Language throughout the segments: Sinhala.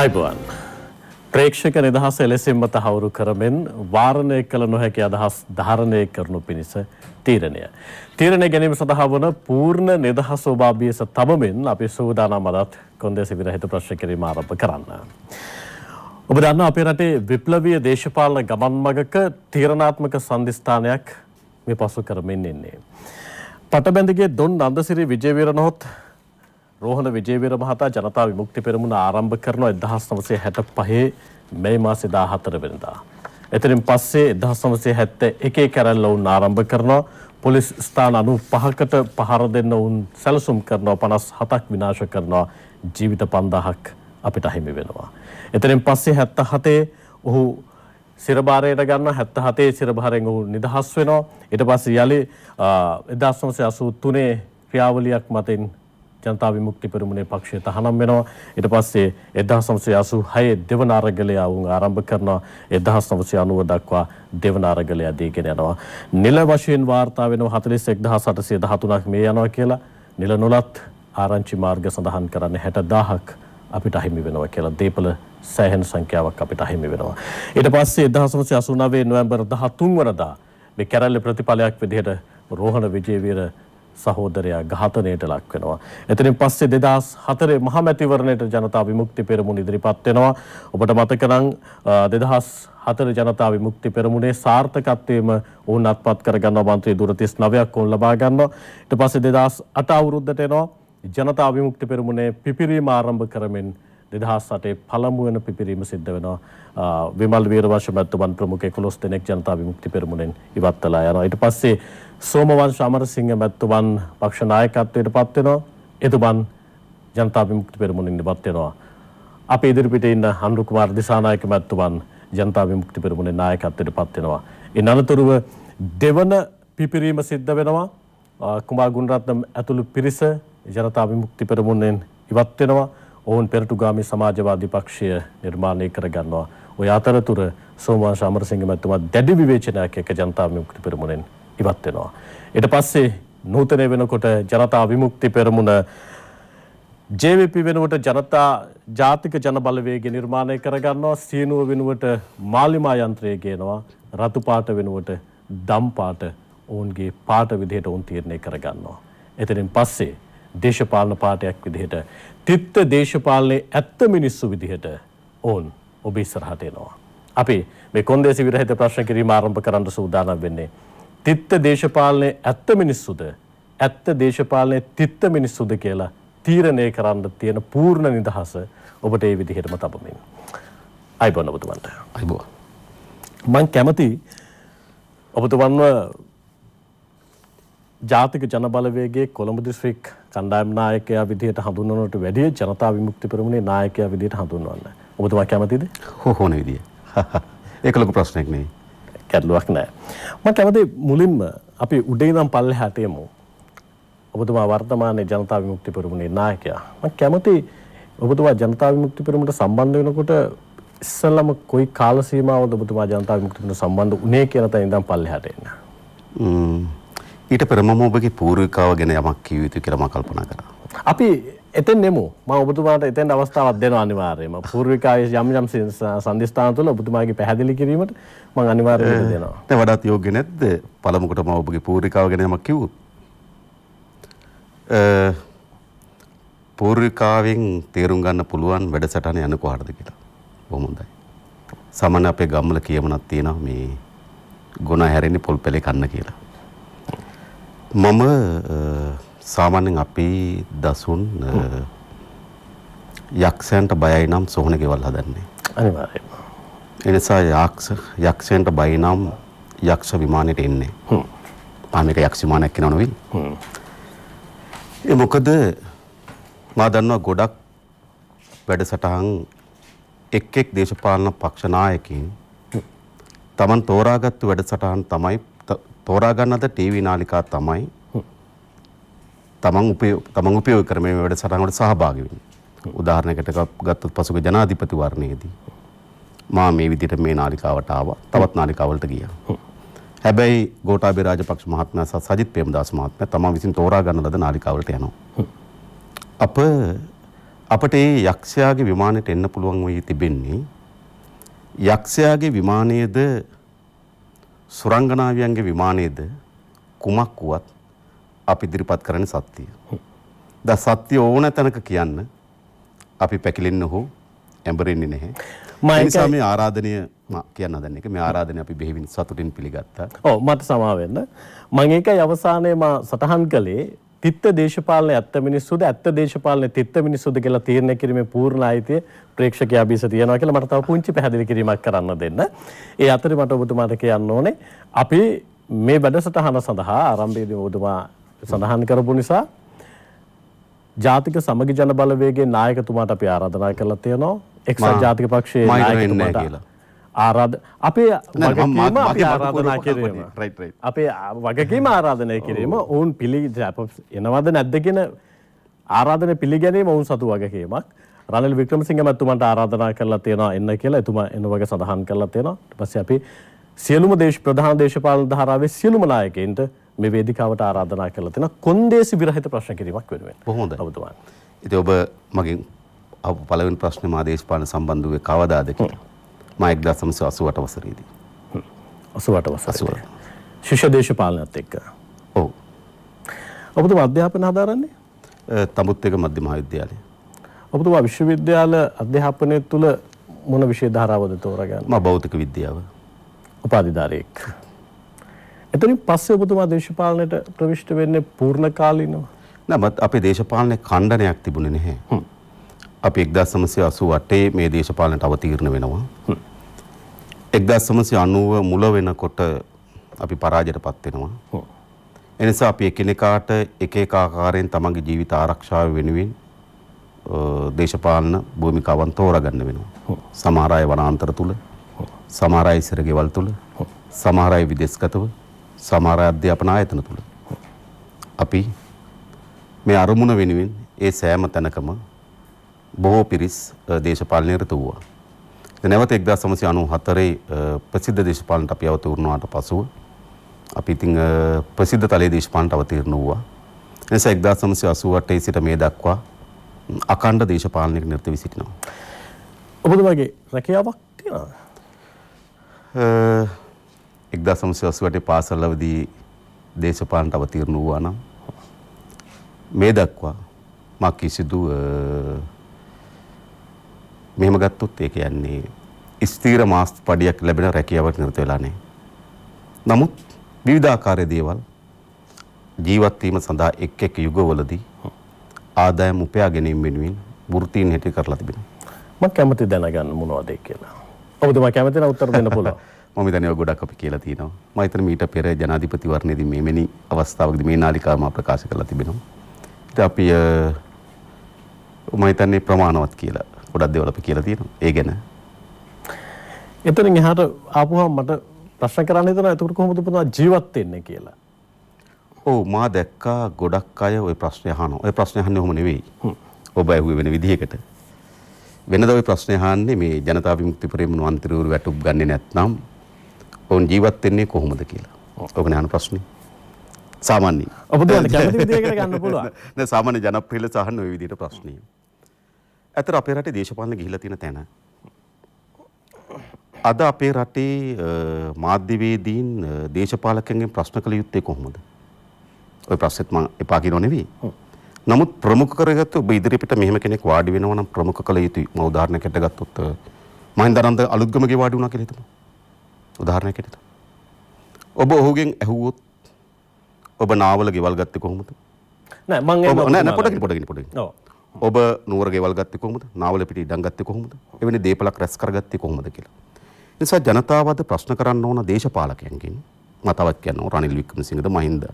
අයිබුවන් ප්‍රේක්ෂක නිදහස එලෙසින්ම තහවුරු කරමෙන් වාරණය කළ නොහැකි අදහස් ධාරණය කරනු පිණිස තීරණය. තීරණය ගැනීම සඳහා වන පූර්ණ නිදහස් ඔබාභියස තබමෙන් අපි සූදානම් අදත් කොන්දෙසි විරහිත ප්‍රශ්න කිරීම ආරම්භ කරන්න. ඔබ දන්න අපේ රටේ විප්ලවීය දේශපාලන ගමන් මගක තීරණාත්මක සන්ධිස්ථානයක් මේ පසු කරමින් ඉන්නේ. පටබැඳගේ දොන් අන්දසිරි විජේවීරනොත් රෝහණ විජේවීර මහතා ජනතා විමුක්ති පෙරමුණ ආරම්භ කරනවා 1965 මේ මාසේ 14 වෙනිදා. එතනින් පස්සේ 1971 කැරැල්ල වුන් ආරම්භ කරනවා. පොලිස් ස්ථාන 95කට පහර දෙන්න වුන් සැලසුම් කරනවා 57ක් විනාශ කරනවා. ජීවිත 5000ක් අපිට අහිමි වෙනවා. එතනින් පස්සේ 77 ඔහු සිරභාරයට ගන්න 77 සිරභාරයෙන් ඔහු නිදහස් වෙනවා. ඊට පස්සේ යලි 1983 ක්‍රියාවලියක් මතින් ජනතා විමුක්ති පෙරමුණේ පක්ෂය තහනම් වෙනවා. ඊට පස්සේ 1986 දෙවන අරගලය වුන් ආරම්භ කරනවා. 1990 දක්වා දෙවන අරගලය දීගෙන යනවා. නිල වශයෙන් වාර්තා වෙනවා 41813ක් මේ යනවා කියලා. නිල නොලත් ආරංචි මාර්ග සඳහන් කරන්නේ 60000ක් අපිට අහිමි වෙනවා කියලා දීපල සෑහෙන සංඛ්‍යාවක් අපිට අහිමි වෙනවා. ඊට පස්සේ 1989 නොවැම්බර් 13 වනදා මේ කැරැල්ල ප්‍රතිඵලයක් විදිහට රෝහණ විජේවීර සහෝදරයා ඝාතනයට ලක් වෙනවා. එතනින් පස්සේ 2004 මහ මැතිවරණයට ජනතා විමුක්ති පෙරමුණ ඉදිරිපත් වෙනවා. ඔබට මතක නම් 2004 ජනතා විමුක්ති පෙරමුණේ සාර්ථකත්වයේම ඔවුන් අත්පත් කරගන්නවා මන්ත්‍රී දුර 39ක් ඔවුන් ලබා ගන්නවා. ඊට පස්සේ 2008 අවුරුද්දට එනවා ජනතා විමුක්ති පෙරමුණේ පිපිරීම ආරම්භ කරමින් 2008 පළමු වෙන පිපිරීම සිද්ධ වෙනවා විමල් වීරවංශ මැතිතුමන් ප්‍රමුඛ 11 දෙනෙක් ජනතා විමුක්ති පෙරමුණෙන් ඉවත් වෙලා යනවා ඊට පස්සේ සෝමවංශ අමරසිංහ මැතිතුමන් පක්ෂ නායකත්වයට පත් වෙනවා එතුමන් ජනතා විමුක්ති පෙරමුණෙන් ඉවත් වෙනවා අපේ ඉදිරිපිට ඉන්න අනුරු කුමාර දිසානායක මැතිතුමන් ජනතා විමුක්ති පෙරමුණේ නායකත්වයට පත් වෙනවා ඒ අනතුරුව දෙවන පිපිරීම සිද්ධ වෙනවා කුමාර ගුණරත්න ඇතුළු පිරිස ජනතා විමුක්ති පෙරමුණෙන් ඉවත් වෙනවා ඔවුන් පෙරටුගාමි සමාජවාදී පක්ෂය නිර්මාණය කරගන්නවා. ඔය අතරතුර සෝමවංශ අමරසිංහ මැතිතුමා දැඩි විවේචනයක් එක්ක ජනතා විමුක්ති පෙරමුණෙන් ඉවත් වෙනවා. ඊට පස්සේ නූතනය වෙනකොට ජනතා විමුක්ති පෙරමුණ ජේවිපි වෙනුවට ජනතා ජාතික ජනබලවේගය නිර්මාණය කරගන්නවා සීනුව වෙනුවට මාලිමා යන්ත්‍රය ගේනවා රතු පාට වෙනුවට දම් පාට ඔවුන්ගේ පාට විදිහට ඔවුන් තීරණය කරගන්නවා. එතනින් පස්සේ දේශපාලන පාටයක් විදිහට තිත්ත දේශපාලනේ ඇත්ත මිනිස්සු විදිහට ඕන් ඔබ ඉස්සරහට එනවා. අපි මේ කොන්දේසි විරහිත ප්‍රශ්න කිරීම ආරම්භ කරන්න සූදානම් වෙන්නේ. තිත්ත දේශපාලනේ ඇත්ත මිනිස්සුද ඇත්ත දේශපාලනේ තිත්ත මිනිස්සුද කියලා තීරණය කරන්න තියෙන පූර්ණ නිදහස ඔබට ඒ විදිහටම තබමින්. අයිබෝන් ඔබතුමන්ට. අයිබෝන්. මම කැමති ඔබතුමන්ව ජාතික ජනබලවේගේ කොළඹ දිස්ත්‍රික් කණ්ඩායම් නායකයා විදිහට හඳුන්වනට වැඩිය ජනතා විමුක්ති පෙරමුණේ නායකයා විදිහට හඳුන්වන්න. ඔබතුමා කැමතිද? කොහොන විදිය? ඒක ලොකු ප්‍රශ්නයක් නෙවෙයි. ගැටලුවක් නෑ. මම කැමති මුලින්ම අපි උඩේ ඉඳන් පල්ලෙහාට යමු. ඔබතුමා වර්තමානයේ ජනතා විමුක්ති පෙරමුණේ නායකයා. මම කැමති ඔබතුමා ජනතා විමුක්ති පෙරමුණට සම්බන්ධ වෙනකොට ඉස්සල්ලාම කොයි කාල සීමාවද ඔබතුමා ජනතා විමුක්ති පෙරමුණට සම්බන්ධ වුණේ කියන තැන ඉඳන් පල්ලෙහාට එන්න. ඊට පෙර මම ඔබගේ පූර්විකාව ගැන යමක් කිව යුතු කියලා මම කල්පනා කරා. අපි එතෙන් නෙමු මම ඔබතුමාට එතෙන් අවස්ථාවක් දෙනවා අනිවාර්යයෙන්ම පූර්විකායේ යම් යම් සංදිස්ථාන තුළ ඔබතුමාගේ පැහැදිලි කිරීමට මම අනිවාර්යයෙන් දෙනවා. දැන් වඩාත් යෝග්‍ය නැද්ද? පළමු කොට මම ඔබගේ පූර්විකාව ගැන යමක් කිව්වොත්. අ පූර්විකාවෙන් තේරුම් ගන්න පුළුවන් වැඩසටහන යන කොහටද කියලා. බොහොම හොඳයි. සමහර අපේ ගම්වල කියමනක් තියෙනවා මේ ගුණ හැරෙන්නේ පොල් පෙලේ කන්න කියලා. මම සාමාන්‍යයෙන් අපි දසුන් යක්ෂයන්ට බයයි නම් සොහන ගෙවල් හදන්නේ. අනිවාර්යයෙන්ම. ඒ නිසා යක්ෂ යක්ෂයන්ට බය නම් යක්ෂ විමානෙට එන්නේ. හ්ම්. ආමේක යක්ෂ විමානයක් කියනව නෙවෙයි. හ්ම්. ඒ මොකද මා දන්නවා ගොඩක් වැඩසටහන් එක් එක් දේශපාලන පක්ෂ නායකයින් තමන් තෝරාගත්තු වැඩසටහන් තමයි තෝරාගන්න අද ටීවී නාලිකා තමයි තමන් තමන් උපයෝග කරම මේ වැඩසටහනට සහභාගී වෙන්නේ. උදාහරණයකට ගත්තොත් පසුගිය ජනාධිපති වර්ණයේදී මා මේ විදිහට මේ නාලිකාවට ආවා. තවත් නාලිකාවලට ගියා. හැබැයි ගෝඨාභය රාජපක්ෂ මහත්මයා සහ සජිත් ප්‍රේමදාස මහත්මයා තමා විසින් තෝරා ගන්න ලද නාලිකාවලට යනවා. අප අපට ඒ යක්ෂයාගේ විමානයට එන්න පුළුවන් වෙයි තිබෙන්නේ යක්ෂයාගේ විමානයේද සුරංගනාවියන්ගේ විමානයේද කුමක් වුවත් අපි ඉදිරිපත් කරන්නේ සත්‍යය. ද සත්‍ය ඕන තැනක කියන්න අපි පැකිලෙන්න හෝ ඇඹරෙන්නේ නැහැ. මම මේ ආරාධනය කියන්න හදන එක මේ ආරාධනය අපි බෙහෙවින් සතුටින් පිළිගත්තා. ඔව් මට සමාවෙන්න. මම ඒකයි අවසානයේ මා සටහන් කළේ තිත්ත දේශපාලන ඇත්ත මිනිස්සුද ඇත්ත දේශපාලන තිත්ත මිනිස්සුද කියලා තීරණය කිරීමේ පූර්ණ අයිතිය ප්‍රේක්ෂකයා බිස තියෙනවා කියලා මට තව පුංචි පැහැදිලි කිරීමක් කරන්න දෙන්න. ඒ අතරේ මට ඔබතුමාට කියන්න ඕනේ අපි මේ වැඩසටහන සඳහා ආරම්භයේදී ඔබතුමා සඳහන් කරපු නිසා ජාතික සමගි ජන බලවේගයේ නායකතුමාට අපි ආරාධනා කරලා තියෙනවා. එක්සත් ජාතික පක්ෂයේ නායකතුමාට කියලා. ආරාධ අපේ වගකීම ආරාධනා කිරීම අපේ වගකීම ආරාධනය කිරීම ඔවුන් පිළි එනවද නැද්දගෙන ආරාධන පිළිගැනීම ඔවුන් සතු වගකීමක් රනිල් වික්‍රමසිංහ මැතුමන්ට ආරාධනා කරලා තියෙනවා එන්න කියලා එතුමා එන වගේ සඳහන් කරලා තියෙනවා ඊට පස්සේ අපි සියලුම දේශ ප්‍රධාන දේශපාලන ධාරාවේ සියලුම නායකයින්ට මේ වේදිකාවට ආරාධනා කරලා තියෙනවා කොන්දේසි විරහිත ප්‍රශ්න කිරීමක් වෙනුවෙන් බොහොමද ඔබතුමා ඉතින් ඔබ මගෙන් පළවෙනි ප්‍රශ්නේ මා දේශපාලන සම්බන්ධ වූ කවදාද කියලා මා 1980 වසරේදී 80 වසරේ ශිෂ්‍ය දේශපාලනත් එක්ක ඔව් ඔබතුමා අධ්‍යාපන හදාරන්නේ තඹුත් එක මධ්‍ය මහාවිද්‍යාලය ඔබතුමා විශ්වවිද්‍යාල අධ්‍යාපනය තුළ මොන විෂය ධාරාවද තෝරගන්නේ මම භෞතික විද්‍යාව උපාධිධාරයෙක් එතනින් පස්සේ ඔබතුමා දේශපාලනයට ප්‍රවිෂ්ඨ වෙන්නේ පූර්ණ කාලීනව නෑ අපේ දේශපාලනේ ඛණ්ඩනයක් තිබුණේ නැහැ අපි එක්දස් සමසය අසු වටේ මේ දේශපාලනට අවතීරණ වෙනවා. එක්දස් සමසය අනුව මුල වෙනකොට අපි පරාජයට පත්වෙනවා. එනිසා අපි එකනෙකාට එක එක ආකාරයෙන් තමන්ගේ ජීවිත ආරක්ෂාව වෙනුවෙන් දේශපාලන භූමිකාවන් තෝරගන්න වෙනවා. සමහර අය වනාන්තර තුල, සමහර අය ඉස්සර ගෙවල් තුල, සමහර අය විදේශගතව, සමහර අය අධ්‍යාපන ආයතන තුල. අපි මේ අරමුණ වෙනුවෙන් ඒ සෑම තැනකම බොහෝ පිරිස් දේශපාලනය රත වූවා. නැවත එක්දා සමසි අනු හතරේ ප්‍රසිද්ධ දේශපාලනට අපි අවතවරුණාට පසුව අපි ඉතිං ප්‍රසිද්ධ තලේ දේශපාලනට අවතීරණ වූවා. එනිසා එක්දා සමසි අසුවටේ සිට මේ දක්වා අකණ්ඩ දේශපාලනයක නිරත වී සිටිනවා. ඔබතුමාගේ රැකියාවක් තියෙනවද? එක්දා සමසි අසුවටේ පාසල්වලදී දේශපාලනට අවතීරණ වූවා නම් මේ දක්වා මා කිසිදු මෙහෙම ගත්තොත් ඒ කියන්නේ ස්ථීර මාස් පඩියක් ලැබෙන රැකියාවක් නිරත වෙලා නැහැ. නමුත් විවිධාකාරයේ දේවල් ජීවත් වීම සඳහා එක් එක් යුගවලදී ආදායම් උපයා ගැනීම වෙනුවෙන් වෘත්තීන් හැටි කරලා තිබෙනවා. මම කැමති දැනගන්න මොනවද කියලා. ඔබතුමා කැමති නම් උත්තර දෙන්න පුළුවන්. මම හිතන්නේ ඔය ගොඩක් අපි කියලා තියෙනවා. මම හිතන්නේ මීට පෙර ජනාධිපතිවරණයේදී මේ මෙනි අවස්ථාවකදී මේ නාලිකාව මා ප්‍රකාශ කරලා තිබෙනවා. ඉතින් අපි මම හිතන්නේ ප්‍රමාණවත් කියලා. ගොඩක් දේවල් අපි කියලා තියෙනවා. ඒ ගැන. එතනින් එහාට ආපුවාම මට ප්‍රශ්න කරන්න හිතනවා එතකොට කොහොමද පුතා ජීවත් වෙන්නේ කියලා. ඔව් මා දැක්කා ගොඩක් අය ওই ප්‍රශ්නේ අහනවා. ওই ප්‍රශ්නේ අහන්නේ ඔහොම නෙවෙයි. ඔබ ඇහුවේ වෙන විදිහකට. වෙනද ওই ප්‍රශ්නේ අහන්නේ මේ ජනතා විමුක්ති පෙරමුණු අන්තිරවරු වැටුප් ගන්නේ නැත්නම් ඔවුන් ජීවත් වෙන්නේ කොහොමද කියලා. ඔක නේ අහන ප්‍රශ්නේ. සාමාන්‍යයෙන්. ඔබ දැන් කැමති විදිහකට ගන්න පුළුවන්. නෑ සාමාන්‍ය ජනප්‍රිය ලෙස අහන ওই විදිහට ප්‍රශ්නේ. ඇතර අපේ රටේ දේශපාලන ගිහිලා තියෙන තැන. අද අපේ රටේ මාධ්‍යවේදීන් දේශපාලකයන්ගෙන් ප්‍රශ්න කළ යුත්තේ කොහොමද? ඔය ප්‍රශ්නෙත් මම එපා කියනෝ නෙවෙයි. නමුත් ප්‍රමුඛ කරගත්ත ඔබ ඉදිරිපිට මෙහෙම කෙනෙක් වාඩි වෙනවා නම් ප්‍රමුඛ කළ යුතුයි. මම උදාහරණයකට ගත්තොත් මහින්දානන්ද අලුත්ගමගේ වාඩි වුණා කියලා හිතමු. උදාහරණයකට. ඔබ ඔහුගෙන් ඇහුවොත් ඔබ නාවල ගෙවල් ගත්තේ කොහොමද? නෑ මම ඒක නෑ පොඩකින් පොඩකින් පොඩකින්. ඔව්. ඔබ නුවර ගෙවල් ගත්තේ කොහොමද? නාවල පිටි ඉඩම් ගත්තේ කොහොමද? එවැනි දේපලක් රැස් කරගත්තේ කොහොමද කියලා. නිසා ජනතාව අද ප්‍රශ්න කරන්න ඕන දේශපාලකයන්ගෙන්. මම තවත් කියනවා රනිල් වික්‍රමසිංහද මහින්ද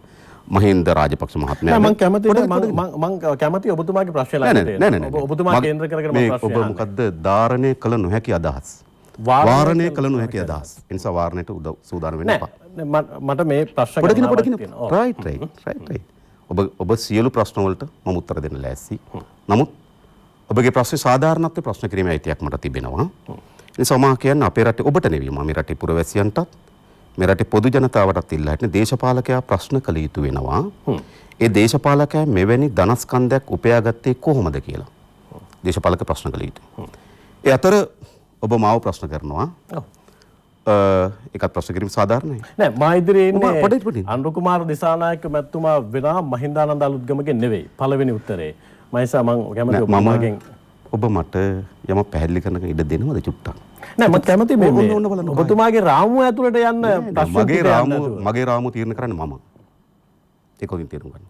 මහින්ද රාජපක්ෂ මහත්මයා මම කැමති මම කැමති ඔබතුමාගේ ප්‍රශ්නේ ලාගෙන ඔබතුමා කේන්ද්‍ර කරගෙන මම ප්‍රශ්න ඔබ මොකද්ද ධාරණය කළ නොහැකි අදහස් වාරණය කළ නොහැකි අදහස්. ඒ නිසා වාරණයට උදව් සූදානම් වෙන්න එපා. මට මේ ප්‍රශ්න පොඩකින් පොඩකින් රයිට් රයිට් රයිට් රයිට්. ඔබ ඔබ සියලු ප්‍රශ්න වලට මම උත්තර දෙන්න ලෑස්ති. නමුත් ඔබගේ ප්‍රශ්නේ සාධාරණත්ව ප්‍රශ්න කිරීමේ අයිතියක් මට තිබෙනවා. නිසා මම කියන්නේ අපේ රටේ ඔබට නෙවෙයි මම රටේ පුරවැසියන්ටත් මේ රටේ පොදු ජනතාවටත් ඉල්ලා හිටින දේශපාලකයා ප්‍රශ්න කළ යුතු වෙනවා. ඒ දේශපාලකයා මෙවැනි ධනස්කන්ධයක් උපයාගත්තේ කොහොමද කියලා. දේශපාලක ප්‍රශ්න කළ යුතුයි. ඒ අතර ඔබ මාව ප්‍රශ්න කරනවා. එකත් ප්‍රශ්න කිරීම සාධාරණයි. නෑ මා ඉදිරියේ ඉන්නේ අනුර කුමාර දිසානායක මැතිතුමා වෙනා මහින්දානන්ද අලුත්ගමගේ නෙවෙයි පළවෙනි උත්තරේ. මයිසා මං කැමති මමගෙන් ඔබ මට යම පැහැදිලි කරන ඉඩ දෙනවද චුට්ටක් නෑ මම කැමති මේ ඔන්න බලන්න ඔබතුමාගේ රාමුව ඇතුළට යන්න මගේ රාමුව මගේ රාමුව තීරණය කරන්න මම ඒකකින් තේරුම් ගන්න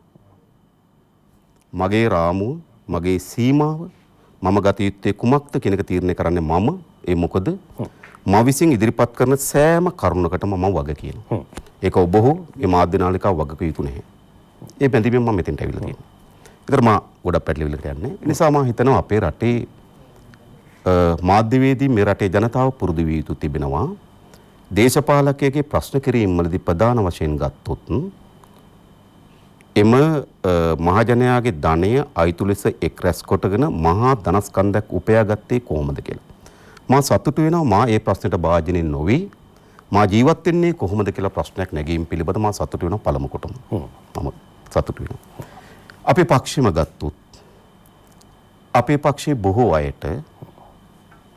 මගේ රාමුව මගේ සීමාව මම ගත යුත්තේ කුමක්ද කියන එක තීරණය කරන්නේ මම ඒ මොකද මම විසින් ඉදිරිපත් කරන සෑම කරුණකටම මම වග කියනවා ඒක ඔබ හෝ මේ මාධ්‍ය නාලිකාව වගක යුතු නැහැ ඒ බැඳීමෙන් මම මෙතෙන්ට ඇවිල්ලා තියෙනවා ඒතර මා ගොඩක් පැටලවිලකට යන්නේ. ඒ නිසා මා හිතනවා අපේ රටේ මාධ්‍යවේදී මේ රටේ ජනතාව පුරුදු විය යුතු තිබෙනවා. දේශපාලකයෙගේ ප්‍රශ්න කිරීම් වලදී ප්‍රධාන වශයෙන් ගත්තොත් එම මහජනයාගේ ධනය අයිතු ලෙස එක් රැස් කොටගෙන මහා ධනස්කන්ධයක් උපයාගත්තේ කොහොමද කියලා. මා සතුටු වෙනවා මා ඒ ප්‍රශ්නෙට භාජනය නොවි මා ජීවත් වෙන්නේ කොහොමද කියලා ප්‍රශ්නයක් නැගීම පිළිබඳව මා සතුටු වෙනවා පළමු කොටම. මම සතුටු වෙනවා. අපේ පක්ෂෙම ගත්තොත් අපේ පක්ෂයේ බොහෝ අයට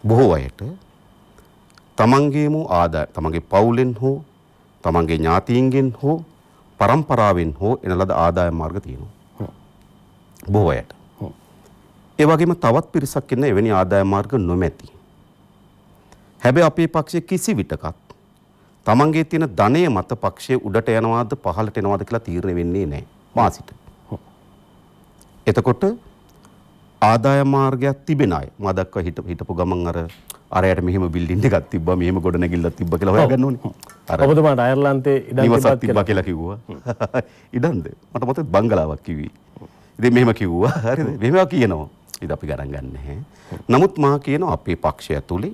බොහෝ අයට තමන්ගේම ආදාය තමන්ගේ පවුලෙන් හෝ තමන්ගේ ඥාතීන්ගෙන් හෝ પરම්පරාවෙන් හෝ එන ලද ආදායම් මාර්ග තියෙනවා. බොහෝ අයට. ඒ වගේම තවත් පිරිසක් ඉන්න එවැනි ආදායම් මාර්ග නොමැති. හැබැයි අපේ පක්ෂයේ කිසි විටකත් තමන්ගේ තියෙන ධනය මත පක්ෂයේ උඩට යනවාද පහළට එනවාද කියලා තීරණය වෙන්නේ නැහැ. මාසිට. එතකොට ආදාය මාර්ගයක් තිබෙන අය මම දක්වා හිට හිටපු ගමන් අර අරයට මෙහෙම බිල්ඩින් එකක් තිබ්බා මෙහෙම ගොඩනැගිල්ලක් තිබ්බා කියලා හොයාගන්න ඕනේ. අර ඔබතුමාට අයර්ලන්තේ ඉඩම් නිවසක් තිබ්බා කියලා කිව්වා. ඉඩම්ද? මට මතක බංගලාවක් කිව්වේ. ඉතින් මෙහෙම කිව්වා. හරිද? මෙහෙම කියනවා. ඉතින් අපි ගණන් ගන්න නැහැ. නමුත් මා කියනවා අපේ පක්ෂය ඇතුලේ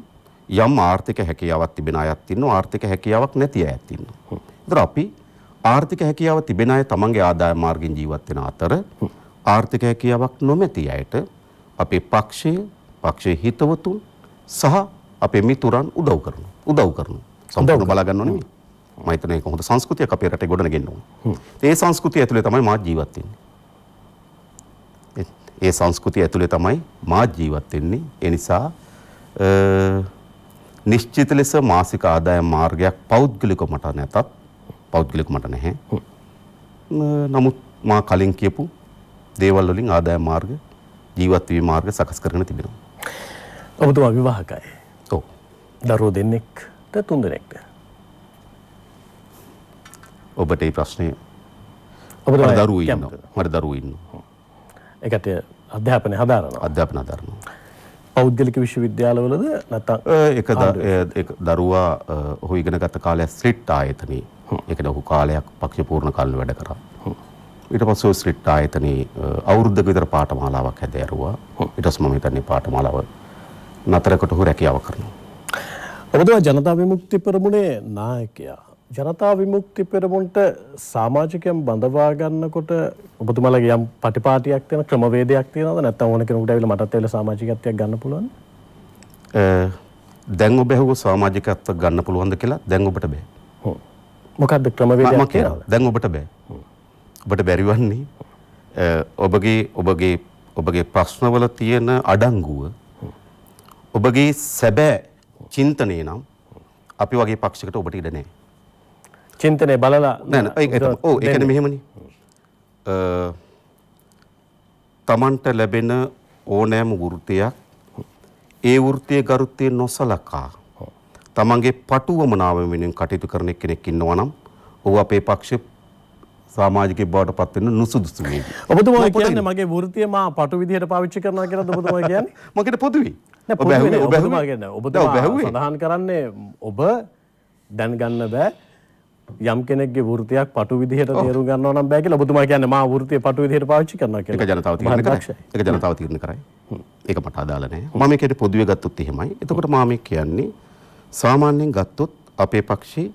යම් ආර්ථික හැකියාවක් තිබෙන අයත් ඉන්නවා ආර්ථික හැකියාවක් නැති අයත් ඉන්නවා. ඒතර අපි ආර්ථික හැකියාව තිබෙන අය තමන්ගේ ආදාය මාර්ගෙන් ජීවත් වෙන අතර ආර්ථික හැකියාවක් නොමැති අයට අපේ පක්ෂය, පක්ෂයේ හිතවතුන් සහ අපේ මිතුරන් උදව් කරනවා. උදව් කරනවා. සම්පූර්ණ බලා ගන්නව නෙමෙයි. මම හිතන්නේ ඒක හොඳ සංස්කෘතියක් අපේ රටේ ගොඩනගෙන්න ඕන. ඒ සංස්කෘතිය ඇතුලේ තමයි මා ජීවත් වෙන්නේ. ඒ සංස්කෘතිය ඇතුලේ තමයි මා ජීවත් වෙන්නේ. ඒ නිසා නිශ්චිත ලෙස මාසික ආදායම් මාර්ගයක් පෞද්ගලිකව මට නැතත් පෞද්ගලිකව මට නැහැ. නමුත් මා කලින් කියපු දේවල් වලින් ආදායම් මාර්ග ජීවත් වීම මාර්ග සකස් කරගෙන තිබෙනවා. ඔබතුමා විවාහකයි. ඔව්. දරුවෝ දෙන්නෙක්ද තුන් දෙනෙක්ද? ඔබට මේ ප්‍රශ්නේ ඔබට දරුවෝ ඉන්නවා. මට දරුවෝ ඉන්නවා. ඒකට අධ්‍යාපනය හදාරනවා. අධ්‍යාපන හදාරනවා. පෞද්ගලික විශ්වවිද්‍යාලවලද නැත්නම් ඒක දරුවා ඔහු ඉගෙනගත් කාලය ස්ලිට් ආයතනයේ. ඒකද ඔහු කාලයක් පක්ෂපූර්ණ කාලෙ වැඩ කරා. ඊට පස්සේ ස්ත්‍රිත් ආයතනයේ අවුරුද්දක විතර පාඨමාලාවක් හැදෑරුවා. ඊට පස්සේ මම හිතන්නේ පාඨමාලාව නතරකට හෝ රැකියාව කරනවා. ඔබතුමා ජනතා විමුක්ති පෙරමුණේ නායකයා. ජනතා විමුක්ති පෙරමුණට සමාජිකයන් බඳවා ගන්නකොට ඔබතුමාලගේ යම් පටිපාටියක් තියෙන ක්‍රමවේදයක් තියෙනවද නැත්නම් ඕන කෙනෙකුට ඇවිල්ලා මටත් ඇවිල්ලා සමාජිකත්වයක් ගන්න පුළුවන්ද? දැන් ඔබ ඇහුව සමාජිකත්ව ගන්න පුළුවන්ද කියලා දැන් ඔබට බෑ. මොකක්ද ක්‍රමවේදයක් කියලා? දැන් ඔබට බෑ. ඔබට බැරිවන්නේ ඔබගේ ඔබගේ ඔබගේ ප්‍රශ්නවල තියෙන අඩංගුව ඔබගේ සැබෑ චින්තනය නම් අපි වගේ පක්ෂකට ඔබට ඉඩ නැහැ. චින්තනය බලලා නෑ නෑ ඔව් ඒ කියන්නේ මෙහෙමනේ. තමන්ට ලැබෙන ඕනෑම වෘත්තයක් ඒ වෘත්තයේ ගරුත්වය නොසලකා තමන්ගේ පටුවමනාව වෙනුවෙන් කටයුතු කරන කෙනෙක් ඉන්නවා නම් ඔහු අපේ පක්ෂේ සාමාජිකයෙක් බවට පත් වෙන නුසුදුසු වේවි. ඔබතුමා කියන්නේ මගේ වෘත්තිය මා පටු විදිහට පාවිච්චි කරනවා කියලාද ඔබතුමා කියන්නේ? මකට පොදුයි. ඔබ ඇහුවේ ඔබ ඇහුවා කියන්නේ. ඔබතුමා සඳහන් කරන්නේ ඔබ දැන් ගන්න බෑ. යම් කෙනෙක්ගේ වෘත්තියක් පටු විදිහට තේරුම් ගන්නවා නම් බෑ කියලා ඔබතුමා කියන්නේ මා වෘත්තිය පටු විදිහට පාවිච්චි කරනවා කියලා. ඒක ජනතාව තීරණය කරයි. ඒක ජනතාව තීරණය කරයි. ඒක මට අදාළ නැහැ. මම මේකට පොදුවේ ගත්තොත් එහෙමයි. එතකොට මා මේ කියන්නේ සාමාන්‍යයෙන් ගත්තොත් අපේ පක්ෂේ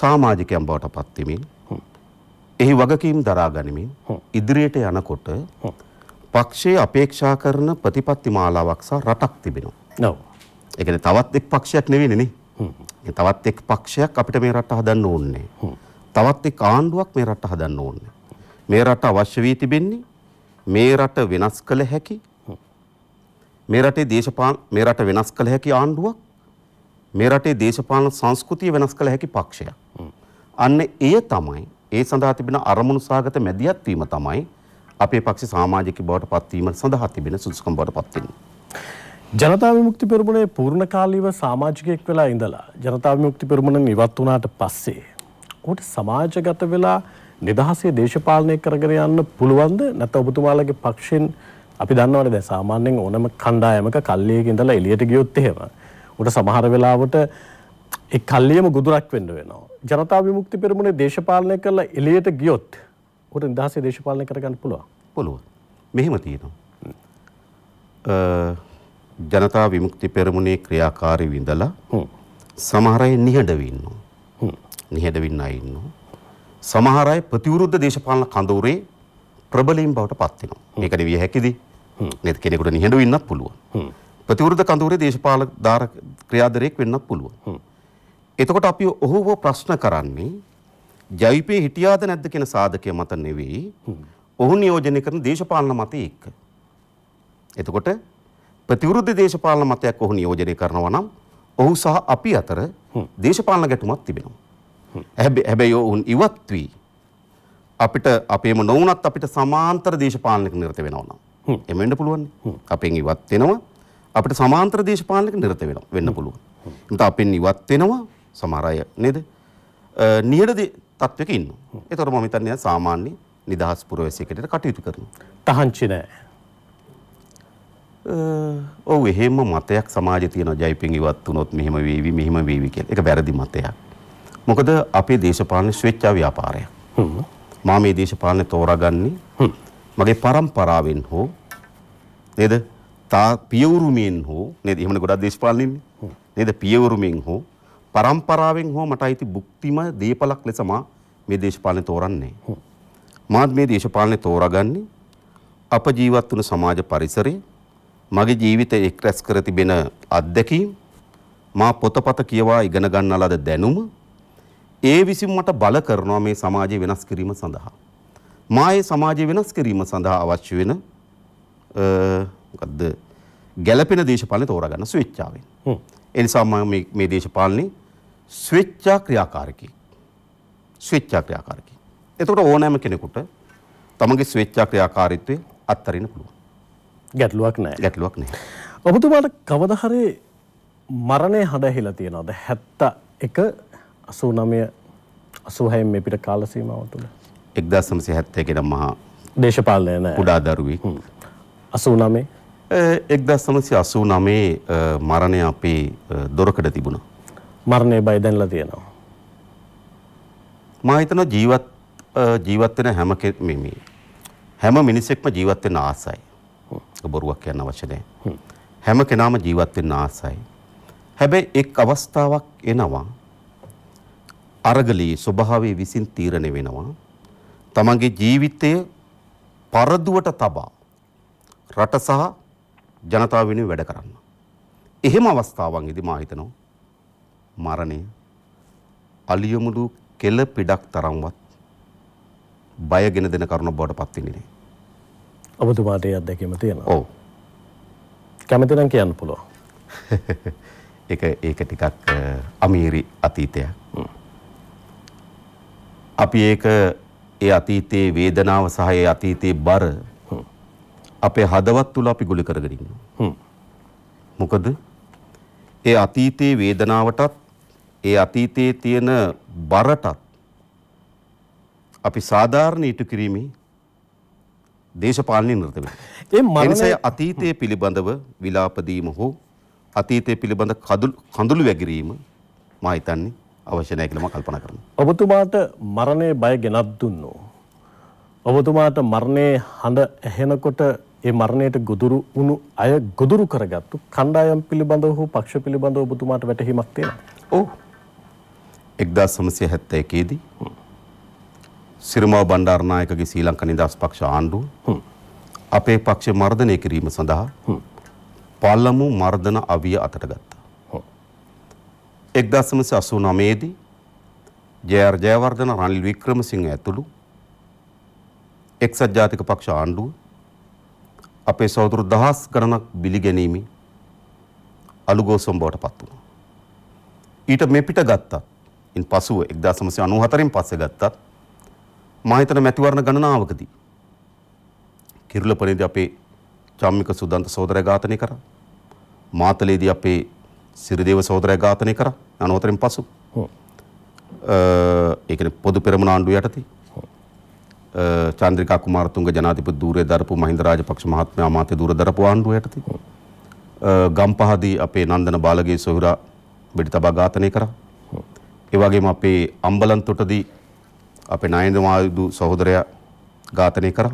සාමාජිකයන් බවට පත් වෙමින් එහි වගකීම් දරා ගනිමින් ඉදිරියට යනකොට පක්ෂයේ අපේක්ෂා කරන ප්‍රතිපත්ති මාලාවක් සහ රටක් තිබෙනවා. ඔව්. ඒ කියන්නේ තවත් එක් පක්ෂයක් නෙවෙයිනේ නේ. තවත් එක් පක්ෂයක් අපිට මේ රට හදන්න ඕනේ. තවත් එක් ආණ්ඩුවක් මේ රට හදන්න ඕනේ. මේ රට අවශ්‍ය වී තිබෙන්නේ මේ රට වෙනස් කළ හැකි මේ රටේ දේශපාලන මේ රට වෙනස් කළ හැකි ආණ්ඩුවක් මේ රටේ දේශපාලන සංස්කෘතිය වෙනස් කළ හැකි පක්ෂයක්. අන්න එය තමයි ඒ සඳහා තිබෙන අරමුණු සහගත මැදිහත් වීම තමයි අපේ පක්ෂ සමාජික බවට පත්වීම සඳහා තිබෙන සුදුසුකම් බවට පත් ජනතා විමුක්ති පෙරමුණේ පූර්ණකාලීව සමාජිකයෙක් වෙලා ඉඳලා ජනතා විමුක්ති පෙරමුණෙන් ඉවත් වුණාට පස්සේ ඌට සමාජගත වෙලා නිදහසේ දේශපාලනය කරගෙන යන්න පුළුවන්ද නැත්නම් ඔබතුමාලගේ පක්ෂෙන් අපි දන්නවනේ දැන් සාමාන්‍යයෙන් ඕනම කණ්ඩායමක කල්ලියක ඉඳලා එළියට ගියොත් එහෙම උට සමහර වෙලාවට ඒ කල්ලියම ගුදුරක් වෙන්න වෙනවා. ජනතා විමුක්ති පෙරමුණේ දේශපාලනය කරලා එළියට ගියොත් උට නිදහසේ දේශපාලනය කරගන්න පුළුවන්. පුළුවන්. මෙහෙම තියෙනවා. ජනතා විමුක්ති පෙරමුණේ ක්‍රියාකාරී විඳලා සමහර අය නිහඬව ඉන්නවා. නිහඬව ඉන්න අය ඉන්නවා. සමහර අය ප්‍රතිවිරුද්ධ දේශපාලන කඳවුරේ ප්‍රබලයින් බවට පත් වෙනවා. මේක දෙවිය හැකිද? නේද කෙනෙකුට නිහඬව ඉන්නත් පුළුවන්. ප්‍රතිවිරුද්ධ කඳවුරේ දේශපාලන දාර ක්‍රියාදරයක් වෙන්නත් පුළුවන්. එතකොට අපි ඔහුව ප්‍රශ්න කරන්නේ ජවිපේ හිටියාද නැද්ද කියන සාධකය මත නෙවෙයි ඔහු නියෝජනය කරන දේශපාලන මතය එක්ක. එතකොට ප්‍රතිවිරුද්ධ දේශපාලන මතයක් ඔහු නියෝජනය කරනවා නම් ඔහු සහ අපි අතර දේශපාලන ගැටුමක් තිබෙනවා. හැබැයි ඔවුන් ඉවත් වී අපිට අපේම නොවුනත් අපිට සමාන්තර දේශපාලනයක නිරත වෙනවා නම් එහෙම වෙන්න පුළුවන්. අපෙන් ඉවත් වෙනවා අපිට සමාන්තර දේශපාලනයක නිරත වෙනවා වෙන්න පුළුවන්. එතකොට අපෙන් ඉවත් වෙනවා සමහර අය නේද? නිහඬ තත්වයක ඉන්නවා. ඒතර මම හිතන්නේ සාමාන්‍ය නිදහස් පුරවැසියෙකුට කටයුතු කරනවා. තහංචි නෑ. ඔව් එහෙම මතයක් සමාජයේ තියෙනවා ජයිපෙන් ඉවත් වුණොත් මෙහෙම වේවි මෙහෙම වේවි කියලා. ඒක වැරදි මතයක්. මොකද අපේ දේශපාලන ස්වේච්ඡා ව්‍යාපාරයක්. මා මේ දේශපාලනේ තෝරාගන්නේ මගේ પરම්පරාවෙන් හෝ නේද? තා පියවුරුමින් හෝ නේද? එහෙමනේ ගොඩක් දේශපාලන ඉන්නේ. නේද? පියවුරුමින් හෝ પરම්පරාවෙන් හෝ මට අයිති භුක්තිම දීපලක් ලෙස මා මේ දේශපාලනේ තෝරන්නේ. මාත් මේ දේශපාලනේ තෝරාගන්නේ අප ජීවත් වුණු සමාජ පරිසරය මගේ ජීවිතය එක් රැස් කර තිබෙන අත්දැකීම් මා පොතපත කියවා ඉගෙන ගන්නා ලද දැනුම ඒ විසින් මට බල කරනවා මේ සමාජය වෙනස් කිරීම සඳහා. මා ඒ සමාජය වෙනස් කිරීම සඳහා අවශ්‍ය වෙන මොකද්ද ගැළපෙන දේශපාලනය තෝරාගන්න ස්විච්චාවෙන්. ඒ නිසා මම මේ දේශපාලනේ ස්විච්චා ක්‍රියාකාරකී. ස්විච්චා ක්‍රියාකාරකී. එතකොට ඕනෑම කෙනෙකුට තමගේ ස්විච්චා ක්‍රියාකාරීත්වය අත්හරින්න පුළුවන්. ගැටලුවක් නෑ. ගැටලුවක් නෑ. ඔබතුමාට කවදා හරි මරණය හඬ ඇහිලා තියෙනවද? 71 89 86 මේ පිට කාල සීමාව තුළ. 1970 කියන මහා දේශපාලනය නෑ. කුඩා දරුවෙක්. 89 1989 මරණය අපේ දොරකඩ තිබුණා. මරණය බය දැන්ලා තියෙනවා. මා හිතනවා ජීවත් ජීවත් වෙන හැම මේ හැම මිනිසෙක්ම ජීවත් වෙන්න ආසයි. බොරුවක් කියන්න අවශ්‍ය නැහැ. හැම කෙනාම ජීවත් වෙන්න ආසයි. හැබැයි එක් අවස්ථාවක් එනවා අරගලයේ ස්වභාවය විසින් තීරණය වෙනවා. තමන්ගේ ජීවිතය පරදුවට තබා රට සහ ජනතාව වෙනුවෙන් වැඩ කරන්න. එහෙම අවස්ථාවන්ගෙදී මා හිතනවා මරණය අලියමුළු කෙල පිඩක් තරම්වත් බයගෙන දෙන කරුණ බවට පත් වෙන්නේ නැහැ. ඔබතුමාට ඒ අත්දැකීම තියෙනවා. ඔව්. කැමති නම් කියන්න පුළුවන්. ඒක ඒක ටිකක් අමීරි අතීතයක්. අපි ඒක ඒ අතීතයේ වේදනාව සහ ඒ අතීතයේ බර අපේ හදවත් තුල අපි ගොලු කරගෙන ඉන්නවා. මොකද ඒ අතීතයේ වේදනාවටත් ඒ අතීතයේ තියෙන බරටත් අපි සාධාරණ ඉටු කිරීමේ දේශපාලනය නිරත වෙනවා. ඒ මරණය අතීතයේ පිළිබඳව විලාප දීම හෝ අතීතයේ පිළිබඳ කඳුළු වැගිරීම මා හිතන්නේ අවශ්‍ය නැහැ කියලා මම කල්පනා කරනවා. ඔබතුමාට මරණය බය ගෙනත් දුන්නෝ. ඔබතුමාට මරණයේ හඬ ඇහෙනකොට ඒ මරණයට ගොදුරු වුණු අය ගොදුරු කරගත්තු කණ්ඩායම් පිළිබඳව හෝ පක්ෂ පිළිබඳව ඔබතුමාට වැටහීමක් තියෙනවා. ඔව්. එක්දස් සමසය හැත්ත එකේදී සිරමව බණ්ඩාරණයකගේ ශ්‍රී ලංක නිදහස් පක්ෂ ආණ්ඩුව අපේ පක්ෂ මර්ධනය කිරීම සඳහා පල්ලමු මර්ධන අවිය අතට ගත්තා. එක්දස් සමසය අසූ නමේදී ජයර් ජයවර්ධන රනිල් වික්‍රමසිංහ ඇතුළු එක්සත් ජාතික පක්ෂ ආණ්ඩුව අපේ සෞදුරු දහස් ගණනක් බිලි ගැනීමි අලුගෝසම් බවට පත් වුණා. ඊට මෙපිට ගත්තත් ඉන් පසුව 1994න් පස්සේ ගත්තත් මා හිතන මැතිවරණ ගණනාවකදී කිරුළ පොලේදී අපේ චම්මික සුදන්ත සහෝදරය ඝාතනය කරා. මාතලේදී අපේ සිරිදේව සහෝදරය ඝාතනය කරා 94න් පසු. ඔව්. ඒ කියන්නේ පොදු පෙරමුණ ආණ්ඩුව යටතේ චන්ද්‍රිකා කුමාරතුංග ජනාධිපති ධූරය දරපු මහින්ද රාජපක්ෂ මහත්මයා අමාත්‍ය ධූර දරපු ආණ්ඩුව යටතේ ගම්පහදී අපේ නන්දන බාලගේ සොහොරා වෙඩි තබා ඝාතනය කරා ඒ වගේම අපේ අම්බලන්තොටදී අපේ නයන්ද මායුදු සහෝදරයා ඝාතනය කරා.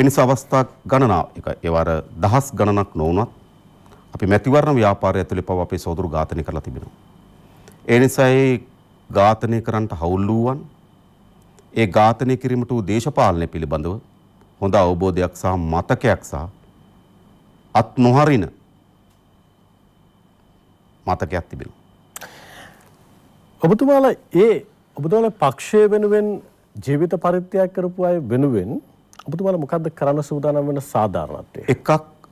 එනිසා අවස්ථා ගණනාව ඒවර දහස් ගණනක් නොවුනත් අපි මැතිවරණ ව්‍යාපාරය ඇතුළේ පව අපේ සහෝදරු ඝාතනය කරලා තිබෙනවා. ඒ නිසා ඒ ඝාතනය කරන්නට හවුල් වූවන් ඒ ඝාතනය කිරීමට වූ දේශපාලනය පිළිබඳව හොඳ අවබෝධයක් සහ මතකයක් සහ අත් නොහරින මතකයක් තිබෙනවා. ඔබතුමාලා ඒ ඔබතුමාලා පක්ෂය වෙනුවෙන් ජීවිත පරිත්‍යාග කරපු අය වෙනුවෙන් ඔබතුමාලා මොකද්ද කරන්න සූදානම් වෙන සාධාරණත්වය? එකක්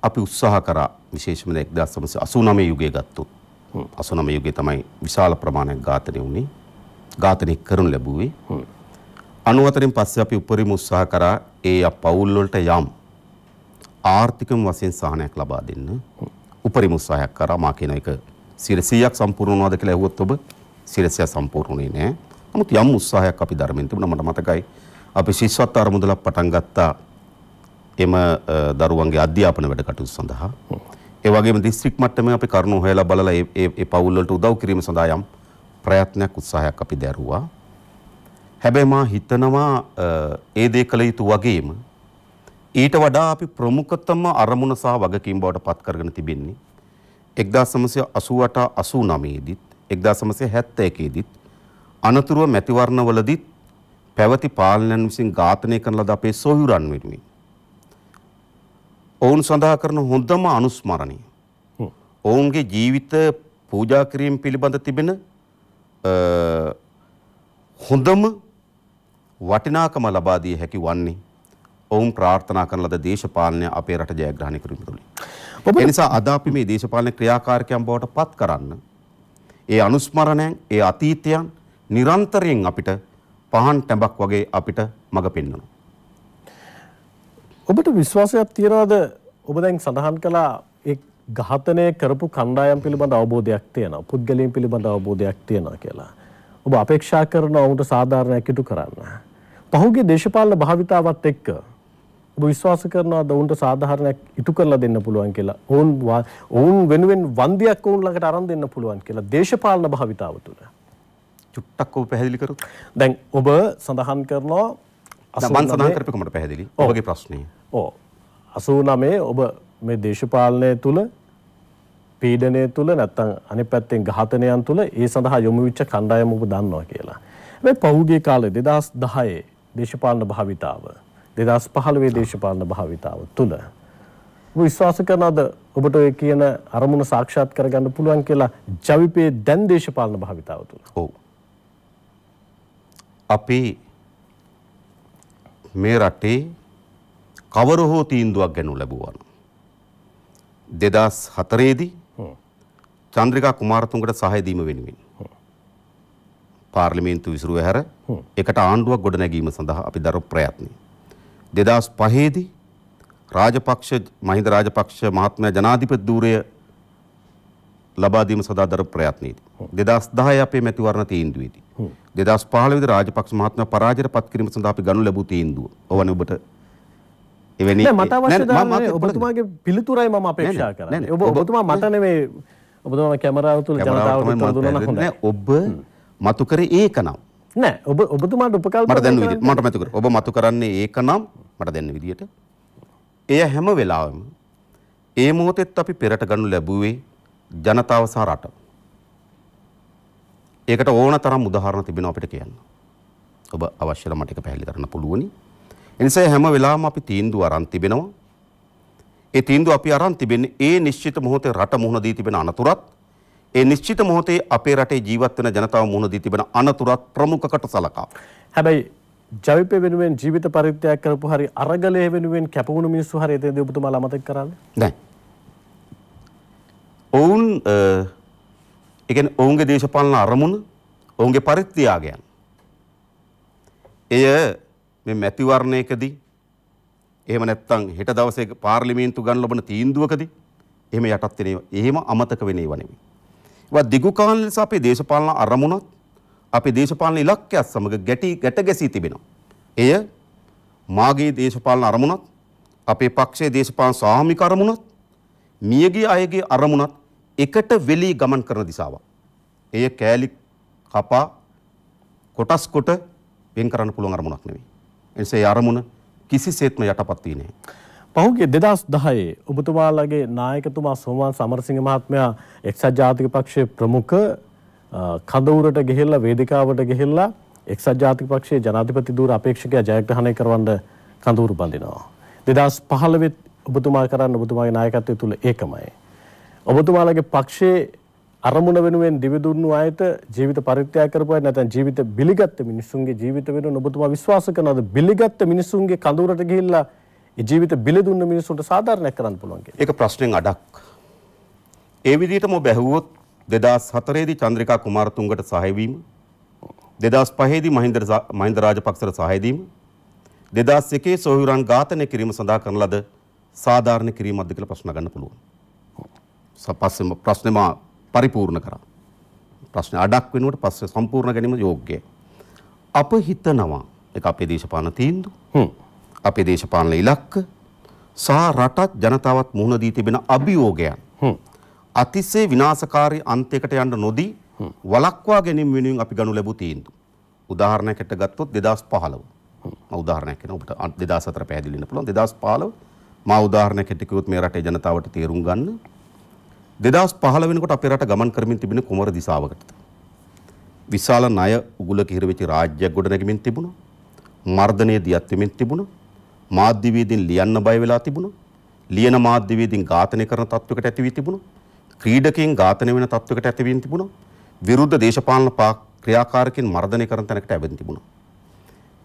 අපි උත්සාහ කරා විශේෂම 1989 යුගයේ ගත්තොත් 89 යුගයේ තමයි විශාල ප්‍රමාණයක් ඝාතනය වුණේ. ඝාතනය කරනු ලැබුවේ. 94න් පස්සේ අපි උපරිම උත්සාහ කරා ඒ පවුල් වලට යම් ආර්ථිකම වශයෙන් සහනයක් ලබා දෙන්න. උපරිම උත්සාහයක් කරා මා කියන එක 100ක් සම්පූර්ණ වුණාද කියලා ඇහුවොත් ඔබ සිරසිය සම්පූර්ණුනේ නෑ. නමුත් යම් උත්සාහයක් අපි ධර්මයෙන් තිබුණා මට මතකයි අපි ශිෂ්‍යත්ව අරමුදලක් පටන් ගත්තා එම දරුවන්ගේ අධ්‍යාපන වැඩ කටයුතු සඳහා. ඒ වගේම දිස්ත්‍රික් මට්ටමේ අපි කරුණු හොයලා බලලා ඒ ඒ පවුල් වලට උදව් කිරීම සඳහා යම් ප්‍රයත්නයක් උත්සාහයක් අපි දැරුවා. හැබැයි මා හිතනවා ඒ දේ කළ යුතු වගේම ඊට වඩා අපි ප්‍රමුඛතම අරමුණ සහ වගකීම් බවට පත් කරගෙන තිබෙන්නේ 1988 89 දිත් 1971 අනතුරුව මැතිවරණවලදීත් පැවති පාලනයන් විසින් ඝාතනය කරන ලද අපේ සොහොයුරන් වෙනුවෙන් ඔවුන් සඳහා කරන හොඳම අනුස්මරණය ඔවුන්ගේ ජීවිත පූජා කිරීම පිළිබඳ තිබෙන හොඳම වටිනාකම ලබා දිය හැකි වන්නේ ඔවුන් ප්‍රාර්ථනා කරන ලද දේශපාලනය අපේ රට ජයග්‍රහණය කිරීම තුළින්. ඒ නිසා අද අපි මේ දේශපාලන ක්‍රියාකාරකයන් බවට පත් කරන්න ඒ අනුස්මරණයන්, ඒ අතීතයන් නිරන්තරයෙන් අපිට පහන් ටැඹක් වගේ අපිට මඟ පෙන්වනවා. ඔබට විශ්වාසයක් තියනවාද? ඔබ දැන් සඳහන් කළා ඒ ඝාතනය කරපු කණ්ඩායම් පිළිබඳ අවබෝධයක් තියෙනවා. පුද්ගලයන් පිළිබඳ අවබෝධයක් තියෙනවා කියලා. ඔබ අපේක්ෂා කරනවා ඔවුන්ට සාධාරණ එකතු කරන්න. පහුගිය දේශපාලන භාවිතාවත් එක්ක ඔබ විශ්වාස කරනවාද ඔවුන්ට සාධාරණයක් ඉටු කරලා දෙන්න පුළුවන් කියලා. ඔවුන් ඔවුන් වෙනුවෙන් වන්දියක් ඔවුන් ළඟට අරන් දෙන්න පුළුවන් කියලා දේශපාලන භාවිතාව තුළ. චුට්ටක් ඔබ පැහැදිලි කරොත්. දැන් ඔබ සඳහන් කරනවා මන් සඳහන් කරපු කමට පැහැදිලි. ඔබගේ ප්‍රශ්නේ. ඔව්. 89 ඔබ මේ දේශපාලනය තුළ පීඩනය තුළ නැත්තම් අනිත් පැත්තෙන් ඝාතනයන් තුළ ඒ සඳහා යොමු වෙච්ච කණ්ඩායම ඔබ දන්නවා කියලා. හැබැයි පහුගිය කාලේ 2010 දේශපාලන භාවිතාව දෙදස් පහළවේ දේශපාලන භාවිතාව තුළ. විශ්වාස කරන අද ඔබට ඔය කියන අරමුණ සාක්ෂාත් කරගන්න පුළුවන් කියලා ජවිපයේ දැන් දේශපාලන භාවිතාව තුළ. ඔව්. අපි මේ රටේ කවර හෝ තීන්දුවක් ගැනු ලැබුවන්. දෙදස් හතරේදී චන්ද්‍රිකා කුමාරතුන්ගට සහයදීම වෙනුවෙන්. පාර්ලිමේන්තු විසුරුව හැර එකට ආණ්ඩුවක් ගොඩනැගීම සඳහා අපි දරු ප්‍රයත්නය. දෙදස් පහේදී රාජපක්ෂ මහින්ද රාජපක්ෂ මහත්මයා ජනාධිපති ධූරය ලබාදීම සඳහා දර ප්‍රයත්නයේදී. 2010 අපේ මැතිවරණ තීන්දුවේදී. 2015 වෙනිදා රාජපක්ෂ මහත්මයා පරාජයට පත් කිරීම සඳහා අපි ගනු ලැබූ තීන්දුව. ඕවනේ ඔබට එවැනි නෑ මට අවශ්‍ය දාන්නේ ඔබතුමාගේ පිළිතුරයි මම අපේක්ෂා කරන්නේ. ඔබ ඔබතුමා මට නෙමෙයි ඔබතුමා කැමරාව තුල ජනතාවට පිළිතුරු දුන්නා හොඳයි. ඔබ මතු කරේ ඒකනම්. නෑ ඔබ ඔබතුමාට උපකල්පනා මට දැන් විදිහට මට මතක කර ඔබ මතු කරන්නේ ඒක නම් මට දැන් විදිහට එය හැම වෙලාවෙම ඒ මොහොතෙත් අපි පෙරට ගනු ලැබුවේ ජනතාව සහ රට. ඒකට ඕන තරම් උදාහරණ තිබෙනවා අපිට කියන්න. ඔබ අවශ්‍යල මට එක පැහැදිලි කරන්න පුළුවනි. එනිසා හැම වෙලාවෙම අපි තීන්දුව අරන් තිබෙනවා. ඒ තීන්දුව අපි අරන් තිබෙන්නේ ඒ නිශ්චිත මොහොතේ රට මුහුණ දී තිබෙන අනතුරත් ඒ නිශ්චිත මොහොතේ අපේ රටේ ජීවත් වෙන ජනතාව මුහුණ දී තිබෙන අනතුරත් ප්‍රමුඛකට සලකා. හැබැයි ජවිපේ වෙනුවෙන් ජීවිත පරිත්‍යාග කරපු හරි අරගලය වෙනුවෙන් කැපවුණු මිනිස්සු හරි එතනදී ඔබතුමාලා මතක් කරන්නේ? නැහැ. ඔවුන් ඒ කියන්නේ ඔවුන්ගේ දේශපාලන අරමුණ ඔවුන්ගේ පරිත්‍යාගයන්. එය මේ මැතිවරණයකදී එහෙම නැත්නම් හෙට දවසේ පාර්ලිමේන්තු ගන්න ලබන තීන්දුවකදී එහෙම යටත් වෙන ඒවා එහෙම අමතක වෙන ඒවා නෙමෙයි. ඒවා දිගු කාලය නිසා අපේ දේශපාලන අරමුණත් අපේ දේශපාලන ඉලක්කයත් සමග ගැටි ගැට ගැසී තිබෙනවා. එය මාගේ දේශපාලන අරමුණත් අපේ පක්ෂයේ දේශපාලන සාමික අරමුණත් මියගිය අයගේ අරමුණත් එකට වෙලී ගමන් කරන දිශාවක්. එය කෑලි කපා කොටස් කොට වෙන් කරන්න පුළුවන් අරමුණක් නෙවෙයි. එනිසා ඒ අරමුණ කිසිසේත්ම යටපත් වෙන්නේ නැහැ. පහුගේ දෙදස් දහයේ ඔබතුමාලගේ නායකතුමා සෝමන් සමරසිංහ මහත්මයා එක්සත් ජාතික පක්ෂයේ ප්‍රමුඛ කඳවුරට ගෙහිල්ලා වේදිකාවට ගෙහිල්ලා එක්සත් ජාතික පක්ෂයේ ජනාධිපති ධූර අපේක්ෂකයා ජයග්‍රහණය කරවන්න කඳවුරු බඳිනවා. දෙදස් පහළවෙත් ඔබතුමා කරන්න ඔබතුමාගේ නායකත්වය තුළ ඒකමයි. ඔබතුමාලගේ පක්ෂයේ අරමුණ වෙනුවෙන් දිවිදුන්නු අයට ජීවිත පරිත්‍යාග කරපුවා නැත්නම් ජීවිත බිලිගත්ත මිනිසුන්ගේ ජීවිත වෙනුවෙන් ඔබතුමා විශ්වාස කරනවද බිලිගත්ත මිනිසුන්ගේ කඳවුරට ගිහිල්ලා ඒ ජීවිත බිල දුන්න මිනිස්සුන්ට සාධාරණයක් කරන්න පුළුවන් කියලා. ඒක ප්‍රශ්නෙන් අඩක්. ඒ විදිහටම ඔබ ඇහුවොත් 2004 දී චන්ද්‍රිකා කුමාරතුංගට සහාය වීම 2005 දී මහින්ද මහින්ද රාජපක්ෂට සහාය දීම 2001 සොහොයුරන් ඝාතනය කිරීම සඳහා කරන ලද සාධාරණ කිරීමක්ද කියලා ප්‍රශ්න ගන්න පුළුවන්. පස්සෙම ප්‍රශ්නේ මා පරිපූර්ණ කරා. ප්‍රශ්නේ අඩක් වෙනුවට පස්සේ සම්පූර්ණ ගැනීම යෝග්‍යයි. අප හිතනවා ඒක අපේ දේශපාලන තීන්දුව. හ්ම්. අපේ දේශපාලන ඉලක්ක සහ රටත් ජනතාවත් මුහුණ දී තිබෙන අභියෝගයන් අතිශය විනාශකාරී අන්තයකට යන්න නොදී වළක්වා ගැනීම වෙනුවෙන් අපි ගනු ලැබූ තීන්දුව. උදාහරණයකට ගත්තොත් 2015. මම උදාහරණයක් කියන ඔබට 2004 පැහැදිලි වෙන්න පුළුවන් 2015 මා උදාහරණයකට කිව්වොත් මේ රටේ ජනතාවට තේරුම් ගන්න 2015 වෙනකොට අපේ රට ගමන් කරමින් තිබෙන කුමර දිශාවකටද? විශාල ණය උගුල කිහිර වෙච්ච රාජ්‍යයක් ගොඩනැගෙමින් තිබුණා. මර්ධනයේ දියත් වෙමින් තිබුණා. මාධ්‍යවේදීන් ලියන්න බය වෙලා තිබුණා. ලියන මාධ්‍යවේදීන් ඝාතනය කරන තත්වයකට ඇති වී තිබුණා. ක්‍රීඩකයන් ඝාතනය වෙන තත්වයකට ඇති වී තිබුණා. විරුද්ධ දේශපාලන ක්‍රියාකාරකයන් මර්ධනය කරන තැනකට ඇවිත් තිබුණා.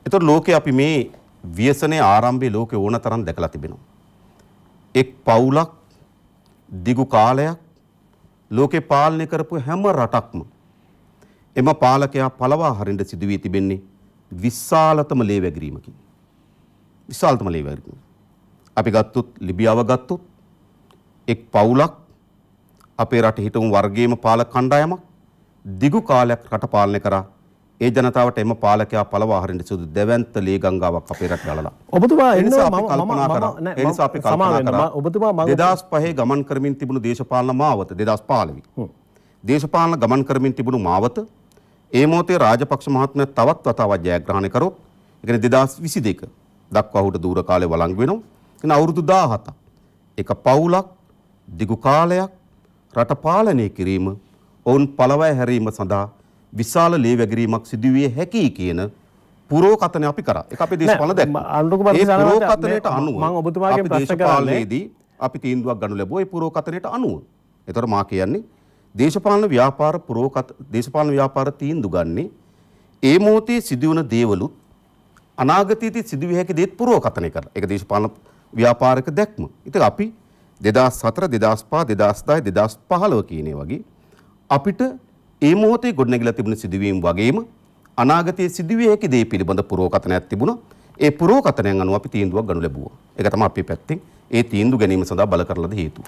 ඒතර ලෝකේ අපි මේ ව්‍යසනයේ ආරම්භයේ ලෝකේ ඕන තරම් දැකලා තිබෙනවා. එක් පවුලක් දිගු කාලයක් ලෝකේ පාලනය කරපු හැම රටක්ම එම පාලකයා පළවා හරින්න සිදුවී තිබෙන්නේ විශාලතම ලේවැගිරීමකින්. විශාලතම ලේවර්ග. අපි ගත්තොත් ලිබියාව ගත්තොත් එක් පවුලක් අපේ රට හිටවුම් වර්ගයේම පාලක කණ්ඩායමක් දිගු කාලයක් රට පාලනය කරා ඒ ජනතාවට එම පාලකයා පළවා හරින්න සුදු දෙවන්ත ලී ගංගාවක් අපේ රට ගලලා. ඔබතුමා ඒ නිසා අපි කල්පනා කරා. ඒ නිසා අපි කල්පනා කරා. ඔබතුමා මම 2005 ගමන් කරමින් තිබුණු දේශපාලන මාවත 2015. දේශපාලන ගමන් කරමින් තිබුණු මාවත ඒ මොහොතේ රාජපක්ෂ මහත්මයා තවත් වතාවක් ජයග්‍රහණය කරොත් ඒ කියන්නේ 2022 දක්වා ඔහුට දුර කාලේ වළංගු වෙනවා. එන අවුරුදු 17ක්. එක පවුලක් දිගු කාලයක් රට පාලනය කිරීම ඔවුන් පළවැය හැරීම සඳහා විශාල ලේ වැගිරීමක් සිදු විය හැකියි කියන පුරෝකථන අපි කරා. ඒක අපේ දේශපාලන දැක්ම. ඒ පුරෝකථනයට අනුව මම ඔබතුමාගෙන් ප්‍රශ්න කරන්නේ අපි තීන්දුවක් ගන්න ලැබුවා ඒ පුරෝකථනයට අනුව. ඒතර මා කියන්නේ දේශපාලන ව්‍යාපාර පුරෝකත දේශපාලන ව්‍යාපාර තීන්දුව ගන්නේ ඒ මොහොතේ සිදුවන දේවලුත් අනාගතයේදී සිදුවිය හැකි දේත් පුරෝකථනය කරලා. ඒක දේශපාලන ව්‍යාපාරික දැක්ම. ඉතින් අපි 2004 2005 2010 2015 කියන වගේ අපිට ඒ මොහොතේ ගොඩනැගිලා තිබුණ සිදුවීම් වගේම අනාගතයේ සිදුවිය හැකි දේ පිළිබඳ පුරෝකථනයක් තිබුණා. ඒ පුරෝකථනයන් අනුව අපි තීන්දුවක් ගනු ලැබුවා. ඒක තමයි අපි පැත්තෙන් ඒ තීන්දුව ගැනීම සඳහා බල කරලද හේතුව.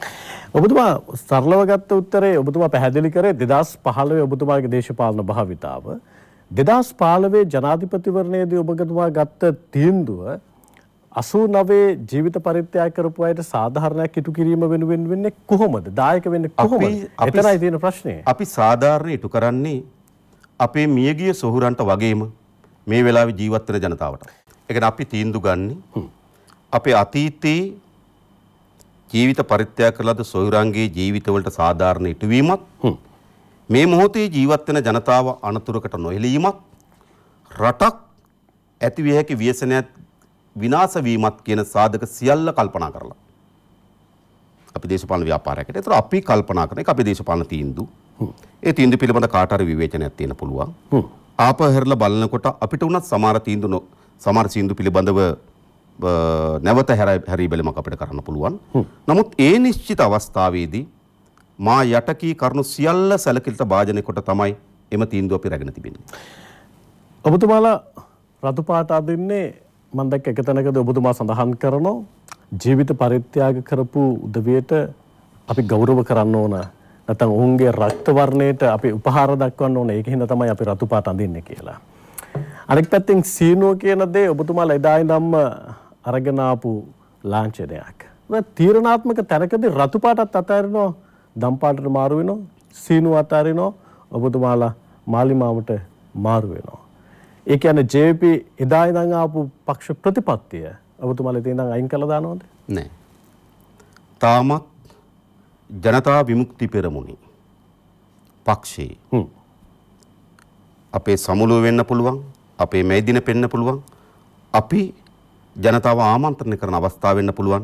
ඔබතුමා සරලව ගත්ත උත්තරේ ඔබතුමා පැහැදිලි කරේ 2015 ඔබතුමාගේ දේශපාලන භාවිතාව. දෙදස් පාලවේ ජනාධිපතිවරණයේදී ඔබගතුමා ගත්ත තීන්දුව අසූ නවේ ජීවිත පරිත්‍යය කරපු අයට සාධාරණයක් ඉටු කිරීම වෙනුවෙන් වෙන්නේ කොහොමද දායක වෙන්න කොහොම එතරයි තියෙන ප්‍රශ්නය අපි සාධාරණ ඉටු කරන්නේ අපේ මියගිය සොහුරන්ට වගේම මේ වෙලාවේ ජීවත්තර ජනතාවට. එකන අපි තීන්දු ගන්නේ අපේ අතීතයේ ජීවිත පරිත්‍යා කරලද සොයුරන්ගේ ජීවිතවලට සාධාරණ ඉටුවීමත් මේ මොහොතේ ජීවත් වෙන ජනතාව අනතුරකට නොහෙලීමත් රටක් ඇති විය හැකි ව්‍යසනයත් විනාශ වීමත් කියන සාධක සියල්ල කල්පනා කරලා අපි දේශපාලන ව්‍යාපාරයකට. ඒතර අපි කල්පනා කරන එක අපි දේශපාලන තීන්දුව. ඒ තීන්දුව පිළිබඳ කාට හරි විවේචනයක් තියෙන පුළුවන්. ආපහැරලා බලනකොට අපිට උනත් සමහර තීන්දුව සමහර තීන්දුව පිළිබඳව නැවත හැරී බැලීමක් අපිට කරන්න පුළුවන්. නමුත් ඒ නිශ්චිත අවස්ථාවේදී මා යටකී කරුණු සියල්ල සැලකිලිට භාජනය කොට තමයි එම තීන්දුව අපි රැගෙන තිබෙන්නේ. ඔබතුමාලා රතු පාට අදින්නේ මම දැක්ක එක තැනකදී ඔබතුමා සඳහන් කරනවා ජීවිත පරිත්‍යාග කරපු උදවියට අපි ගෞරව කරන්න ඕන නැත්නම් ඔවුන්ගේ රක්ත වර්ණයට අපි උපහාර දක්වන්න ඕන ඒක හින්දා තමයි අපි රතු පාට අඳින්නේ කියලා. අනෙක් පැත්තෙන් සීනෝ කියන දේ ඔබතුමාලා එදා ඉඳන්ම අරගෙන ආපු ලාංඡනයක්. තීරණාත්මක තැනකදී රතු පාටත් අතාරිනවා දම්පාටට මාරු වෙනවා, සීනු අතාරිනවා, ඔබතුමාලා මාලිමාවට මාරු වෙනවා. ඒ කියන්නේ JP එදා ඉඳන් ආපු පක්ෂ ප්‍රතිපත්තිය ඔබතුමාලා ඉතින් ඉඳන් අයින් කළා දානවද? නෑ. තාමත් ජනතා විමුක්ති පෙරමුණේ පක්ෂේ අපේ සමුළුව වෙන්න පුළුවන්, අපේ මැදින පෙන්න පුළුවන්, අපි ජනතාව ආමන්ත්‍රණය කරන අවස්ථාව වෙන්න පුළුවන්.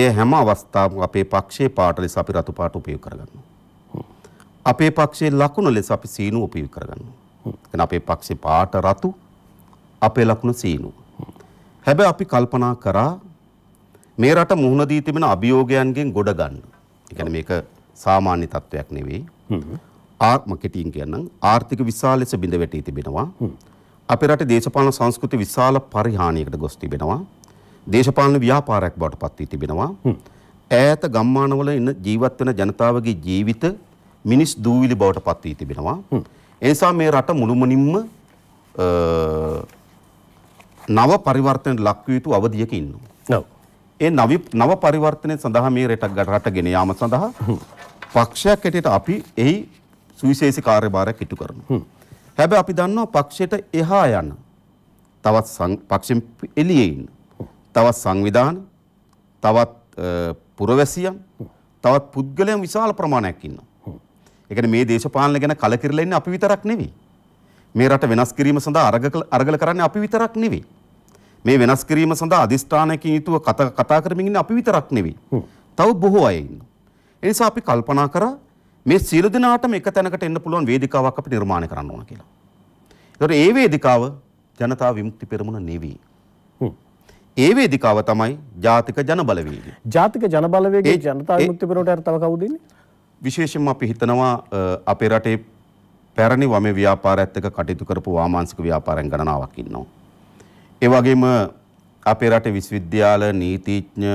ඒ හැම අවස්ථාවම අපේ පක්ෂයේ පාට ලෙස අපි රතු පාට උපයෝග කරගන්නවා. අපේ පක්ෂයේ ලකුණු ලෙස අපි සීනු උපයෝග කරගන්නවා. එහෙනම් අපේ පක්ෂේ පාට රතු අපේ ලකුණු සීනු. හැබැයි අපි කල්පනා කරා මේ රට මුහුණ දී තිබෙන අභියෝගයන්ගෙන් ගොඩ ගන්න. ඒ කියන්නේ මේක සාමාන්‍ය තත්වයක් නෙවෙයි. ආත්ම කෙටියෙන් කියනනම් ආර්ථික විශාල ලෙස බිඳ වැටී තිබෙනවා. අපේ රටේ දේශපාලන සංස්කෘති විශාල පරිහානියකට ගොස් තිබෙනවා. දේශපාලන ව්‍යාපාරයක් බවට පත් වී තිබෙනවා. ඈත ගම්මානවල ඉන්න ජීවත් වෙන ජනතාවගේ ජීවිත මිනිස් දූවිලි බවට පත් වී තිබෙනවා. ඒ නිසා මේ රට මුළුමනින්ම නව පරිවර්තන ලක්විය යුතු අවධියක ඉන්නවා. ඒ නව නව පරිවර්තනය සඳහා මේ රටක් රට ගෙන යාම සඳහා පක්ෂයක් ඇටියට අපි එහි සුවිශේෂී කාර්යභාරයක් ඉටු කරනවා. හැබැයි අපි දන්නවා පක්ෂයට එහා යන තවත් පක්ෂෙන් එළියේ ඉන්න තවත් සංවිධාන තවත් පුරවැසියන් තවත් පුද්ගලයන් විශාල ප්‍රමාණයක් ඉන්නවා. ඒ කියන්නේ මේ දේශපාලන ගැන කලකිරලා ඉන්නේ අපි විතරක් නෙවෙයි. මේ රට වෙනස් කිරීම සඳහා අරගල කරන්නේ අපි විතරක් නෙවෙයි. මේ වෙනස් කිරීම සඳහා අදිස්ථානයකින් යුතුව කතා කරමින් ඉන්නේ අපි විතරක් නෙවෙයි. තව බොහෝ අය ඉන්නවා. ඒ නිසා අපි කල්පනා කරා මේ සියලු දෙනාටම එක තැනකට එන්න පුළුවන් වේදිකාවක් අපි නිර්මාණය කරන්න ඕන කියලා. ඒතකොට ඒ වේදිකාව ජනතා විමුක්ති පෙරමුණ නෙවෙයි. ඒ වේදිකාව තමයි ජාතික ජනබලවේගය. ජාතික ජනබලවේගයේ ජනතා විමුක්ති පෙරමුණට තව කවුද ඉන්නේ? විශේෂයෙන්ම අපි හිතනවා අපේ රටේ පැරණි වමේ ව්‍යාපාරයත් එක්ක කටයුතු කරපු වාමාංශික ව්‍යාපාරයන් ගණනාවක් ඉන්නවා. ඒ වගේම අපේ රටේ විශ්වවිද්‍යාල නීතිඥ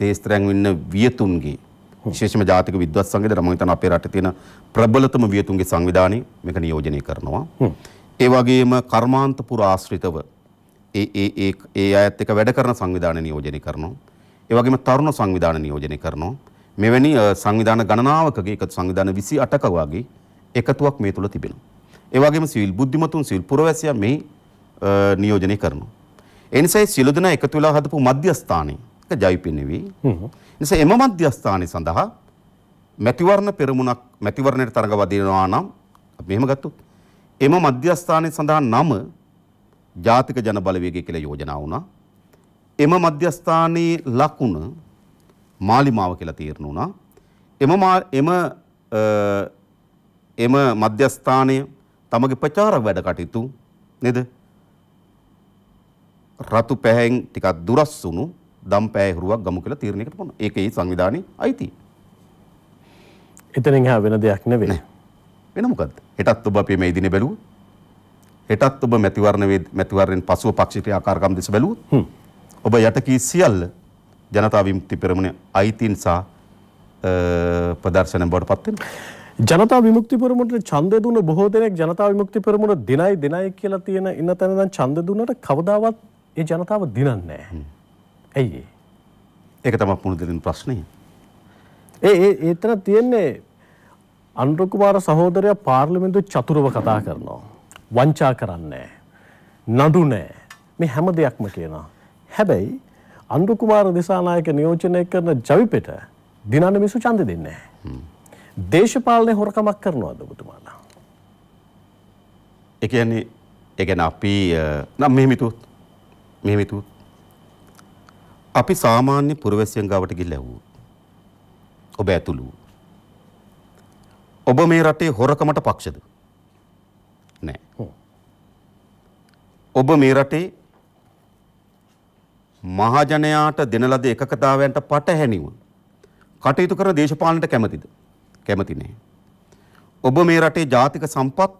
ශේස්ත්‍රයන් ඉන්න වියතුන්ගේ විශේෂම ජාතික විද්වත් සංගීතය මම හිතන අපේ රටේ තියෙන ප්‍රබලතම වියතුන්ගේ සංවිධානය මේක නියෝජනය කරනවා. ඒ වගේම කර්මාන්තපුර ආශ්‍රිතව ඒ ඒ ඒ ඒ අයත් එක්ක වැඩ කරන සංවිධාන නියෝජනය කරනවා. ඒ වගේම තරුණ සංවිධාන නියෝජනය කරනවා. මෙවැනි සංවිධාන ගණනාවකගේ එකතු සංවිධාන 28ක වගේ එකතුවක් මේ තුල තිබෙනවා. ඒ වගේම සිවිල් බුද්ධිමතුන් සිවිල් පුරවැසියා මේ නියෝජනය කරනවා. ඒ නිසා සියලු දෙනා එකතු වෙලා හදපු මධ්‍යස්ථානයේ ජයිපින් නෙවෙයි. නිසා එම මධ්‍යස්ථානයේ සඳහා මැතිවරණ පෙරමුණක් මැතිවරණයට තරඟ වදිනවා නම් අපි මෙහෙම ගත්තොත් එම මධ්‍යස්ථානයේ සඳහා නම ජාතික ජන බලවේගය කියලා යෝජනා වුණා. එම මධ්‍යස්ථානයේ ලකුණ මාලිමාව කියලා තීරණ වුණා. එම එම එම මධ්‍යස්ථානය තමගේ ප්‍රචාර වැඩ කටයුතු නේද? රතු පැහැෙන් ටිකක් දුරස් වුණු දම් පැහැ හුරුවක් ගමු කියලා තීරණයකට පොන. ඒකේ සංවිධානයේ අයිති. එතනින් එහා වෙන දෙයක් නෙවෙයි. වෙන මොකද්ද? හෙටත් ඔබ අපි මේ දිනේ බැලුවා. හෙටත් ඔබ මැතිවරණ මැතිවරණයෙන් පසුව පක්ෂික ආකාරකම් දෙස බැලුවොත් ඔබ යට කී සියල්ල ජනතා විමුක්ති පෙරමුණේ අයිතින් සහ ප්‍රදර්ශනයෙන් බවට පත් වෙනවා. ජනතා විමුක්ති පෙරමුණට ඡන්දය දුන්න බොහෝ දෙනෙක් ජනතා විමුක්ති පෙරමුණ දිනයි දිනයි කියලා තියෙන ඉන්න තැන දැන් ඡන්ද දුන්නට කවදාවත් ඒ ජනතාව දිනන්නේ නැහැ. ඇයි ඒ? ඒක තමයි පුණු දෙලින් ප්‍රශ්නේ. ඒ ඒ ඒතර තියෙන්නේ අනුර කුමාර සහෝදරයා පාර්ලිමේන්තුවේ චතුරව කතා කරනවා. වංචා කරන්නේ නඩු නෑ. මේ හැම දෙයක්ම කියනවා. හැබැයි අන්ඩු කුමාර දිසානායක නියෝජනය කරන ජවිපෙට දිනන්න මිසු ඡන්ද දෙන්නේ දේශපාලනය හොරකමක් කරනවාද ඔබතුමාලා? ඒ කියන්නේ ඒ කියන්නේ අපි නම් මෙහෙම හිතුවොත් මෙහෙම හිතුවොත් අපි සාමාන්‍ය පුරවැසියන් ගාවට ගිහිල්ලා ඇහුවොත් ඔබ ඇතුළු ඔබ මේ රටේ හොරකමට පක්ෂද? ඔබ මේ රටේ මහජනයාට දෙන ලද එකකතාවයන්ට පටහැනිව කටයුතු කරන දේශපාලනට කැමතිද? කැමති නැහැ. ඔබ මේ රටේ ජාතික සම්පත්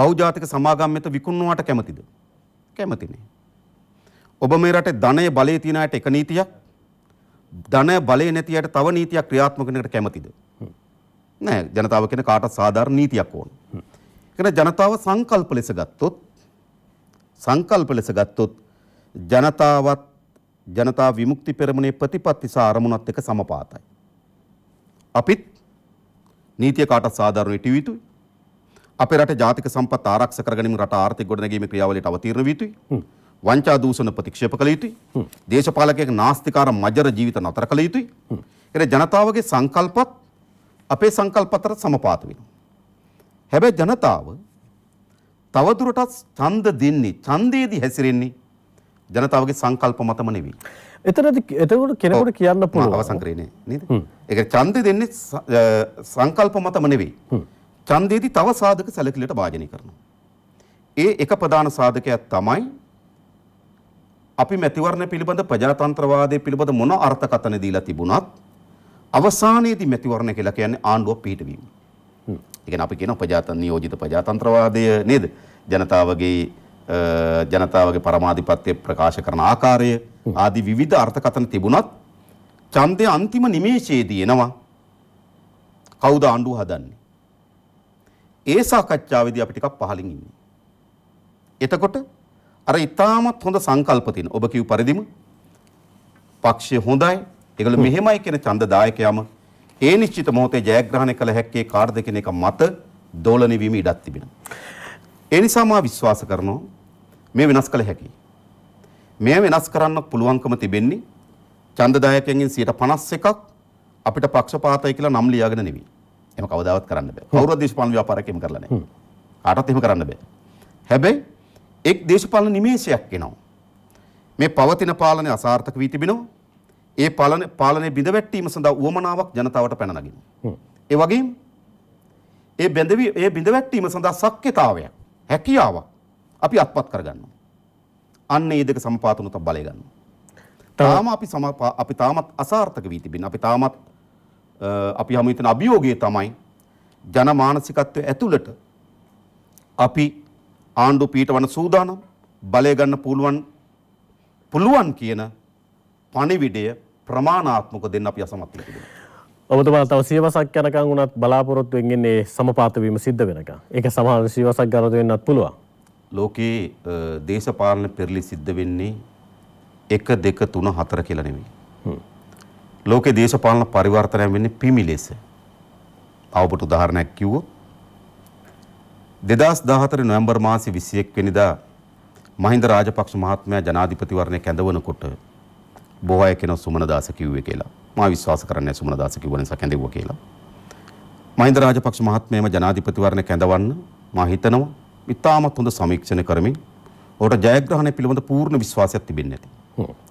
බෞද්ධාතික සමාගම් වෙත විකුණනවාට කැමතිද? කැමති නැහැ. ඔබ මේ රටේ ධනය බලය තියන අයට එක නීතියක් ධනය බලය නැති අයට තව නීතියක් ක්‍රියාත්මක කරනකට කැමතිද? නෑ ජනතාව කියන කාටත් සාධාරණ නීතියක් ඕන. ඒකන ජනතාව සංකල්ප ලෙස ගත්තොත් සංකල්ප ලෙස ගත්තොත් ජනතාවත් ජනතා විමුක්ති පෙරමුණේ ප්‍රතිපත්ති සහ අරමුණත් එක්ක සමපාතයි. අපිත් නීතිය කාටත් සාධාරණ ඉටිය යුතුයි. අපේ රටේ ජාතික සම්පත් ආරක්ෂා කරගැනීම රට ආර්ථික ගොඩනැගීමේ ක්‍රියාවලියට අවතීර්ණ විය යුතුයි. වංචා දූෂණ ප්‍රතික්ෂේප කළ යුතුයි. දේශපාලකයෙක් නාස්තිකාර මජර ජීවිත නතර කළ යුතුයි. ඒ ජනතාවගේ සංකල්පත් අපේ සංකල්ප අතර සමපාත වෙනවා. හැබැයි ජනතාව තවදුරටත් ඡන්ද දෙන්නේ ඡන්දයේදී හැසිරෙන්නේ ජනතාවගේ සංකල්ප මතම නෙවෙයි. එතනදී එතකොට කෙනෙකුට කියන්න පුළුවන් අවසන් කරේනේ නේද? ඒක ඡන්දය දෙන්නේ සංකල්ප මතම නෙවෙයි. ඡන්දයේදී තව සාධක සැලකිලිට භාජනය කරනවා. ඒ එක ප්‍රධාන සාධකයක් තමයි අපි මැතිවරණ පිළිබඳ ප්‍රජාතන්ත්‍රවාදය පිළිබඳ මොන අර්ථකථන දීලා තිබුණත් අවසානයේදී මැතිවරණ කියලා කියන්නේ ආණ්ඩුව පිහිටවීම. ඒ අපි කියන ප්‍රජාතන්ත්‍ර නියෝජිත ප්‍රජාතන්ත්‍රවාදය නේද? ජනතාවගේ ජනතාවගේ පරමාධිපත්‍ය ප්‍රකාශ කරන ආකාරය ආදී විවිධ අර්ථකථන තිබුණත් ඡන්දයේ අන්තිම නිමේෂයේදී එනවා කවුද ආණ්ඩුව හදන්නේ? ඒ සාකච්ඡාවේදී අපි ටිකක් පහලින් ඉන්නේ. එතකොට අර ඉතාමත් හොඳ සංකල්ප තියෙන ඔබ කිව් පරිදිම පක්ෂය හොඳයි ඒගොල්ලෝ මෙහෙමයි කියන ඡන්දදායකයම ඒ නිශ්චිත මොහොතේ ජයග්‍රහණය කළ හැක්කේ කාර්ද කියන එක මත දෝලණය වීම ඉඩක් තිබෙනවා. ඒ නිසා මා විශ්වාස කරනවා මේ වෙනස් කළ හැකියි. මේ වෙනස් කරන්න පුළුවන්කම තිබෙන්නේ ඡන්දදායකයන්ගෙන් 51ක් අපිට පක්ෂපාතයි කියලා නම් ලියාගෙන නෙවෙයි. එහෙම කවදාවත් කරන්න බෑ. කවුරුත් දේශපාලන ව්‍යාපාරයක් එහෙම කරලා නැහැ. කාටවත් එහෙම කරන්න බෑ. හැබැයි එක් දේශපාලන නිමේෂයක් එනවා. මේ පවතින පාලනය අසාර්ථක වී තිබෙනවා. ඒ පාලනය බිඳ වැට්ටීම සඳහා උවමනාවක් ජනතාවට පැන නගිනවා. ඒ වගේම ඒ බැඳවි ඒ බිඳ වැට්ටීම සඳහා සක්්‍යතාවයක් හැකියාවක් අපි අත්පත් කරගන්නවා. අන්න ඒ දෙක සමපාතන උත බලය ගන්නවා. තාම අපි සම අපි තාමත් අසාර්ථක වී තිබෙන අපි තාමත් අපි හැම හිතන අභියෝගය තමයි ජන මානසිකත්වය ඇතුළට අපි ආණ්ඩු පීඨවන සූදානම් බලය ගන්න පුළුවන් පුළුවන් කියන පණිවිඩය ප්‍රමාණාත්මක දෙන්න අපි අසමත් වෙනවා. ඔබතුමා තව සියවසක් යනකම් වුණත් බලාපොරොත්තු වෙන්නේ මේ සමපාත වීම සිද්ධ වෙනකම්. ඒක සමහර සියවසක් ගත වෙන්නත් පුළුවන්. ලෝකේ දේශපාලන පෙරලි සිද්ධ වෙන්නේ 1 2 3 4 කියලා නෙමෙයි. ලෝකේ දේශපාලන පරිවර්තනය වෙන්නේ පිමි ලෙස. අවබෝධ උදාහරණයක් කිව්වොත් 2014 නොවැම්බර් මාසේ 21 වෙනිදා මහින්ද රාජපක්ෂ මහත්මයා ජනාධිපතිවරණය කැඳවනකොට බොහෝ අය කෙනෙක් සුමනදාස කිව්වේ කියලා. මා විශ්වාස කරන්නේ සුමනදාස කිව්ව නිසා කැඳෙව්වා කියලා. මහින්ද රාජපක්ෂ මහත්මයාම ජනාධිපතිවරණ කැඳවන්න මා හිතනවා ඉතාමත් හොඳ සමීක්ෂණ කරමින් ඔහුට ජයග්‍රහණය පිළිබඳ පූර්ණ විශ්වාසයක් තිබෙන්නේ නැති.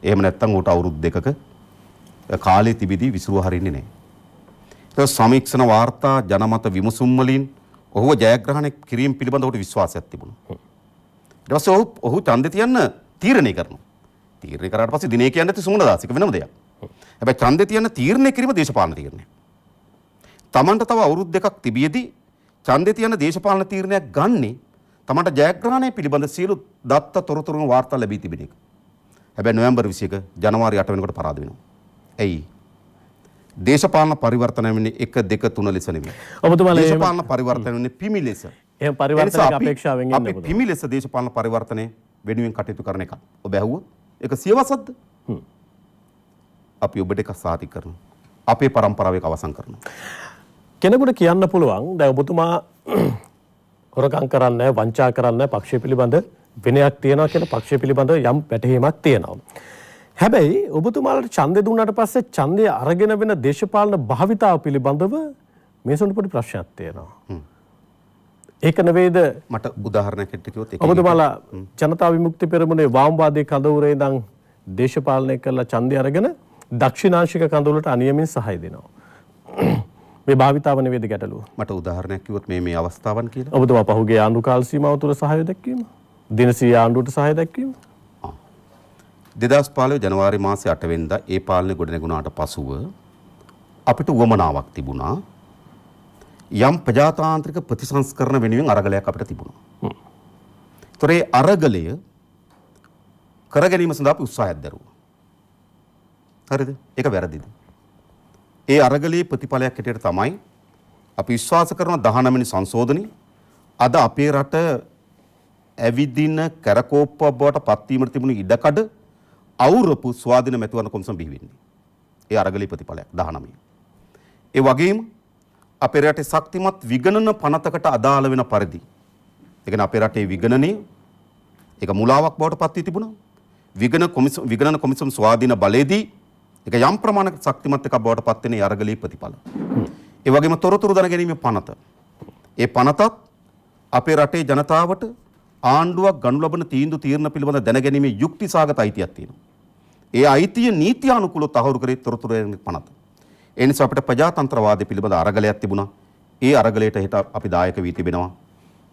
එහෙම නැත්නම් ඔහුට අවුරුදු දෙකක කාලය තිබිදී විසිරුව හරින්නේ නැහැ. ඒක සමීක්ෂණ වාර්තා ජනමත විමසුම් වලින් ඔහුව ජයග්‍රහණය කිරීම පිළිබඳ ඔහුට විශ්වාසයක් තිබුණා. ඊට පස්සේ ඔහු ඔහු ඡන්දේ තියන්න තීරණය කරනවා. තීරණය කරාට පස්සේ දිනේ කියන්නේ නැති සුමන දාසික වෙනම දෙයක්. හැබැයි ඡන්දේ තියන තීරණය කිරීම දේශපාලන තීරණයක්. Tamanට තව අවුරුදු දෙකක් තිබියදී ඡන්දේ තියන දේශපාලන තීරණයක් ගන්නේ Tamanට ජයග්‍රහණය පිළිබඳ සියලු දත්ත තොරතුරු වාර්තා ලැබී තිබෙන එක. හැබැයි නොවැම්බර් 21 ජනවාරි 8 වෙනිකොට පරාද වෙනවා. ඇයි? දේශපාලන පරිවර්තනය වෙන්නේ 1 2 3 ලෙස නෙමෙයි. ඔබතුමාලා දේශපාලන පරිවර්තනය වෙන්නේ පිමි ලෙස. එහෙනම් පරිවර්තනයක අපේක්ෂාවෙන් ඉන්නේ ඔබතුමා. අපි පිමි ලෙස දේශපාලන පරිවර්තනය වෙනුවෙන් කටයුතු කරන එක. ඔබ ඇහුවා ඒක සියවසක්ද? හ්ම්. අපි ඔබට එක සාති කරනවා. අපේ પરම්පරාව එක අවසන් කරනවා. කෙනෙකුට කියන්න පුළුවන් දැන් ඔබතුමා හොරකම් කරන්නේ වංචා කරන්නේ පක්ෂය පිළිබඳ විනයක් තියෙනවා කියලා පක්ෂය පිළිබඳ යම් පැටහීමක් තියෙනවා. හැබැයි ඔබතුමාලට ඡන්දය දුන්නාට පස්සේ ඡන්දය අරගෙන වෙන දේශපාලන භාවිතාව පිළිබඳව මේසොන්ට පොඩි ප්‍රශ්නයක් තියෙනවා. ඒක නෙවෙයිද මට උදාහරණයක් හිටියොත් ඒක ඔබතුමාලා ජනතා විමුක්ති පෙරමුණේ වාම්වාදී කඳවුරේ ඉඳන් දේශපාලනය කරලා ඡන්දය අරගෙන දක්ෂිනාංශික කඳවුරට අනියමින් සහාය දෙනවා. මේ භාවිතාව නෙවෙයිද ගැටලුව? මට උදාහරණයක් කිව්වොත් මේ මේ අවස්ථාවන් කියලා. ඔබතුමා පහුගිය ආණ්ඩු කාල සීමාව තුළ සහාය දැක්වීම. දිනසිය ආණ්ඩුවට සහාය දැක්වීම. 2015 ජනවාරි මාසේ 8 වෙනිදා ඒ පාලනේ ගොඩනැගුණාට පසුව අපිට උවමනාවක් තිබුණා යම් ප්‍රජාතාන්ත්‍රික ප්‍රතිසංස්කරණ වෙනුවෙන් අරගලයක් අපිට තිබුණා. ඒතර ඒ අරගලය කර ගැනීම සඳහා අපි උත්සාහයක් දරුවා. හරිද? ඒක වැරදිද? ඒ අරගලයේ ප්‍රතිඵලයක් හැටියට තමයි අපි විශ්වාස කරන 19 වෙනි සංශෝධනය අද අපේ රට ඇවිදින කැරකෝප්පුවක් බවට පත්වීමට තිබුණු ඉඩකඩ අවුරපු ස්වාධීන මැතිවරණ කොමිසම බිහි වෙන්නේ. ඒ අරගලයේ ප්‍රතිඵලයක් 19. ඒ වගේම අපේ රටේ ශක්තිමත් විගණන පනතකට අදාළ වෙන පරිදි ඒ කියන්නේ අපේ රටේ විගණනය ඒක මුලාවක් බවට පත් වී තිබුණා. විගණන කොමිසම් විගණන කොමිසම් ස්වාධීන බලයේදී ඒක යම් ප්‍රමාණයක ශක්තිමත් එකක් බවට පත් වෙන යර්ගලී ප්‍රතිඵල. ඒ වගේම තොරතුරු දැනගැනීමේ පනත. ඒ පනතත් අපේ රටේ ජනතාවට ආණ්ඩුවක් ගනු ලබන තීන්දුව තීරණ පිළිබඳ දැනගැනීමේ යුක්තිසහගත අයිතියක් තියෙනවා. ඒ අයිතිය නීතියානුකූලව තහවුරු කරේ තොරතුරු දැනගැනීමේ පනත. ඒ නිසා අපිට ප්‍රජාතන්ත්‍රවාදය පිළිබඳ අරගලයක් තිබුණා. ඒ අරගලයට හිට අපි දායක වී තිබෙනවා.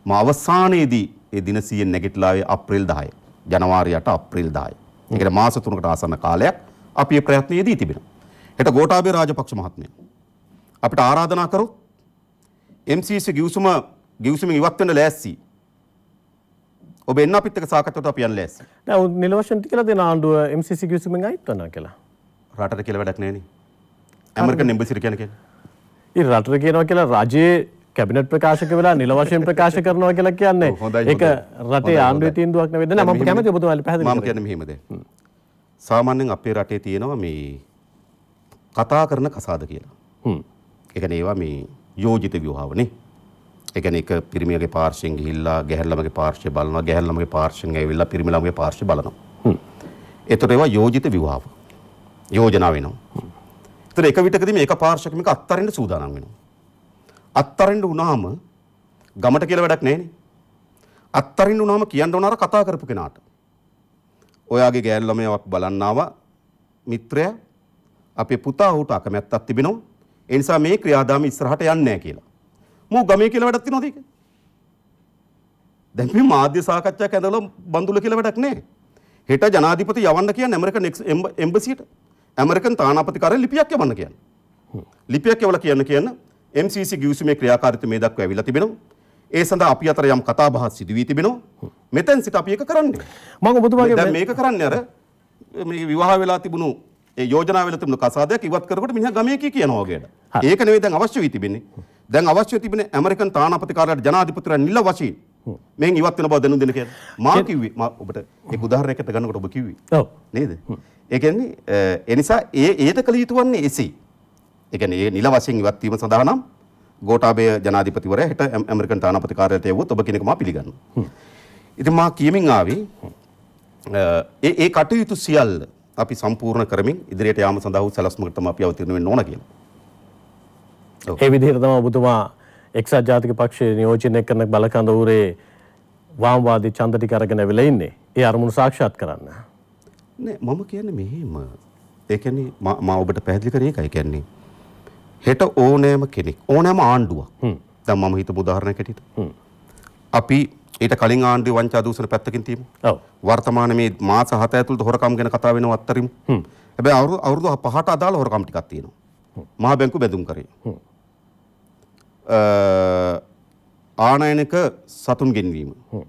මා අවසානයේදී ඒ දිනසියෙන් නැගිටලාවේ අප්‍රේල් 10 ජනවාරි 8 අප්‍රේල් 10. ඒ කියන්නේ මාස 3කට ආසන්න කාලයක් අපි මේ ප්‍රයත්නයේදී තිබෙනවා. හෙට ගෝඨාභය රාජපක්ෂ මහත්මයා අපිට ආරාධනා කරොත් MCC ගිවිසුම ගිවිසුමින් ඉවත් වෙන්න ලෑස්ති. ඔබ එන්න අපිත් එක්ක සාකච්ඡාවට අපි යන්න ලෑස්ති. නෑ නිල වශයෙන් කියලා දෙන ආණ්ඩුව MCC ගිවිසුමෙන් අයිත් වෙනවා කියලා. රටට කියලා වැඩක් නෑනේ. ඇමරිකන් එම්බසිට කියන කියන්නේ. ඒ රටට කියනවා කියලා රජයේ කැබිනට් ප්‍රකාශක වෙලා නිල වශයෙන් ප්‍රකාශ කරනවා කියලා කියන්නේ. ඒක රටේ ආණ්ඩුවේ තීන්දුවක් නෙවෙයි. නෑ මම කැමති ඔබතුමාලි පැහැදිලි කරන්න. මම කියන්නේ මෙහෙමද. සාමාන්‍යයෙන් අපේ රටේ තියෙනවා මේ කතා කරන කසාද කියලා. හ්ම්. ඒ කියන්නේ ඒවා මේ යෝජිත ව්‍යුහවනේ. ඒ කියන්නේ එක පිරිමියගේ පාර්ශ්වයෙන් ගිහිල්ලා ගැහැණු ළමගේ පාර්ශ්වය බලනවා. ගැහැණු ළමගේ පාර්ශ්වයෙන් ඇවිල්ලා පිරිමි ළමගේ පාර්ශ්වය බලනවා. හ්ම්. ඒතර ඒවා යෝජිත ව්‍යුහව. යෝජනා වෙනවා. ඒතර එක විටකදී මේක පාර්ශවක මේක අත්තරින්න සූදානම් වෙනවා. අත්තරින්න වුණාම ගමට කියලා වැඩක් නැහැනේ. අත්තරින්න වුණාම කියන්න ඕන අර කතා කරපු කෙනාට. ඔයාගේ ගෑනු ළමයාවක් බලන්න ආවා මිත්‍රයා අපේ පුතා ඌට අකමැත්තක් තිබෙනවා. ඒ නිසා මේ ක්‍රියාදාම ඉස්සරහට යන්නේ නැහැ කියලා. මූ ගමේ කියලා වැඩක් තියනවද ඒක? දැන් මේ මාධ්‍ය සාකච්ඡාවක් ඇඳලා බඳුල කියලා වැඩක් නැහැ. හෙට ජනාධිපති යවන්න කියන්නේ ඇමරිකන් එම්බසියට. ඇමරිකන් තානාපතිකාරය ලිපියක් යවන්න කියන්න. ලිපියක් යවලා කියන්න කියන්න MCC ගිවිසුමේ ක්‍රියාකාරීත්වය මේ දක්වා ඇවිල්ලා තිබෙනවා. ඒ සඳහා අපි අතර යම් කතා බහ සිදු වී තිබෙනවා. මෙතෙන් සිට අපි ඒක කරන්නේ. මම ඔබතුමාගේ දැන් මේක කරන්නේ අර මේ විවාහ වෙලා තිබුණු ඒ යෝජනා වෙලා තිබුණු කසාදයක් ඉවත් කරනකොට මිනිහා ගමේ කී කියනවා වගේට. ඒක නෙවෙයි දැන් අවශ්‍ය වී තිබෙන්නේ. දැන් අවශ්‍ය තිබෙන ඇමරිකන් තානාපතිකාරයාට ජනාධිපතිතුමා නිල වශයෙන් මෙන් ඉවත් වෙන බව දැනුම් දෙන්න කියලා. මා කිව්වේ මා ඔබට ඒක උදාහරණයකට ගන්නකොට ඔබ කිව්වේ. ඔව්. නේද? ඒ කියන්නේ ඒ නිසා ඒ ඒද කළ යුතු වන්නේ එසේ. ඒ කියන්නේ නිල වශයෙන් ඉවත් වීම සඳහා නම් ගෝඨාභය ජනාධිපතිවරයා හෙට ඇමරිකන් තානාපති කාර්යාලයට යවුවොත් ඔබ කියන එක මා පිළිගන්නවා. ඉතින් මා කියමින් ආවේ ඒ ඒ කටයුතු සියල්ල අපි සම්පූර්ණ කරමින් ඉදිරියට යාම සඳහා වූ සැලැස්මකට තමයි අපි අවතීර්ණ වෙන්න ඕන කියලා. ඒ විදිහට තමයි ඔබතුමා එක්සත් ජාතික පක්ෂයේ නියෝජනය කරන බලකඳ ඌරේ වාම්වාදී ඡන්ද ටික අරගෙන වෙලා ඉන්නේ. ඒ අරමුණු සාක්ෂාත් කරන්න. නෑ මම කියන්නේ මෙහෙම. ඒ කියන්නේ මම ඔබට පැහැදිලි කරේ ඒකයි කියන්නේ. හෙට ඕනෑම කෙනෙක් ඕනෑම ආණ්ඩුවක්. දැන් මම හිතමු උදාහරණයක් ඇටියට. අපි ඊට කලින් ආණ්ඩුවේ වංචා දූෂණ පැත්තකින් තියමු. ඔව්. වර්තමාන මේ මාස 7 ඇතුළත හොරකම් ගැන කතා වෙනව අත්තරිමු. හ්ම්. හැබැයි අවුරුදු අවුරුදු 5ට අදාළ හොරකම් ටිකක් තියෙනවා. මහා බැංකු බැඳුම් කරේ. හ්ම්. ආනයනක සතුන් ගෙන්වීම. හ්ම්.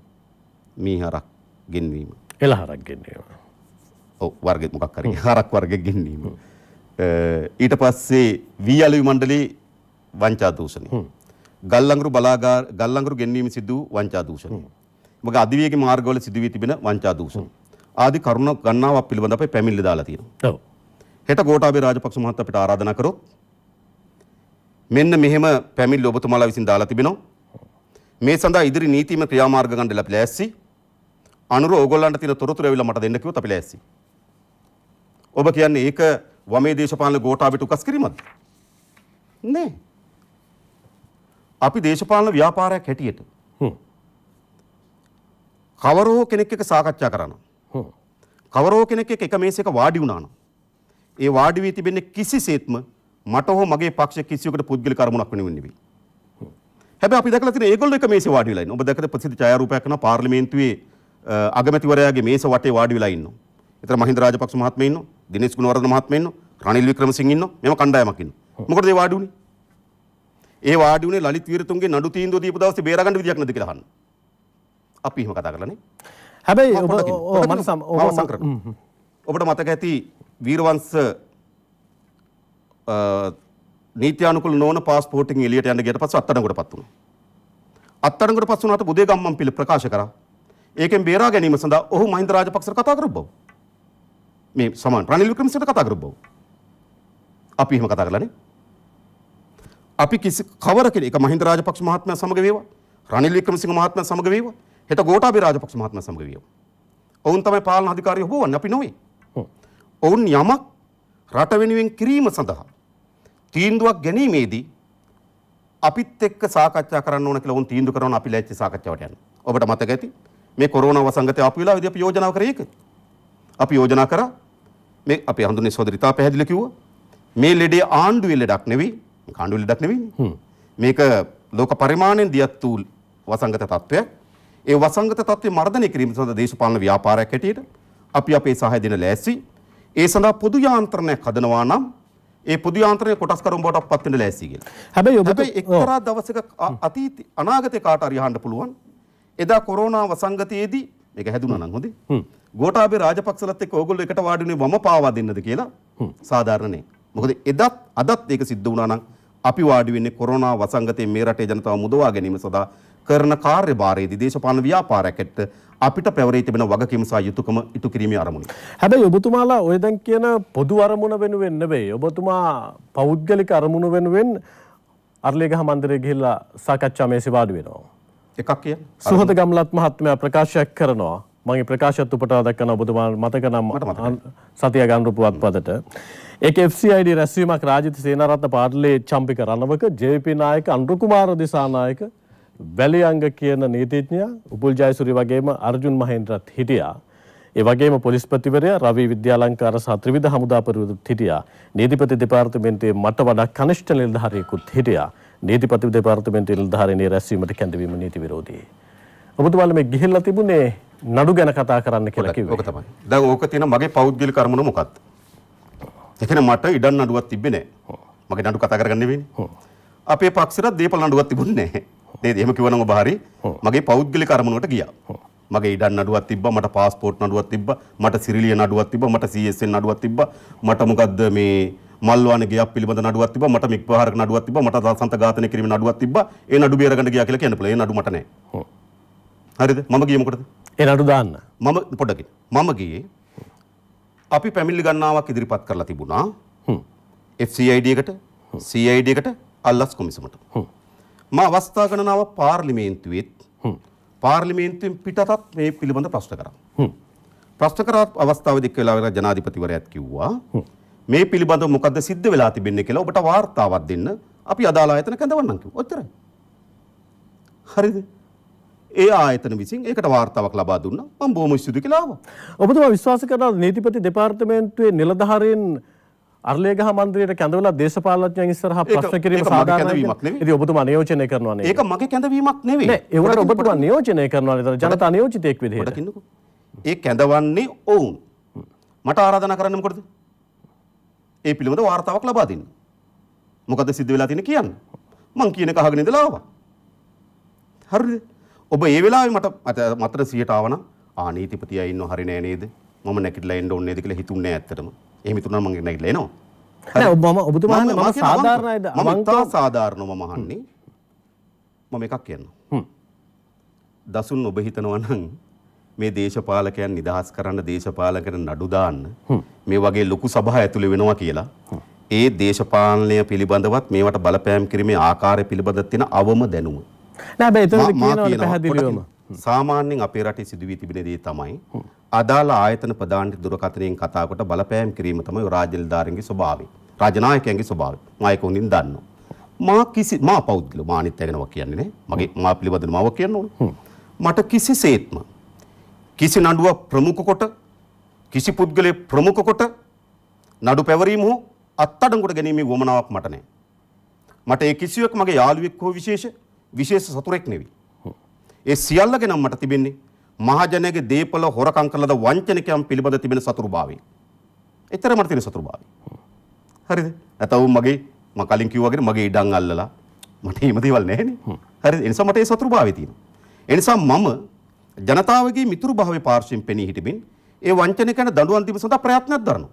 මීහරක් ගෙන්වීම. එළහරක් ගෙන්වීම. වර්ගෙ මොකක් හරි හරක් වර්ගෙ ගෙන්නීම. ඊට පස්සේ වී අලවි මණ්ඩලයේ වංචා දූෂණය. ගල්ලංගුරු බලාගාර ගල්ලංගුරු ගෙන්වීම සිදු වූ වංචා දූෂණය. මොකද අධිවේගී මාර්ගවල සිදු වී තිබෙන වංචා දූෂණ. ආදි කරුණ ගණනාවක් පිළිබඳ අපේ පැමිණිලි දාලා තියෙනවා. ඔව්. හෙට ගෝඨාභය රාජපක්ෂ මහත්තයා අපිට ආරාධනා කරොත් මෙන්න මෙහෙම පැමිණිලි ඔබතුමාලා විසින් දාලා තිබෙනවා. මේ සඳහා ඉදිරි නීතිමය ක්‍රියාමාර්ග ගන්න අපි ලෑස්ති. අනුර ඕගොල්ලන්ට තියෙන තොරතුරු ඇවිල්ලා මට දෙන්න කිව්වොත් අපි ලෑස්ති. ඔබ කියන්නේ ඒක වමේ දේශපාලන ගෝඨාවට උකස් කිරීමක්ද? නෑ. අපි දේශපාලන ව්‍යාපාරයක් හැටියට කවරෝ කෙනෙක් එක්ක සාකච්ඡා කරනවා. කවරෝ කෙනෙක් එක්ක එක මේසයක වාඩි වුණා ඒ වාඩි වී තිබෙන්නේ කිසිසේත්ම මට හෝ මගේ පක්ෂ කිසියකට පුද්ගලික අරමුණක් වෙනුවෙන් නෙවෙයි. හැබැයි අපි දැකලා තියෙන ඒගොල්ලෝ එක මේසේ වාඩි වෙලා ඉන්න. ඔබ දැකලා ප්‍රසිද්ධ ඡායාරූපයක් කරන පාර්ලිමේන්තුවේ අගමැතිවරයාගේ මේස වටේ වාඩි වෙලා ඉන්නවා. එතන මහින්ද රාජපක්ෂ මහත්මයා ඉන්නවා. දිනේශ් ගුණවර්ධන මහත්මයා ඉන්නවා රනිල් වික්‍රමසිංහ ඉන්නවා මෙම කණ්ඩායමක් ඉන්නවා මොකටද ඒ වාඩි උනේ ඒ වාඩි උනේ ලලිත් වීරතුංගේ නඩු තීන්දුව දීපු දවසේ බේරගන්න විදියක් නැද්ද කියලා අහන්න අපි එහෙම කතා කරලානේ හැබැයි ඔබ මම ඔබට මතක ඇති වීරවංශ නීත්‍යානුකූල නොවන පාස්පෝර්ටින් එළියට යන්න ගියට පස්සේ අත්අඩංගුවට පත් වුණා අත්අඩංගුවට පස් වුණාට බුදේ ගම්මන් පිළ ප්‍රකාශ කරා ඒකෙන් බේරා ගැනීම සඳහා ඔහු මහින්ද රාජපක්ෂට කතා කරපු බව මේ සමාන රනිල් වික්‍රමසිංහට කතා කරපු බව. අපි එහෙම කතා කරලානේ. අපි කිසි කවර කෙනෙක් එක මහින්ද රාජපක්ෂ මහත්මයා සමග වේවා. රනිල් වික්‍රමසිංහ මහත්මයා සමග වේවා. හෙට ගෝඨාභය රාජපක්ෂ මහත්මයා සමග වේවා. ඔවුන් තමයි පාලන අධිකාරිය හොබවන්නේ අපි නොවේ. ඔවුන් යමක් රට වෙනුවෙන් කිරීම සඳහා තීන්දුවක් ගැනීමේදී අපිත් එක්ක සාකච්ඡා කරන්න ඕන කියලා උන් තීන්දුව කරනවා අපි ලැජ්ජ සාකච්ඡාවට යනවා. ඔබට මතක ඇති මේ කොරෝනා වසංගතය ආපු වෙලාවේදී අපි යෝජනා කරේ ඒක. අපි යෝජනා කරා මේ අපේ හඳුනේ සොදරිතා පැහැදිලි කිව්වා. මේ ලෙඩේ ආණ්ඩුවේ ලෙඩක් නෙවෙයි. මේක ආණ්ඩුවේ ලෙඩක් නෙවෙයිනේ. මේක ලෝක පරිමාණයෙන් දියත් වූ වසංගත තත්ත්වයක්. ඒ වසංගත තත්ත්වේ මර්ධනය කිරීම සඳහා දේශපාලන ව්‍යාපාරයක් හැටියට අපි අපේ සහය දෙන ලෑස්ති. ඒ සඳහා පොදු යාන්ත්‍රණයක් හදනවා නම් ඒ පුදු යාන්ත්‍රණය කොටස්කරුම් බවට පත් වෙන්න ලෑස්ති කියලා. හැබැයි ඔබ හැබැයි එක්තරා දවසක අතීත අනාගතේ කාට හරි අහන්න පුළුවන්. එදා කොරෝනා වසංගතයේදී ඒක හැදුනා නම් හොඳේ. හ්ම්. ගෝඨාභය රාජපක්ෂලත් එක්ක ඕගොල්ලෝ එකට වාඩිුනේ වම පාවා දෙන්නද කියලා සාධාරණේ. මොකද එදත් අදත් ඒක සිද්ධ වුණා නම් අපි වාඩි වෙන්නේ කොරෝනා වසංගතයේ මේ රටේ ජනතාව මුදවා ගැනීම සඳහා කරන කාර්යභාරයේදී දේශපාලන ව්‍යාපාරයකට අපිට පැවරී තිබෙන වගකීම සහ යුතුයකම ඉටු කිරීමේ අරමුණ. හැබැයි ඔබතුමාලා ඔය දැන් කියන පොදු අරමුණ වෙනුවෙන් නෙවෙයි. ඔබතුමා පෞද්ගලික අරමුණ වෙනුවෙන් අරලේගහ මන්දිරේ ගිහිල්ලා සාකච්ඡා මේසේ වාඩි වෙනවා. එකක් කිය සුහද ගම්ලත් මහත්මයා ප්‍රකාශයක් කරනවා මගේ ප්‍රකාශයත් උපටා දක්වන ඔබතුමා මතක නම් සතිය ගන්රුපුවත් පදට ඒක FCID රැස්වීමක් රාජිත සේනාරත්න පාර්ලේ චම්පික රණවක ජේපී නායක අනුරු කුමාර දිසානායක වැලිඅංග කියන නීතිඥයා උපුල් ජයසූරි වගේම අර්ජුන් මහේන්ද්‍රත් හිටියා ඒ වගේම පොලිස්පතිවරයා රවි විද්‍යාලංකාර සහ ත්‍රිවිධ හමුදා පරිවෘත් හිටියා නීතිපති දෙපාර්තමේන්තුවේ මට වඩා කනිෂ්ඨ නිලධාරියෙකුත් හිටියා නීතිපති දෙපාර්තමේන්තුවේ නිලධාරීන්ගේ රැස්වීමට කැඳවීම නීති විරෝධී. ඔබතුමාලා මේ ගිහිල්ලා තිබුණේ නඩු ගැන කතා කරන්න කියලා කිව්වේ. ඕක තමයි. දැන් ඕක තියෙන මගේ පෞද්ගලික අරමුණ මොකක්ද? එතන මට ඉඩම් නඩුවක් තිබ්බේ නැහැ. මගේ නඩු කතා කරගන්න වෙන්නේ. අපේ පක්ෂෙට දීපල නඩුවක් තිබුණේ නැහැ. නේද? එහෙම කිව්වනම් ඔබ හරි. මගේ පෞද්ගලික අරමුණකට ගියා. මගේ ඉඩම් නඩුවක් තිබ්බා මට පාස්පෝර්ට් නඩුවක් තිබ්බා මට සිරිලිය නඩුවක් තිබ්බා මට CSN නඩුවක් තිබ්බා මට මොකද්ද මේ මල්වාන ගයක් පිළිබඳ නඩුවක් තිබ්බා මට මික් ප්‍රහාරක නඩුවක් තිබ්බා මට දසන්ත ඝාතනය කිරීමේ නඩුවක් තිබ්බා ඒ නඩු බේර ගන්න ගියා කියලා කියන්න පුළුවන් ඒ නඩු මට නැහැ. ඔව්. හරිද? මම ගියේ මොකටද? ඒ නඩු දාන්න. මම පොඩ්ඩක් මම ගියේ අපි පැමිණිලි ගණනාවක් ඉදිරිපත් කරලා තිබුණා. හ්ම්. FCID එකට CID එකට අල්ලස් කොමිසමට. හ්ම්. මා අවස්ථා ගණනාවක් පාර්ලිමේන්තුවේත් හ්ම්. පාර්ලිමේන්තුවෙන් පිටතත් මේ පිළිබඳ ප්‍රශ්න කරා. හ්ම්. ප්‍රශ්න කරා අවස්ථාවේදී එක් වෙලාවක ජනාධිපතිවරයාත් කිව්වා මේ පිළිබඳව මොකද සිද්ධ වෙලා තිබෙන්නේ කියලා ඔබට වාර්තාවක් දෙන්න අපි අදාළ ආයතන කැඳවන්නම් කිව්වා. ඔච්චරයි. හරිද? ඒ ආයතන විසින් ඒකට වාර්තාවක් ලබා දුන්නා. මම බොහොම ස්තුතියි කියලා ආවා. ඔබතුමා විශ්වාස කරනවා නීතිපති දෙපාර්තමේන්තුවේ නිලධාරීන් අර්ලේගහ මන්දිරයට කැඳවලා දේශපාලනඥයන් ඉස්සරහා ප්‍රශ්න කිරීම සාධාරණයි. ඉතින් ඔබතුමා නියෝජනය කරනවා නේද? ඒක මගේ කැඳවීමක් නෙවෙයි. නෑ ඒ වුණාට ඔබතුමා නියෝජනය කරනවා නේද? ජනතා නියෝජිතයෙක් විදිහට. ඒ කැඳවන්නේ ඔවුන්. මට ආරාධනා කරන්න මොකටද? ඒ පිළිබඳ වාර්තාවක් ලබා දෙන්න. මොකද සිද්ධ වෙලා තියෙන කියන්න. මං කියන එක අහගෙන ඉඳලා ආවා. හරිද? ඔබ ඒ වෙලාවේ මට මතර 100ට ආවනම් ආ නීතිපතියා ඉන්නව හරි නෑ නේද? මම නැගිටලා එන්න ඕනේ නේද කියලා හිතුන්නේ ඇත්තටම. එහෙම හිතුණා මම නැගිටලා එනවා. නෑ ඔබ මම ඔබතුමා මම සාධාරණයිද? මම තා සාධාරණව මම අහන්නේ. මම එකක් කියන්නම්. හ්ම්. දසුන් ඔබ හිතනවා නම් මේ දේශපාලකයන් නිදහස් කරන්න දේශපාලකයන් නඩු දාන්න මේ වගේ ලොකු සභා ඇතුළේ වෙනවා කියලා ඒ දේශපාලනය පිළිබඳවත් මේවට බලපෑම් කිරීමේ ආකාරය පිළිබඳව තියෙන අවම දැනුම. නෑ බෑ එතන කියනවනේ පැහැදිලිවම. සාමාන්‍යයෙන් අපේ රටේ සිදුවී තිබෙන දේ තමයි අදාළ ආයතන ප්‍රධානී දුරකථනයෙන් කතා කොට බලපෑම් කිරීම තමයි රාජ්‍ය නිලධාරීන්ගේ ස්වභාවය. රාජනායකයන්ගේ ස්වභාවය. නායකවුන්ින් දන්නවා. මා කිසි මා පෞද්ගලිකව මානිත් ඇගෙනවා කියන්නේ නේ. මගේ මා පිළිබඳව මාව කියන්න ඕනේ. මට කිසිසේත්ම කිසි නඩුවක් ප්‍රමුඛ කොට කිසි පුද්ගලයෙක් ප්‍රමුඛ කොට නඩු පැවරීම හෝ අත්අඩංගුවට ගැනීමේ වමනාවක් මට නැහැ. මට ඒ කිසිවෙක් මගේ යාළුවෙක් හෝ විශේෂ විශේෂ සතුරෙක් නෙවෙයි. ඒ සියල්ල ගැන මට තිබෙන්නේ මහජනයාගේ දේපල හොරකම් කළද වංචනිකයන් පිළිබඳ තිබෙන සතුරුභාවය. එතර මට තියෙන සතුරුභාවය. හරිද? නැතවම මගේ මම කලින් කිව්වා වගේ මගේ ඉඩම් අල්ලලා මට එහෙම දේවල් නැහැ නේ. හරිද? ඒ නිසා මට ඒ සතුරුභාවය තියෙනවා. ඒ නිසා මම ජනතාවගේ මිතුරු භාවය පාර්ශයෙන් පෙනී හිටිමින් ඒ වංචනය කරන දඬුවම් දීම සඳහා ප්‍රයත්නයක් දරනවා.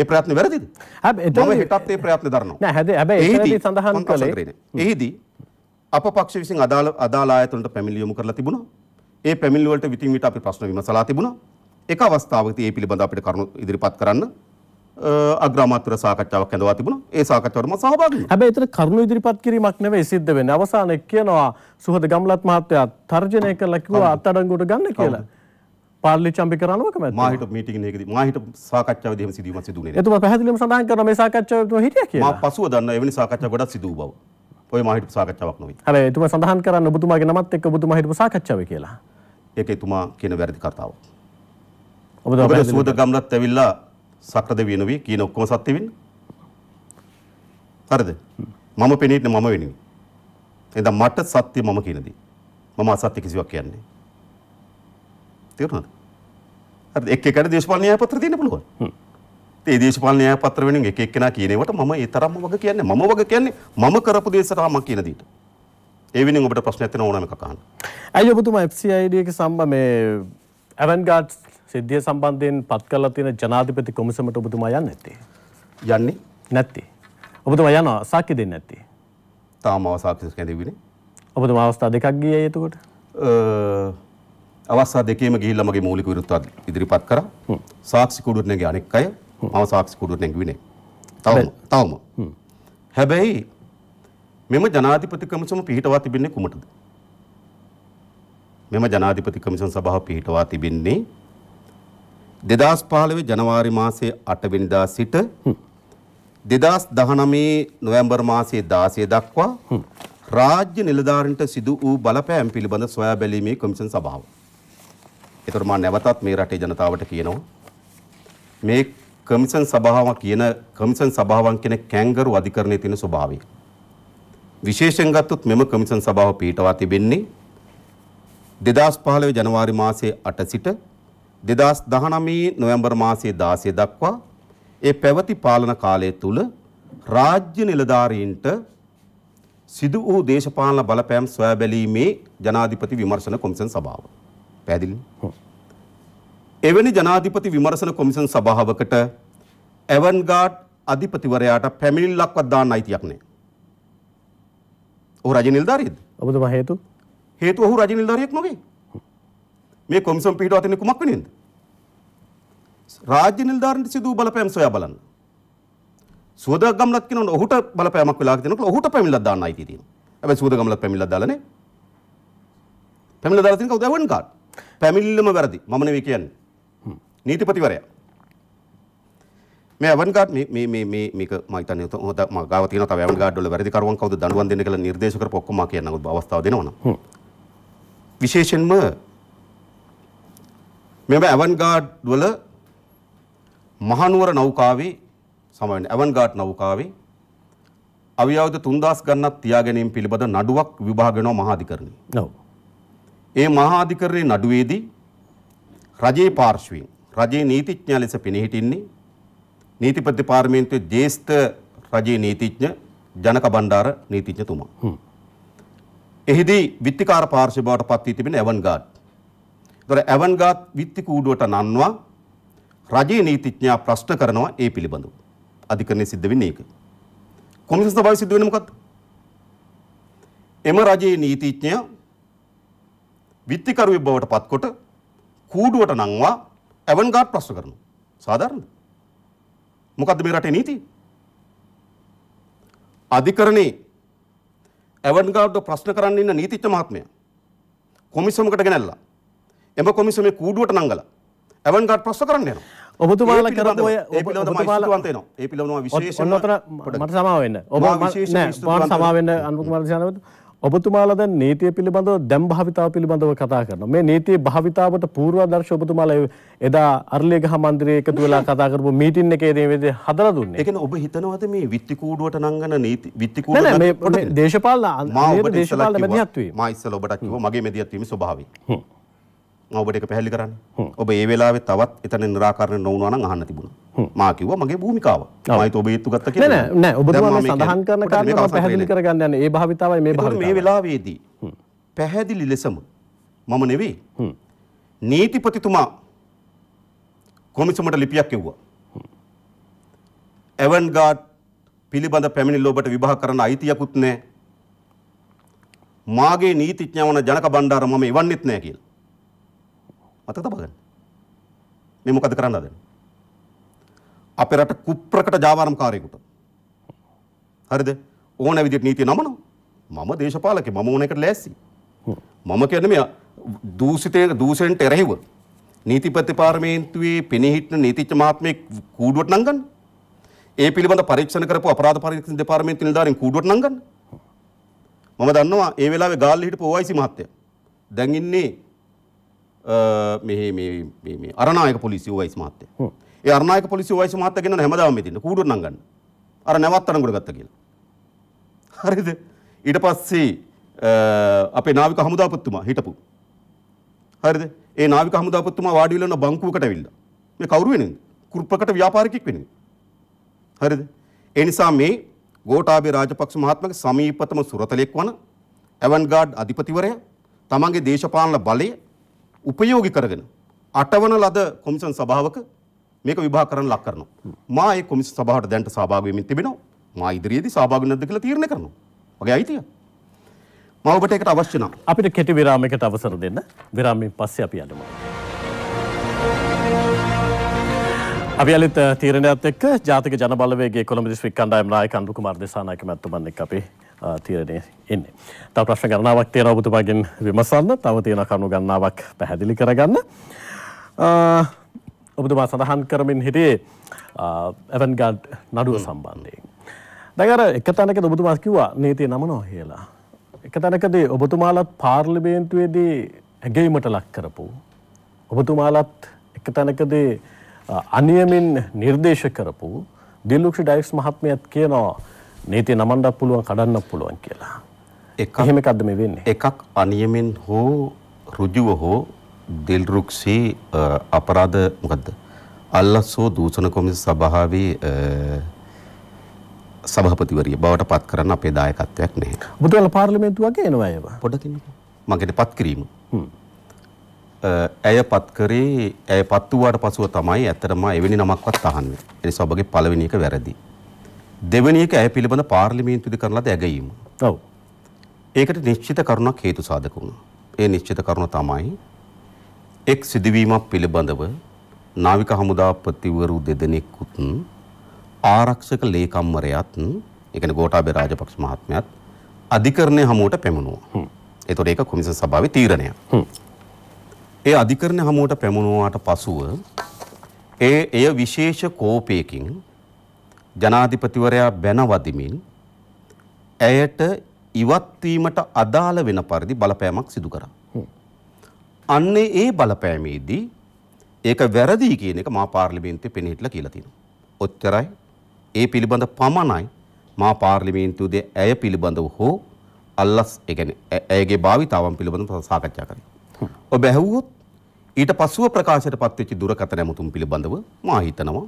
ඒ ප්‍රයත්න වැරදිද? හැබැයි හෙටත් ඒ ප්‍රයත්න දරනවා. නෑ හැබැයි හැබැයි ඒකදී සඳහන් කළේ එහිදී අප පක්ෂ විසින් අදාළ අදාළ ආයතනවලට පැමිණිලි යොමු කරලා තිබුණා. ඒ පැමිණිලි වලට විтин විට අපි ප්‍රශ්න විමසලා තිබුණා. එක අවස්ථාවකදී ඒ පිළිබඳ අපිට කරුණු ඉදිරිපත් කරන්න අග්‍රාමාත්‍ර සාකච්ඡාවක් ඇඳවා තිබුණා. ඒ සාකච්ඡාවටම සහභාගී වුණා. හැබැයි ඒතර කරුණු ඉදිරිපත් කිරීමක් නෙවෙයි සිද්ධ වෙන්නේ. අවසානයේ කියනවා සුහද ගම්ලත් මහත්තයා තර්ජනය කළා කිව්වා අත්අඩංගුවට ගන්න කියලා. පාර්ලි චම්පි කරනවා කැමැත්ත. මා හිටපු මීටින් එකේදී මා හිටපු සාකච්ඡාවේදී එහෙම සිදුවීමක් සිදු වුණේ නැහැ. එතුමා පැහැදිලිවම සඳහන් කරනවා මේ සාකච්ඡාවේ හිටියා කියලා. මා පසුව දන්නා එවැනි සාකච්ඡා ගොඩක් සිදු වූ බව. ඔය මා හිටපු සාකච්ඡාවක් නෙවෙයි. හැබැයි එතුමා සඳහන් කරන්නේ ඔබතුමාගේ නමත් එක්ක ඔබතුමා හිටපු සාකච්ඡාවේ කියලා. ඒක එතුමා කියන වැරදි කතාවක්. ඔබතුමා සුහද ගම්ලත් ඇවිල්ලා සක්‍ර දෙවිය නොවේ කියන ඔක්කොම සත්‍ය වෙන්නේ. හරිද? මම පෙනීට මම වෙනුයි. එහෙනම් මට සත්‍ය මම කියන දේ. මම අසත්‍ය කිසිවක් කියන්නේ. තේරුණාද? හරිද? එක් එකට දේශපාලන න්‍යායපත්‍ර දෙන්න පුළුවන්. හ්ම්. ඒ දේශපාලන න්‍යායපත්‍ර වෙනුවෙන් එක එක්කෙනා කියන ඒවට මම ඒ තරම්ම වග කියන්නේ. මම වග කියන්නේ මම කරපු දේ සරම කියන දේට. ඒ වෙනුවෙන් ඔබට ප්‍රශ්නයක් තියෙන ඕනම එකක් අහන්න. අයියෝ ඔබතුමා FCID එක සම්බන්ධ මේ ඇවන්ගාඩ්ස් සිද්ධිය සම්බන්ධයෙන් පත් කරලා තියෙන ජනාධිපති කොමිසමට ඔබතුමා යන්නේ නැත්තේ? යන්නේ නැත්තේ. ඔබතුමා යනවා සාක්ෂි දෙන්නේ නැත්තේ. තාම අවසාක්ෂි කැඳෙවිනේ. ඔබතුමා අවස්ථා දෙකක් ගියයි එතකොට? අවස්ථා දෙකේම ගිහිල්ලා මගේ මූලික විරුද්ධතාව ඉදිරිපත් කරා. සාක්ෂි කුඩුවට නැගී අනෙක් අය මම සාක්ෂි කුඩුවට නැගුවේ නැහැ. තවම තවම. හැබැයි මෙම ජනාධිපති කොමිසම පිහිටවා තිබෙන්නේ කුමටද? මෙම ජනාධිපති කොමිසම් සභාව පිහිටවා තිබෙන්නේ දෙදස් පාලවේ ජනවාරි මාසේ අටවෙනිදා සිට දෙදස් දහනමේ නොවැම්බර් මාසේ දාසය දක්වා රාජ්‍ය නිලධාරන්ට සිදු වූ බලපෑම් පිළිබඳ සොයා බැලීමේ කොමිසන් සභාව. එතකොට මම නැවතත් මේ රටේ ජනතාවට කියනවා මේ කොමිසන් සභාව කියන කොමිසන් සභාවන් කියන කැංගරු අධිකරණයේ තියෙන ස්වභාවය. විශේෂයෙන් ගත්තොත් මෙම කොමිසන් සභාව පිටවා තිබෙන්නේ 2015 ජනවාරි මාසයේ 8 සිට දෙදස් දහනමී නොවැම්බර් මාසේ දාසය දක්වා ඒ පැවති පාලන කාලය තුළ රාජ්‍ය නිලධාරීන්ට සිදු වූ දේශපාලන බලපෑම් සොයා බැලීමේ ජනාධිපති විමර්ශන කොමිසන් සභාව. පැදිලි. එවැනි ජනාධිපති විමර්ශන කොමිසන් සභාවකට එවන්ගාඩ් අධිපතිවරයාට පැමිණිල්ලක්වත් දාන්න අයිතියක් නැහැ. ඔහු රජ නිලධාරියෙක්ද? ඔබතුමා හේතු? හේතුව ඔහු රජ නිලධාරියෙක් නොවේ. මේ කොමිසම් පිහිටවා තින්නේ කුමක් වෙනින්ද? රාජ්‍ය නිලධාරීන්ට සිදු බලපෑම් සොයා බලන්න. සුවද ගම්ලත් කියනවනේ ඔහුට බලපෑමක් වෙලා තියෙනකොට ඔහුට පැමිණිලා දාන්න අයිතිය තියෙනවා. හැබැයි සුවද ගම්ලත් පැමිණිලා දාලා නේ. පැමිණිලා දාලා තියෙන කවුද වන් කාඩ්? පැමිණිල්ලම වැරදි. මම නෙවෙයි කියන්නේ. නීතිපතිවරයා. මේ වන් කාඩ් මේ මේ මේ මේ මේක මම හිතන්නේ හොඳ මම ගාව තියෙනවා තව වන් කාඩ් වල වැරදි කරුවන් කවුද දඬුවම් දෙන්න කියලා නිර්දේශ කරපු ඔක්කොම මා කියන්න අවස්ථාව දෙනවනම්. විශේෂයෙන්ම මෙම ඇවන්ගාඩ් වල මහනුවර නෞකාවේ සමවෙන ඇවන්ගාඩ් නෞකාවේ අවියවද 3000 ගණනක් තියා ගැනීම පිළිබඳ නඩුවක් විභාග වෙනවා මහාධිකරණය. ඔව්. ඒ මහාධිකරණයේ නඩුවේදී රජයේ පාර්ශවයෙන් රජයේ නීතිඥයා ලෙස පෙනී සිටින්නේ නීතිපති පාර්ලිමේන්තුවේ ජ්‍යෙෂ්ඨ රජයේ නීතිඥ ජනක බණ්ඩාර නීතිඥතුමා. හ්ම්. එහිදී විත්තිකාර පාර්ශවයට පත් වී තිබෙන ඇවන්ගාඩ් දොර ඇවන්ගාත් විත්ති කූඩුවට නන්වා රජයේ නීතිඥයා ප්‍රශ්න කරනවා ඒ පිළිබඳව. අධිකරණය සිද්ධ වෙන්නේ ඒක. කොමිසම සභාවේ සිද්ධ වෙන්නේ මොකක්ද? එම රජයේ නීතිඥයා විත්තිකරුවෙක් බවට පත්කොට කූඩුවට නංවා ඇවන්ගාඩ් ප්‍රශ්න කරනවා. සාධාරණද? මොකද්ද මේ රටේ නීතිය? අධිකරණේ ඇවන්ගාඩ්ව ප්‍රශ්න කරන්න ඉන්න නීතිච්ච මහත්මයා කොමිසමකට ගෙනල්ලා එම කොමිසමේ කූඩුවට නංගල ඇවන්ගඩ් ප්‍රස්ස කරන්න යනවා. ඔබතුමාල කරන ඔය ඔබතුමාලන්තේනවා. ඒ පිළිබඳව විශේෂ ඔන්න ඔතන මට සමාව වෙන්න. ඔබ නෑ මට සමාව වෙන්න අනුර කුමාර දිසානායකතුමා. ඔබතුමාලා දැන් නීතිය පිළිබඳව දැන් භාවිතාව පිළිබඳව කතා කරනවා. මේ නීතියේ භාවිතාවට පූර්වාදර්ශ ඔබතුමාලා එදා අරලියගහ මන්දිරයේ එකතු වෙලා කතා කරපු මීටින් එකේදී මේ විදිහට හදලා දුන්නේ. ඒ කියන්නේ ඔබ හිතනවාද මේ විත්ති කූඩුවට නංගන නීති විත්ති කූඩුව නෑ මේ දේශපාලන දේශපාලන මැදිහත් වීම. මා ඉස්සෙල්ලා ඔබට කිව්වා මගේ මැදිහත් වීමේ ස්වභාවය. හ්ම්. ඔබට එක පැහැදිලි කරන්න ඔබ ඒ වෙලාවේ තවත් එතන निराකරණ නොවුණා නම් අහන්න තිබුණා මා කිව්වා මගේ භූමිකාව මයිත් ඔබ ඒත්තු ගත්ත කියලා නෑ නෑ ඔබතුමා මේ සඳහන් කරන කාරණා පැහැදිලි කරගන්න යන්නේ ඒ භාවිතාවයි මේ භාවිතාව මේ වෙලාවේදී පැහැදිලි ලෙසම මම නෙවෙයි නීතිපතිතුමා කොමිසමට ලිපියක් එව්වා. එවන් ගාඩ් පිළිබඳ පැමිණිල්ල ඔබට විභාග කරන්න අයිතියකුත් නැහැ. මාගේ නීතිඥ වන ජනක බණ්ඩාර මම එවන්නෙත් නැහැ කියලා. මතක තබා ගන්න. මේ මොකද කරන්න හදන්නේ? අපේ රට කුප්‍රකට ජාවාරම්කාරයෙකුට. හරිද? ඕන විදිහට නීතිය නමනවා. මම දේශපාලකේ මම ඕන එකට ලෑස්ති. මම කියන්නේ මේ දූෂිතයෙන් දූෂණයට එරෙහිව නීති ප්‍රතිපාර්මේන්තුවේ පෙනී හිටින නීතිඥ මහත්මයෙක් කූඩුවට නම් ගන්න. ඒ පිළිබඳ පරීක්ෂණ කරපු අපරාධ පරීක්ෂණ දෙපාර්තමේන්තු නිලධාරීන් කූඩුවට නම් ගන්න. මම දන්නවා ඒ වෙලාවේ ගාල්ල හිටපු OIC මහත්තයා. දැන් ඉන්නේ අරනායක පොලිසි වයිස් මහත්තය ඒ අරනායක පොලිසි වයිස් මහත්ත ගෙන හැමදාම මෙතින්න කූඩු නගන්න අර නැවත්තන ගොඩ ගත්ත කියලා හරිද ඊට පස්සේ අපේ නාවික හමුදාපත්තුමා හිටපු හරිද ඒ නාවික හමුදාපත්තුමා වාඩි වෙලා බංකුවකට ඇවිල්ලා මේ කවුරු වෙනද කුරුප්පකට ව්‍යාපාරිකෙක් වෙනද හරිද ඒ නිසා මේ ගෝඨාභය රාජපක්ෂ මහත්මගේ සමීපතම සුරතලෙක් වන ඇවන්ගාඩ් අධිපතිවරයා තමන්ගේ දේශපාලන බලය උපයෝගී කරගෙන අටවන ලද කොමිසන් සභාවක මේක විභාග කරන්න ලක් කරනවා. මා ඒ කොමිසන් සභාවට දැන්ට සහභාගී වෙමින් තිබෙනවා. මා ඉදිරියේදී සහභාගී නැද්ද කියලා තීරණය කරනවා. මගේ අයිතිය. මම ඔබට ඒකට අවශ්‍ය නම් අපිට කෙටි විරාමයකට අවසර දෙන්න. විරාමයෙන් පස්සේ අපි යමු. අපි අලුත් තීරණයක් එක්ක ජාතික ජනබලවේගයේ කොළඹ දිස්ත්‍රික් කණ්ඩායම නායක අනුරු කුමාර දේශානායක මැතිතුමන් එක්ක අපි තීරණය එන්නේ. තව ප්‍රශ්න ගණනාවක් තියෙනවා ඔබතුමාගෙන් විමසන්න. තව තියෙන කරුණු ගණනාවක් පැහැදිලි කරගන්න. ඔබතුමා සඳහන් කරමින් හිටියේ එවන්ගඩ් නඩුව සම්බන්ධයෙන්. දැන් අර එක තැනකද ඔබතුමා කිව්වා නීතිය නමනවා කියලා. එක තැනකදී ඔබතුමාලත් පාර්ලිමේන්තුවේදී ඇගීමට ලක් කරපු ඔබතුමාලත් එක තැනකදී අනියමින් නිර්දේශ කරපු දිල්ලුක්ෂ ඩයිස් මහත්මයත් කියනවා නීතිය නමන්නත් පුළුවන් කඩන්නත් පුළුවන් කියලා. එකක් එහෙම එකක්ද මේ වෙන්නේ? එකක් අනියමෙන් හෝ ඍජුව හෝ දිල්රුක්ෂී අපරාධ මොකද්ද? අල්ලස්සෝ දූෂණ කොමිස සභාවේ සභාපතිවරිය බවට පත් කරන්න අපේ දායකත්වයක් නැහැ. බුදුරජාණන් පාර්ලිමේන්තුව වගේ එනවා ඒවා. පොඩකින් මගේ පත් කිරීම. ඇය පත් කරේ ඇය පත් වූාට පසුව තමයි ඇත්තටම එවැනි නමක්වත් අහන්නේ. ඒ නිසා ඔබගේ පළවෙනි එක වැරදි. දෙවැනි එක ඇය පිළිබඳ පාර්ලිමේන්තු ඉදි කරන ලද ඇගයීම. ඔව්. ඒකට නිශ්චිත කරුණක් හේතු සාධක වුණා. ඒ නිශ්චිත කරුණ තමයි එක් සිදුවීමක් පිළිබඳව නාවික හමුදාපතිවරු දෙදෙනෙකුත් ආරක්ෂක ලේකම්වරයාත් ඒ කියන්නේ ගෝඨාභය රාජපක්ෂ මහත්මයාත් අධිකරණය හමුවට පැමිණුවා. එතකොට ඒක කොමිසම් සභාවේ තීරණයක්. ඒ අධිකරණ හමුවට පැමුණුවාට පසුව ඒ එය විශේෂ කෝපයකින් ජනාධිපතිවරයා බැනවදිමින් ඇයට ඉවත්වීමට අදාළ වෙන පරිදි බලපෑමක් සිදු කරා. අන්නේ ඒ බලපෑමේදී ඒක වැරදි කියන එක මා පාර්ලිමේන්තුවේ පෙනී හිටලා කියලා තියෙනවා. ඔච්චරයි. ඒ පිළිබඳ පමණයි මා පාර්ලිමේන්තුවේ ඇය පිළිබඳව හෝ අල්ලස් ඒ කියන්නේ ඇයගේ භාවිතාවන් පිළිබඳව සාකච්ඡා කරනවා. ඔබ ඇහුවොත් ඊට පසුව ප්‍රකාශයට පත්වෙච්ච දුරකථන ඇමතුම් පිළිබඳව මා හිතනවා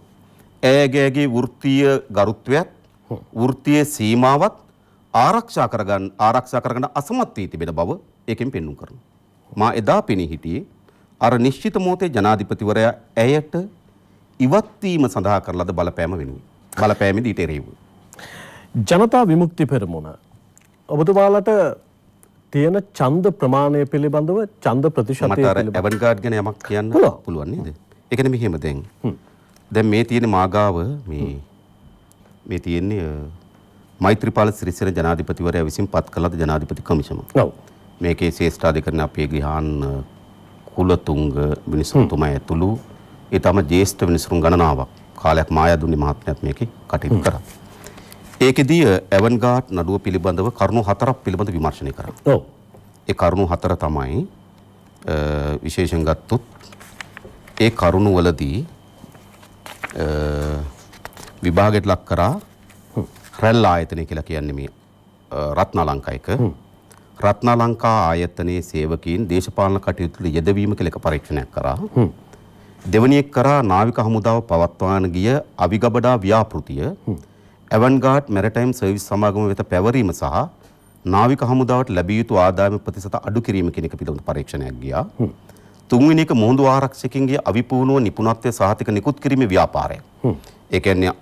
ඇයගෑගේ වෘත්තීය ගරුත්වයත් වෘත්තියේ සීමාවත් ආරක්ෂා කරගන්න ආරක්ෂා කරගන්න අසමත් වී තිබෙන බව ඒකෙන් පෙන්වු කරනවා. මා එදා පෙනී හිටියේ අර නිශ්චිත මොහොතේ ජනාධිපතිවරයා ඇයට ඉවත් වීම සඳහා කරන ලද බලපෑම වෙනුයි. බලපෑමෙදි ඊට එරෙහිව. ජනතා විමුක්ති පෙරමුණ ඔබතුමාලට තියෙන ඡන්ද ප්‍රමාණය පිළිබඳව ඡන්ද ප්‍රතිශතය පිළිබඳව මට ඇවන්ගාඩ් ගැන යමක් කියන්න පුළුවන් නේද? ඒ කියන්නේ මෙහෙම දැන් දැන් මේ තියෙන මාගාව මේ මේ තියෙන්නේ මෛත්‍රීපාල සිරිසේන ජනාධිපතිවරයා විසින් පත් කළාද ජනාධිපති කමිෂම. ඔව්. මේකේ ශේෂ්ඨාධිකරණ අපේ ගිහාන් කුලතුංග මිනිසුන් තුමා ඇතුළු ඒ තම ජ්‍යෙෂ්ඨ මිනිසුන් ගණනාවක් කාලයක් මායාදුන්නි මහත්මයාත් මේකේ කටයුතු කරා. ඒකෙදී එවන්ගාඩ් නඩුව පිළිබඳව කරුණු හතරක් පිළිබඳ විමර්ශනය කරා. ඔව්. ඒ කරුණු හතර තමයි විශේෂයෙන් ගත්තොත් ඒ කරුණු වලදී විභාගයට ලක් කරා රැල් ආයතනය කියලා කියන්නේ මේ රත්නාලංකා එක. රත්නාලංකා ආයතනයේ සේවකීන් දේශපාලන කටයුතු වල යෙදවීම කියලා එක පරීක්ෂණයක් කරා. දෙවැනි එක කරා නාවික හමුදාව පවත්වාන ගිය අවිගබඩා ව්‍යාපෘතිය ඇවන්ගාඩ් මැරටයිම් සර්විස් සමාගම වෙත පැවරීම සහ නාවික හමුදාවට ලැබිය යුතු ආදායම ප්‍රතිශත අඩු කිරීම කියන එක පිළිබඳ පරීක්ෂණයක් ගියා. තුන්වෙනි එක මුහුදු ආරක්ෂකයන්ගේ අවිපූර්ණව නිපුණත්වය සහතික නිකුත් කිරීමේ ව්‍යාපාරය. ඒ කියන්නේ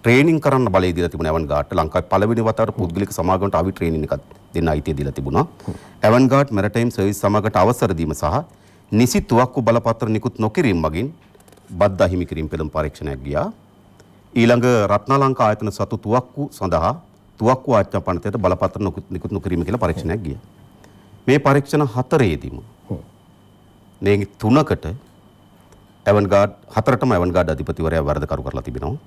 ට්‍රේනින් කරන්න බලය දීලා තිබුණා එවන් ගාට් ලංකාවේ පළවෙනි වතාවට පුද්ගලික සමාගමට අවි ට්‍රේනින් එකක් දෙන්න අයිතිය දීලා තිබුණා. එවන් ගාට් මැරිටයිම් සර්විස් සමාගමට අවසර දීම සහ නිසි තුවක්කු බලපත්‍ර නිකුත් නොකිරීම මගින් බද්දා හිමි කිරීම පෙළඹ පරීක්ෂණයක් ගියා. ඊළඟ රත්නාලංකා ආයතන සතු තුවක්කු සඳහා තුවක්කු ආච්චා පනතයට බලපත්‍ර නිකුත් නොකිරීම කියලා පරීක්ෂණයක් ගියා. මේ පරීක්ෂණ හතරේදීම නේගි තුනකට ඇවන්ගාඩ් හතරටම ඇවන්ගාඩ් අධිපතිවරයා වරදකරු කරලා තිබෙනවා.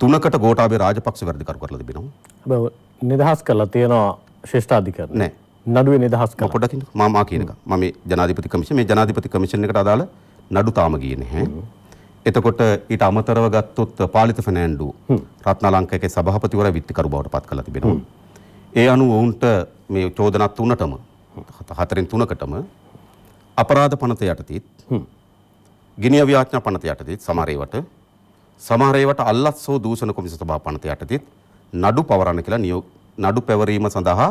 තුනකට ගෝඨාභය රාජපක්ෂ වරදකරු කරලා තිබෙනවා. හැබැයි නිදහස් කරලා තියෙනවා ශ්‍රේෂ්ඨාධිකරණ. නෑ. නඩුවේ නිදහස් කරලා. පොඩකින් මම මා කියන එක. මම මේ ජනාධිපති කමිෂන් මේ ජනාධිපති කමිෂන් එකට අදාළ නඩු තාම ගියේ නැහැ. එතකොට ඊට අමතරව ගත්තොත් පාලිත ෆර්නෑන්ඩෝ රත්නාලංකයේ සභාපතිවරයා විත්තිකරු බවට පත් කරලා තිබෙනවා. ඒ අනුව ඔවුන්ට මේ චෝදනත් තුනටම හතරෙන් තුනකටම අපරාධ පනත යටතීත් ගිනිය ව්‍යාඥා පනත යටතීත් සමහරේවට සමහරේවට අල්ලත් සෝ දූෂණ කොමිස සභා පනත යටතීත් නඩු පවරන්න කියලා නියෝග නඩු පැවරීම සඳහා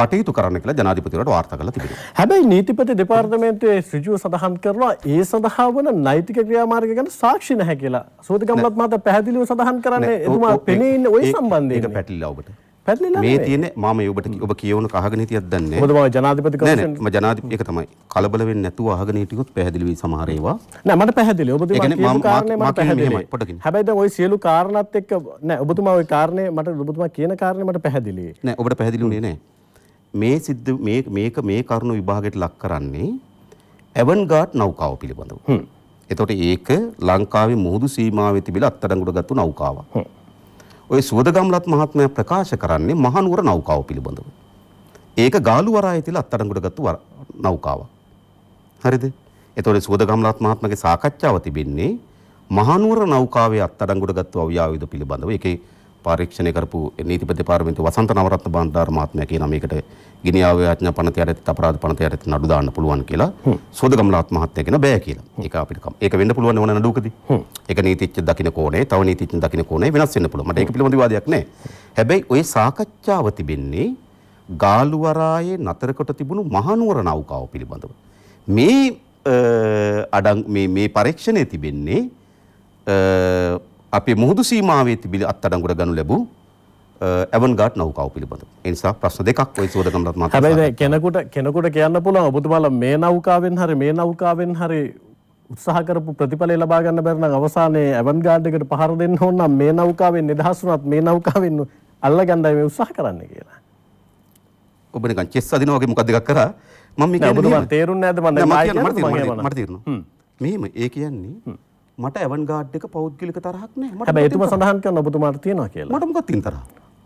කටයුතු කරන්න කියලා ජනාධිපතිවරට වාර්තා කළා තිබෙනවා. හැබැයි නීතිපති දෙපාර්තමේන්තුවේ ඍජුව සඳහන් කරනවා ඒ සඳහා වන නෛතික ක්‍රියාමාර්ග ගැන සාක්ෂි නැහැ කියලා. සෝදිගම්ලත් මහතා පැහැදිලිව සඳහන් කරන්නේ එතුමා පෙනී ඉන්නේ ওই සම්බන්ධයෙන්. ඒක පැටලිලා ඔබට. පැටලිලා මේ තියෙන්නේ මම ඔබට ඔබ කියවුණු අහගෙන හිටියක් දන්නේ මොකද මම ජනාධිපති කවුරුන් නෑ මම ජනාධිපති ඒක තමයි කලබල වෙන්නේ නැතුව අහගෙන හිටියොත් පැහැදිලි වෙයි සමහර ඒවා නෑ මට පැහැදිලි ඔබතුමා කියපු කාරණේ මට පැහැදිලි හැබැයි දැන් ওই සියලු කාරණාත් එක්ක නෑ ඔබතුමා ওই කාරණේ මට ඔබතුමා කියන කාරණේ මට පැහැදිලි නෑ ඔබට පැහැදිලි වුණේ නෑ මේ සිද්ධ මේ මේක මේ කරුණු විභාගයට ලක් කරන්නේ ඇවන් ගාඩ් නෞකාව පිළිබඳව එතකොට ඒක ලංකාවේ මුහුදු සීමාවේ තිබිලා අත්අඩංගුවට ගත්තු නෞකාවක් ඔය සුවදගම්ලත් මහත්මයා ප්‍රකාශ කරන්නේ මහනුවර නෞකාව පිළිබඳව. ඒක ගාලුවරායේ තියලා අත්අඩංගුවට ගත්ත නෞකාවක්. හරිද? එතකොට සුවදගම්ලත් මහත්මගේ සාකච්ඡාව තිබෙන්නේ මහනුවර නෞකාවේ අත්අඩංගුවට ගත්ත අව්‍යාවිද පිළිබඳව. ඒකේ පරීක්ෂණය කරපු නීතිපති පාර්මිත වසන්ත නවරත්න බණ්ඩාර මහත්මයා කියනවා මේකට ගිනියාවේ ආඥා පනත යටතේ අපරාධ පනත යටතේ නඩු දාන්න පුළුවන් කියලා. සෝදගම්ලාත් මහත්මයා කියන බෑ කියලා. ඒක අපිට ඒක වෙන්න පුළුවන් ඕන නඩුවකදී. ඒක නීතිච්ච දකින්න කෝණේ, තව නීතිච්ච දකින්න කෝණේ වෙනස් වෙන්න පුළුවන්. මට ඒක පිළිබඳ විවාදයක් නැහැ. හැබැයි ওই සාකච්ඡාව තිබෙන්නේ ගාලුවරායේ නතර කොට තිබුණු මහනුවර නෞකාව පිළිබඳව. මේ අඩං මේ මේ පරීක්ෂණය තිබෙන්නේ අපේ මුහුදු සීමාවේ තිබිලි අත්අඩංගුවට ගනු ලැබූ ඇවන් ගාට් නෞකාව පිළිබඳව. ඒ නිසා ප්‍රශ්න දෙකක් ওই සෝදකමලත් මතක්. හැබැයි කෙනෙකුට කෙනෙකුට කියන්න පුළුවන් ඔබතුමාලා මේ නෞකාවෙන් හරි මේ නෞකාවෙන් හරි උත්සාහ කරපු ප්‍රතිඵලය ලබා ගන්න බැරි නම් අවසානයේ ඇවන් ගාඩ් එකට පහර දෙන්න ඕන නම් මේ නෞකාවෙන් නිදහස් වුණත් මේ නෞකාවෙන් අල්ලගන්නයි මේ උත්සාහ කරන්නේ කියලා. ඔබ නිකන් චෙස් අදිනවා වගේ මොකක්ද එකක් කරා මම මේ කියන්නේ ඔබතුමා තේරුන්නේ නැද්ද මම මට තේරෙනවා. මෙහෙම ඒ කියන්නේ මට ඇවන් ගාඩ් එක පෞද්ගලික තරහක් නෑ. හැබැයි එතුම සඳහන් කරන ඔබතුමාට තියෙනවා කියලා. මට මොකක්ද තියෙන තරහ?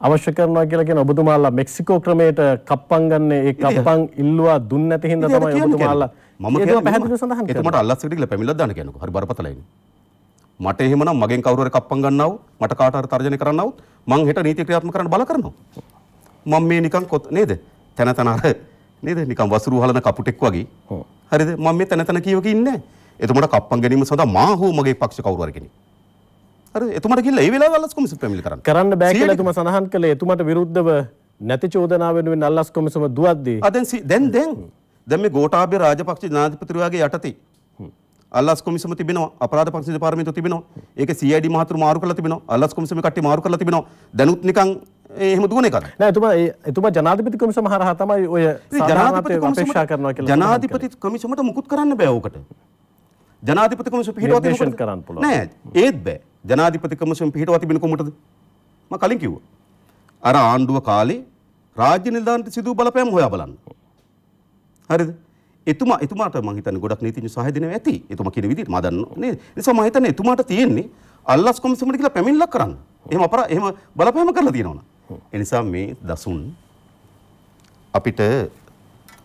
අවශ්‍ය කරනවා කියලා කියන ඔබතුමාලා මෙක්සිකෝ ක්‍රමයට කප්පන් ගන්න ඒ කප්පන් ඉල්ලුවා දුන්න නැති හින්දා තමයි ඔබතුමාලා මම කියන්නේ පැහැදිලිව සඳහන් කරනවා. එතුමාට අල්ලස්සට ගිහලා පැමිණලා දාන්න කියනකෝ. හරි බරපතලයිනේ. මට එහෙමනම් මගෙන් කවුරු හරි කප්පන් ගන්නව, මට කාට හරි තර්ජනය කරන්නව, මං හෙට නීති ක්‍රියාත්මක කරන්න බල කරනවා. මම මේ නිකන් කොත් නේද? තන තන අර නේද? නිකන් වසුරු හලන කපුටෙක් වගේ. හරිද? මම මේ තන තන කීවක ඉන්නේ නැහැ. එතුමට කප්පන් ගැනීම සඳහා මා හෝ මගේ පක්ෂ කවුරු හරි කෙනෙක්. හරි එතුමට ගිහිල්ලා ඒ වෙලාව අල්ලස් කොමිසම පැමිණිලි කරන්න. කරන්න බෑ කියලා එතුමා සඳහන් කළේ එතුමට විරුද්ධව නැති චෝදනාව වෙනුවෙන් අල්ලස් කොමිසම දුවද්දී. ආ දැන් දැන් දැන් දැන් මේ ගෝඨාභය රාජපක්ෂ ජනාධිපතිතුමාගේ යටතේ අල්ලස් කොමිසම තිබෙනවා අපරාධ පක්ෂ දෙපාර්තමේන්තුව තිබෙනවා. ඒක CID මහතුරු මාරු කරලා තිබෙනවා. අල්ලස් කොමිසම කට්ටිය මාරු කරලා තිබෙනවා. දැනුත් නිකන් එහෙම දුවන එකක් නෑ එතුමා එතුමා ජනාධිපති කොමිසම හරහා තමයි ඔය ජනාධිපති කොමිසම කරනවා කියලා ජනාධිපති කොමිසමට මුකුත් කරන්න බෑ ඕකට ජනාධිපති කොමිසම පිහිටවා තියෙන කොටද කරන්න පුළුවන් නෑ ඒත් බෑ ජනාධිපති කොමිසම පිහිටවා තිබෙන කොමිටද මම කලින් කිව්වා අර ආණ්ඩුව කාලේ රාජ්‍ය නිලධාරීන්ට සිදු බලපෑම් හොයා බලන්න හරිද එතුමා එතුමාට මම හිතන්නේ ගොඩක් නීතිඥ සහය දෙනවා ඇති එතුමා කියන විදිහට මම දන්නවා නේද නිසා මම හිතන්නේ එතුමාට තියෙන්නේ අල්ලස් කොමිසමට කියලා පැමිණිල්ලක් කරන්න එහෙම අපර එහෙම බලපෑම කරලා තියෙනවා ඒ නිසා මේ දසුන් අපිට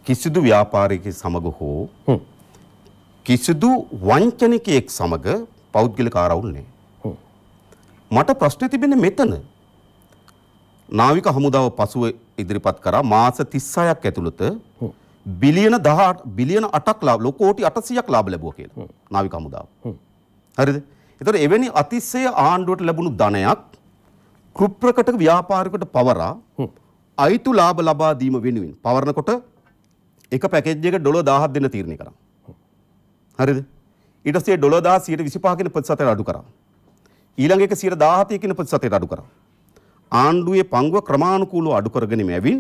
කිසිදු ව්‍යාපාරිකයෙකු සමග හෝ කිසිදු වංචනිකයෙක් සමග පෞද්ගලික ආරවුල් නෑ. මට ප්‍රශ්නේ තිබෙන්නේ මෙතන. නාවික හමුදාව පසුව ඉදිරිපත් කරා මාස 36ක් ඇතුළත බිලියන 18 බිලියන 8ක් ලාභ ලෝකෝටි 800ක් ලාභ ලැබුවා කියලා. නාවික හමුදාව. හරිද? ඒතර එවැනි අතිශය ආණ්ඩුවට ලැබුණු ධනයක් කෘප්‍රකට ව්‍යාපාරිකට පවරා අයිතු ලාභ ලබා දීම වෙනුවෙන් පවරනකොට එක පැකේජ් එක ඩොලර් 1000ක් දෙන්න තීරණය කරා. හරිද ඉටසේ ඩොලදා සියට විසිපාකෙන ප්‍රතිසතයට අඩු කරා. ඊළඟ එක සියට දාහතයකෙන ප්‍රතිසතයට අඩු කරා. ආණ්ඩුවේ පංගුව ක්‍රමාණුකූලව අඩු කරගෙන මෙවින්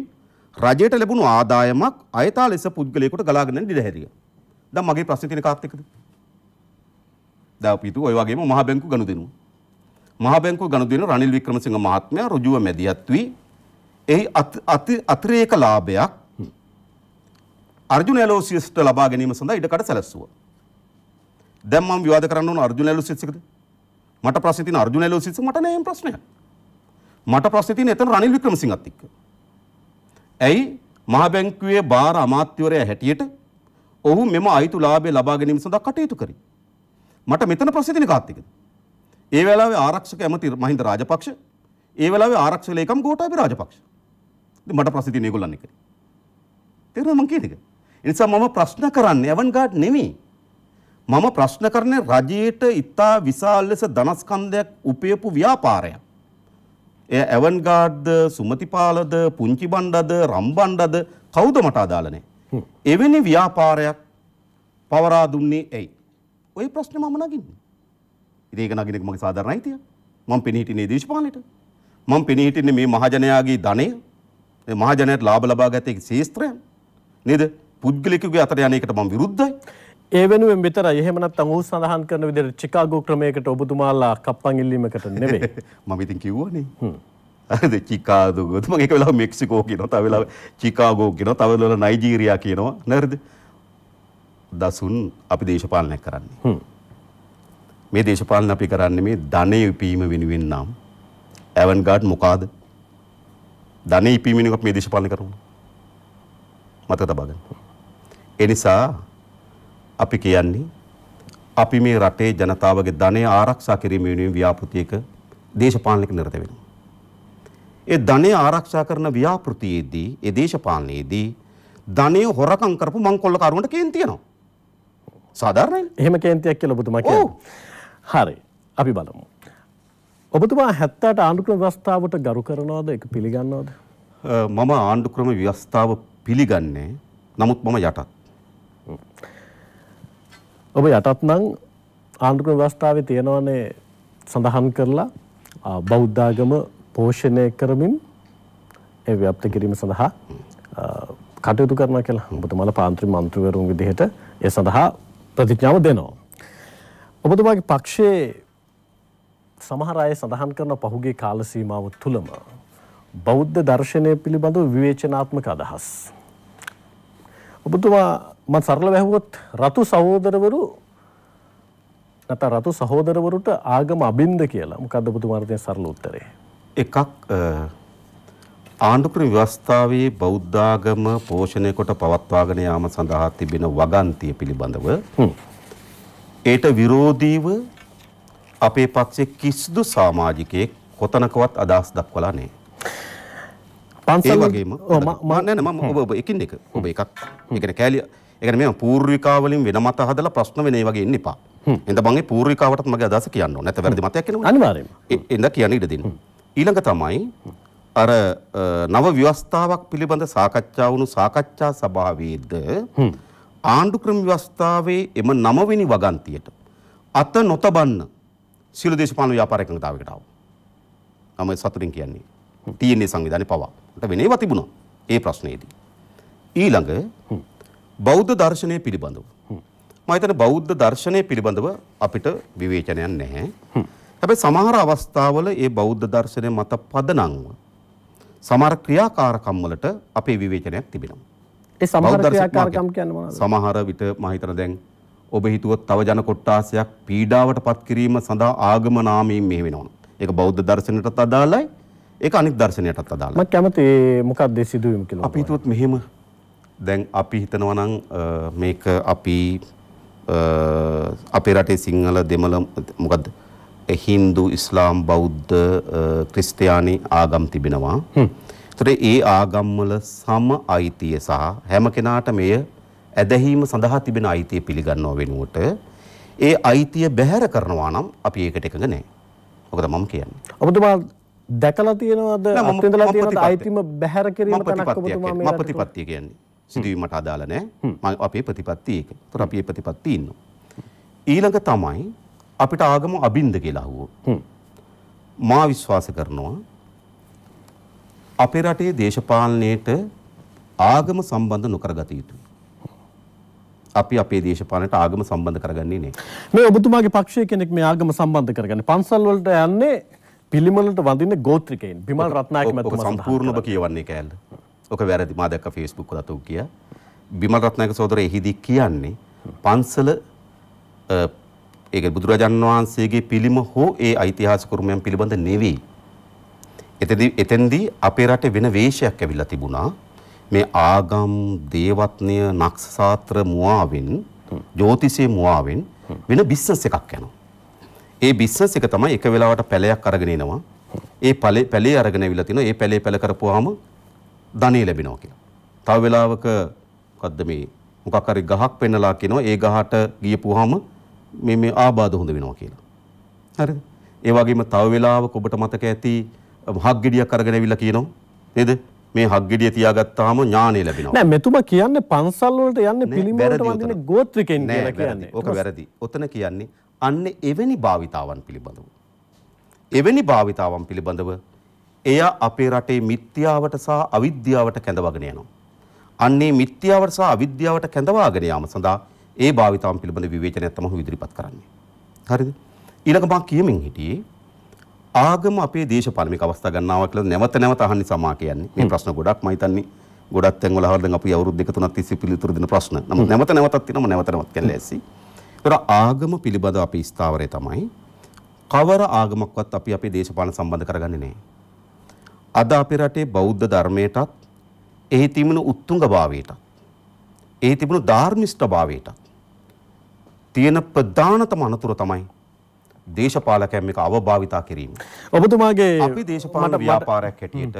රජයට ලැබුණු ආදායමක් අයතා ලෙස පුද්ගලයෙකුට ගලාගෙන යන දිදහැරිය. දැන් මගේ ප්‍රශ්නේ තියෙන කාත් එක්කද? දැන් පිටු ඔය වගේම මහා බැංකු ගනුදෙනුව. මහා බැංකු ගනුදෙනුව රනිල් වික්‍රමසිංහ මහත්මයා ඍජුව මැදිහත් වී එහි අතිරේක ලාභයක් අර්ජුන ඇලෝසියස්ට ලබා ගැනීම සඳහා ඉඩකඩ සැලැස්සුවා. දැන් මම විවාද කරන්න ඕන අර්ජුන ඇලෝසිස් එකද? මට ප්‍රශ්නේ තියෙන අර්ජුන ඇලෝසිස් මට නෑ එම් ප්‍රශ්නයක්. මට ප්‍රශ්නේ තියෙන එතන රනිල් වික්‍රමසිංහත් එක්ක. ඇයි මහ බැංකුවේ බාර අමාත්‍යවරයා හැටියට ඔහු මෙම අයිතිලාභය ලබා ගැනීම සඳහා කටයුතු කරේ. මට මෙතන ප්‍රශ්නේ තියෙන කාත් එක්කද? ඒ වෙලාවේ ආරක්ෂක ඇමති මහින්ද රාජපක්ෂ ඒ වෙලාවේ ආරක්ෂක ලේකම් ගෝඨාභය රාජපක්ෂ. ඉතින් මට ප්‍රශ්නේ තියෙන ඒගොල්ලන් එක්ක. තේරුණා මං කියන එක. ඒ නිසා මම ප්‍රශ්න කරන්නේ එවන් ගාඩ් නෙමෙයි. මම ප්‍රශ්න කරන්නේ රජයට ඉතා විශාල ලෙස ධනස්කන්ධයක් උපයපු ව්‍යාපාරයක්. එය ඇවන්ගාඩ්ද සුමතිපාලද පුංචි බණ්ඩද රම්බණ්ඩද කවුද මට අදාළනේ. එවැනි ව්‍යාපාරයක් පවරා දුන්නේ ඇයි. ඔය ප්‍රශ්න මම නගින්නේ. ඉතින් ඒක නගින එක මගේ සාධාරණ අයිතිය. මම පෙනී හිටින්නේ දේශපාලනයට. මම පෙනී හිටින්නේ මේ මහජනයාගේ ධනය. මේ මහජනයාට ලාභ ලබා ගත හැකි ශේස්ත්‍රයන්. නේද? පුද්ගලිකයෙකුගේ අතට යන එකට මම විරුද්ධයි. ඒ වෙනුවෙන් විතරයි එහෙම නැත්නම් ඔහු සඳහන් කරන විදිහට චිකාගෝ ක්‍රමයකට ඔබතුමාලා කප්පන් ඉල්ලීමකට නෙවෙයි. මම ඉතින් කිව්වනේ. හ්ම්. හරිද චිකාගෝ මම ඒක වෙලාව මෙක්සිකෝ කියනවා. තව වෙලාව චිකාගෝ කියනවා. තව වෙලාව නයිජීරියා කියනවා. නේද? දසුන් අපි දේශපාලනය කරන්නේ. හ්ම්. මේ දේශපාලන අපි කරන්නේ මේ ධනෙ ඉපීම වෙනුවෙන් නම් ඇවන් ගාඩ් මොකාද? ධනෙ ඉපීම වෙනුවෙන් අපි මේ දේශපාලනය කරමු. මතක තබා ගන්න. ඒ නිසා අපි කියන්නේ අපි මේ රටේ ජනතාවගේ ධනය ආරක්ෂා කිරීම වෙනුවෙන් ව්‍යාපෘතියක දේශපාලනික නිරත වෙනවා. ඒ ධනය ආරක්ෂා කරන ව්‍යාපෘතියේදී ඒ දේශපාලනයේදී ධනය හොරකම් කරපු මංකොල්ලකරුවන්ට කේන් තියෙනවා. සාධාරණයි. එහෙම කේන්තියක් කියලා ඔබතුමා කියන්නේ. හරි. අපි බලමු. ඔබතුමා 70ට ආණ්ඩුක්‍රම ව්‍යවස්ථාවට ගරු කරනවද? ඒක පිළිගන්නවද? මම ආණ්ඩුක්‍රම ව්‍යවස්ථාව පිළිගන්නේ. නමුත් මම යටත්. ඔබ යටත් නම් ආණ්ඩුක්‍රම ව්‍යවස්ථාවේ තියෙනවනේ සඳහන් කරලා බෞද්ධාගම පෝෂණය කරමින් ඒ ව්‍යාප්ත කිරීම සඳහා කටයුතු කරනවා කියලා ඔබතුමාල පාන්ත්‍රි මන්ත්‍රවරුන් විදිහට ඒ සඳහා ප්‍රතිඥාව දෙනවා. ඔබතුමාගේ පක්ෂයේ සමහර අය සඳහන් කරන පහුගිය කාල සීමාව තුලම බෞද්ධ දර්ශනය පිළිබඳව විවේචනාත්මක අදහස් ඔබතුමා මම සරලව ඇහුවොත් රතු සහෝදරවරු නැත්නම් රතු සහෝදරවරුට ආගම අබින්ද කියලා මොකද්ද ඔබතුමාට තියෙන සරල උත්තරේ? එකක් ආණ්ඩුක්‍රම ව්‍යවස්ථාවේ බෞද්ධාගම පෝෂණය කොට පවත්වාගෙන යාම සඳහා තිබෙන වගන්තිය පිළිබඳව ඒට විරෝධීව අපේ පක්ෂයේ කිසිදු සමාජිකයෙක් කොතනකවත් අදහස් දක්වලා නැහැ. පන්සල් වගේම නෑ මම ඔබ ඔබ එකින් එක ඔබ එකක් ඒකන කෑලිය ඒකන මේ පූර්විකා වලින් වෙන මත හදලා ප්‍රශ්න වෙන ඒ වගේ ඉන්න එපා එඳ මගේ පූර්විකාවටත් මගේ අදහස කියන්න ඕන නැත්නම් වැරදි මතයක් එනවා අනිවාර්යයෙන්ම එඳ කියන්න ඉඩ දෙන්න ඊළඟ තමයි අර නව ව්‍යවස්ථාවක් පිළිබඳ සාකච්ඡා වුණු සාකච්ඡා සභාවේද ආණ්ඩු ක්‍රම ව්‍යවස්ථාවේ එම නවවෙනි වගන්තියට අත නොතබන්න සියලු දේශපාලන ව්‍යාපාර එකඟතාවයකට ආවා. මම සතුටින් කියන්නේ. තියෙන්නේ සංවිධානයේ පවා. මට වෙන ඒවා තිබුණා. ඒ ප්‍රශ්නේදී. ඊළඟ බෞද්ධ දර්ශනය පිළිබඳව. මම හිතන බෞද්ධ දර්ශනය පිළිබඳව අපිට විවේචනයක් නැහැ. හැබැයි සමහර අවස්ථාවල ඒ බෞද්ධ දර්ශනය මත පදනම්ව සමහර ක්‍රියාකාරකම් වලට අපේ විවේචනයක් තිබෙනවා. ඒ සමහර ක්‍රියාකාරකම් කියන්නේ මොනවද? සමහර විට මම හිතන දැන් ඔබ හිතුවොත් තව ජන කොට්ටාසයක් පීඩාවට පත් කිරීම සඳහා ආගම නාමයෙන් මේ වෙනවා. ඒක බෞද්ධ දර්ශනයටත් අදාළයි. ඒක අනිත් දර්ශනයටත් අදාළයි. මම කැමති මොකක්ද ඒ සිදුවීම කියලා. අපි හිතුවොත් මෙහෙම දැන් අපි හිතනවා නම් මේක අපි අපේ රටේ සිංහල දෙමළ මොකද්ද? හින්දු, ඉස්ලාම්, බෞද්ධ, ක්‍රිස්තියානි ආගම් තිබෙනවා. ඒතර ඒ ආගම්වල සම අයිතිය සහ හැම කෙනාට මෙය ඇදහිීම සඳහා තිබෙන අයිතිය පිළිගන්නව වෙනුවට ඒ අයිතිය බැහැර කරනවා නම් අපි ඒකට එකඟ නැහැ. මොකද මම කියන්නේ. ඔබතුමා දැකලා තියෙනවද අත්විඳලා තියෙනවද අයිතිම බැහැර කිරීම තනක් ඔබතුමා මේ මම ප්‍රතිපත්තිය කියන්නේ සිදුවීමට අදාළ නැහැ මම අපේ ප්‍රතිපත්තිය ඒක. ඒතර අපි මේ ප්‍රතිපත්තිය ඉන්නවා. ඊළඟ තමයි අපිට ආගම අබින්ද කියලා අහුවෝ. මා විශ්වාස කරනවා අපේ රටේ දේශපාලනයේට ආගම සම්බන්ධ නොකරගත යුතුයි. අපි අපේ දේශපාලනයට ආගම සම්බන්ධ කරගන්නේ නැහැ. මේ ඔබතුමාගේ පක්ෂය කෙනෙක් මේ ආගම සම්බන්ධ කරගන්නේ පන්සල් වලට යන්නේ පිළිමලට වඳින්න ගෝත්‍රිකයින් බිමල් රත්නායක මැතිතුමා සම්පූර්ණ ඔබ කියවන්නේ කෑල්ල. ඔක වැරදි මා දැක්ක Facebook වලත් උන් කියා. බිමල් රත්නායක සහෝදර එහිදී කියන්නේ පන්සල ඒක බුදුරජාණන් වහන්සේගේ පිළිම හෝ ඒ ඓතිහාසික උරුමයන් පිළිබඳ නෙවෙයි. එතෙදි එතෙන්දී අපේ රටේ වෙන වේශයක් ඇවිල්ලා තිබුණා. මේ ආගම් දේවත්නය නක්ෂසාත්‍ර මුවාවෙන් ජ්‍යෝතිෂයේ මුවාවෙන් වෙන බිස්නස් එකක් යනවා. ඒ බිස්නස් එක තමයි එක වෙලාවට පැලයක් අරගෙන එනවා. ඒ පැලේ පැලේ අරගෙන ඇවිල්ලා තිනවා. ඒ පැලේ පැල කරපුවාම ධනෙ ලැබෙනවා කියලා. තව වෙලාවක මොකද්ද මේ මොකක් හරි ගහක් පෙන්නලා කියනවා. ඒ ගහට ගියපුවාම මේ මේ ආබාධ හොඳ වෙනවා කියලා. හරිද? ඒ වගේම තව වෙලාවක ඔබට මතක ඇති හග්ගෙඩියක් අරගෙන ඇවිල්ලා කියනවා. නේද? මේ හග්ගෙඩිය තියාගත්තාම ඥානෙ ලැබෙනවා. නෑ මෙතුමා කියන්නේ පන්සල් වලට යන්නේ පිළිම වලට වදින ගෝත්‍රිකෙන් කියලා කියන්නේ. ඕක වැරදි. ඔතන කියන්නේ අන්න එවැනි භාවිතාවන් පිළිබඳව. එවැනි භාවිතාවන් පිළිබඳව එයා අපේ රටේ මිත්‍යාවට සහ අවිද්‍යාවට කැඳවගෙන යනවා. අන්නේ මිත්‍යාවට සහ අවිද්‍යාවට කැඳවාගෙන යාම සඳහා ඒ භාවිතාවන් පිළිබඳ විවේචනයක් තමයි ඉදිරිපත් කරන්නේ. හරිද? ඊළඟ මම කියමින් හිටියේ ආගම අපේ දේශපාලන මේක අවස්ථා ගන්නවා කියලා නැවත නැවත අහන්නේ සමා කියන්නේ. මේ ප්‍රශ්න ගොඩක් මම හිතන්නේ ගොඩක් තැන්වල අහලා දැන් අපි අවුරුදු දෙක තුනක් තිස්සේ පිළිතුරු දෙන ප්‍රශ්න. නමුත් නැවත නැවතත් තියෙනවා නැවත නැවතත් කියන්නේ ඇසි. ඒතර ආගම පිළිබඳ අපේ ස්ථාවරය තමයි කවර ආගමක්වත් අපි අපේ දේශපාලන සම්බන්ධ කරගන්නේ නැහැ. අද අපේ රටේ බෞද්ධ ධර්මයටත් එහි තිබුණු උත්තුංගභාවයටත් එහි තිබුණු ධාර්මිෂ්ඨභාවයටත් තියෙන ප්‍රධානතම අනතුර තමයි දේශපාලකයන් මේක අවභාවිතා කිරීම. ඔබතුමාගේ අපි දේශපාලන ව්‍යාපාරයක් හැටියට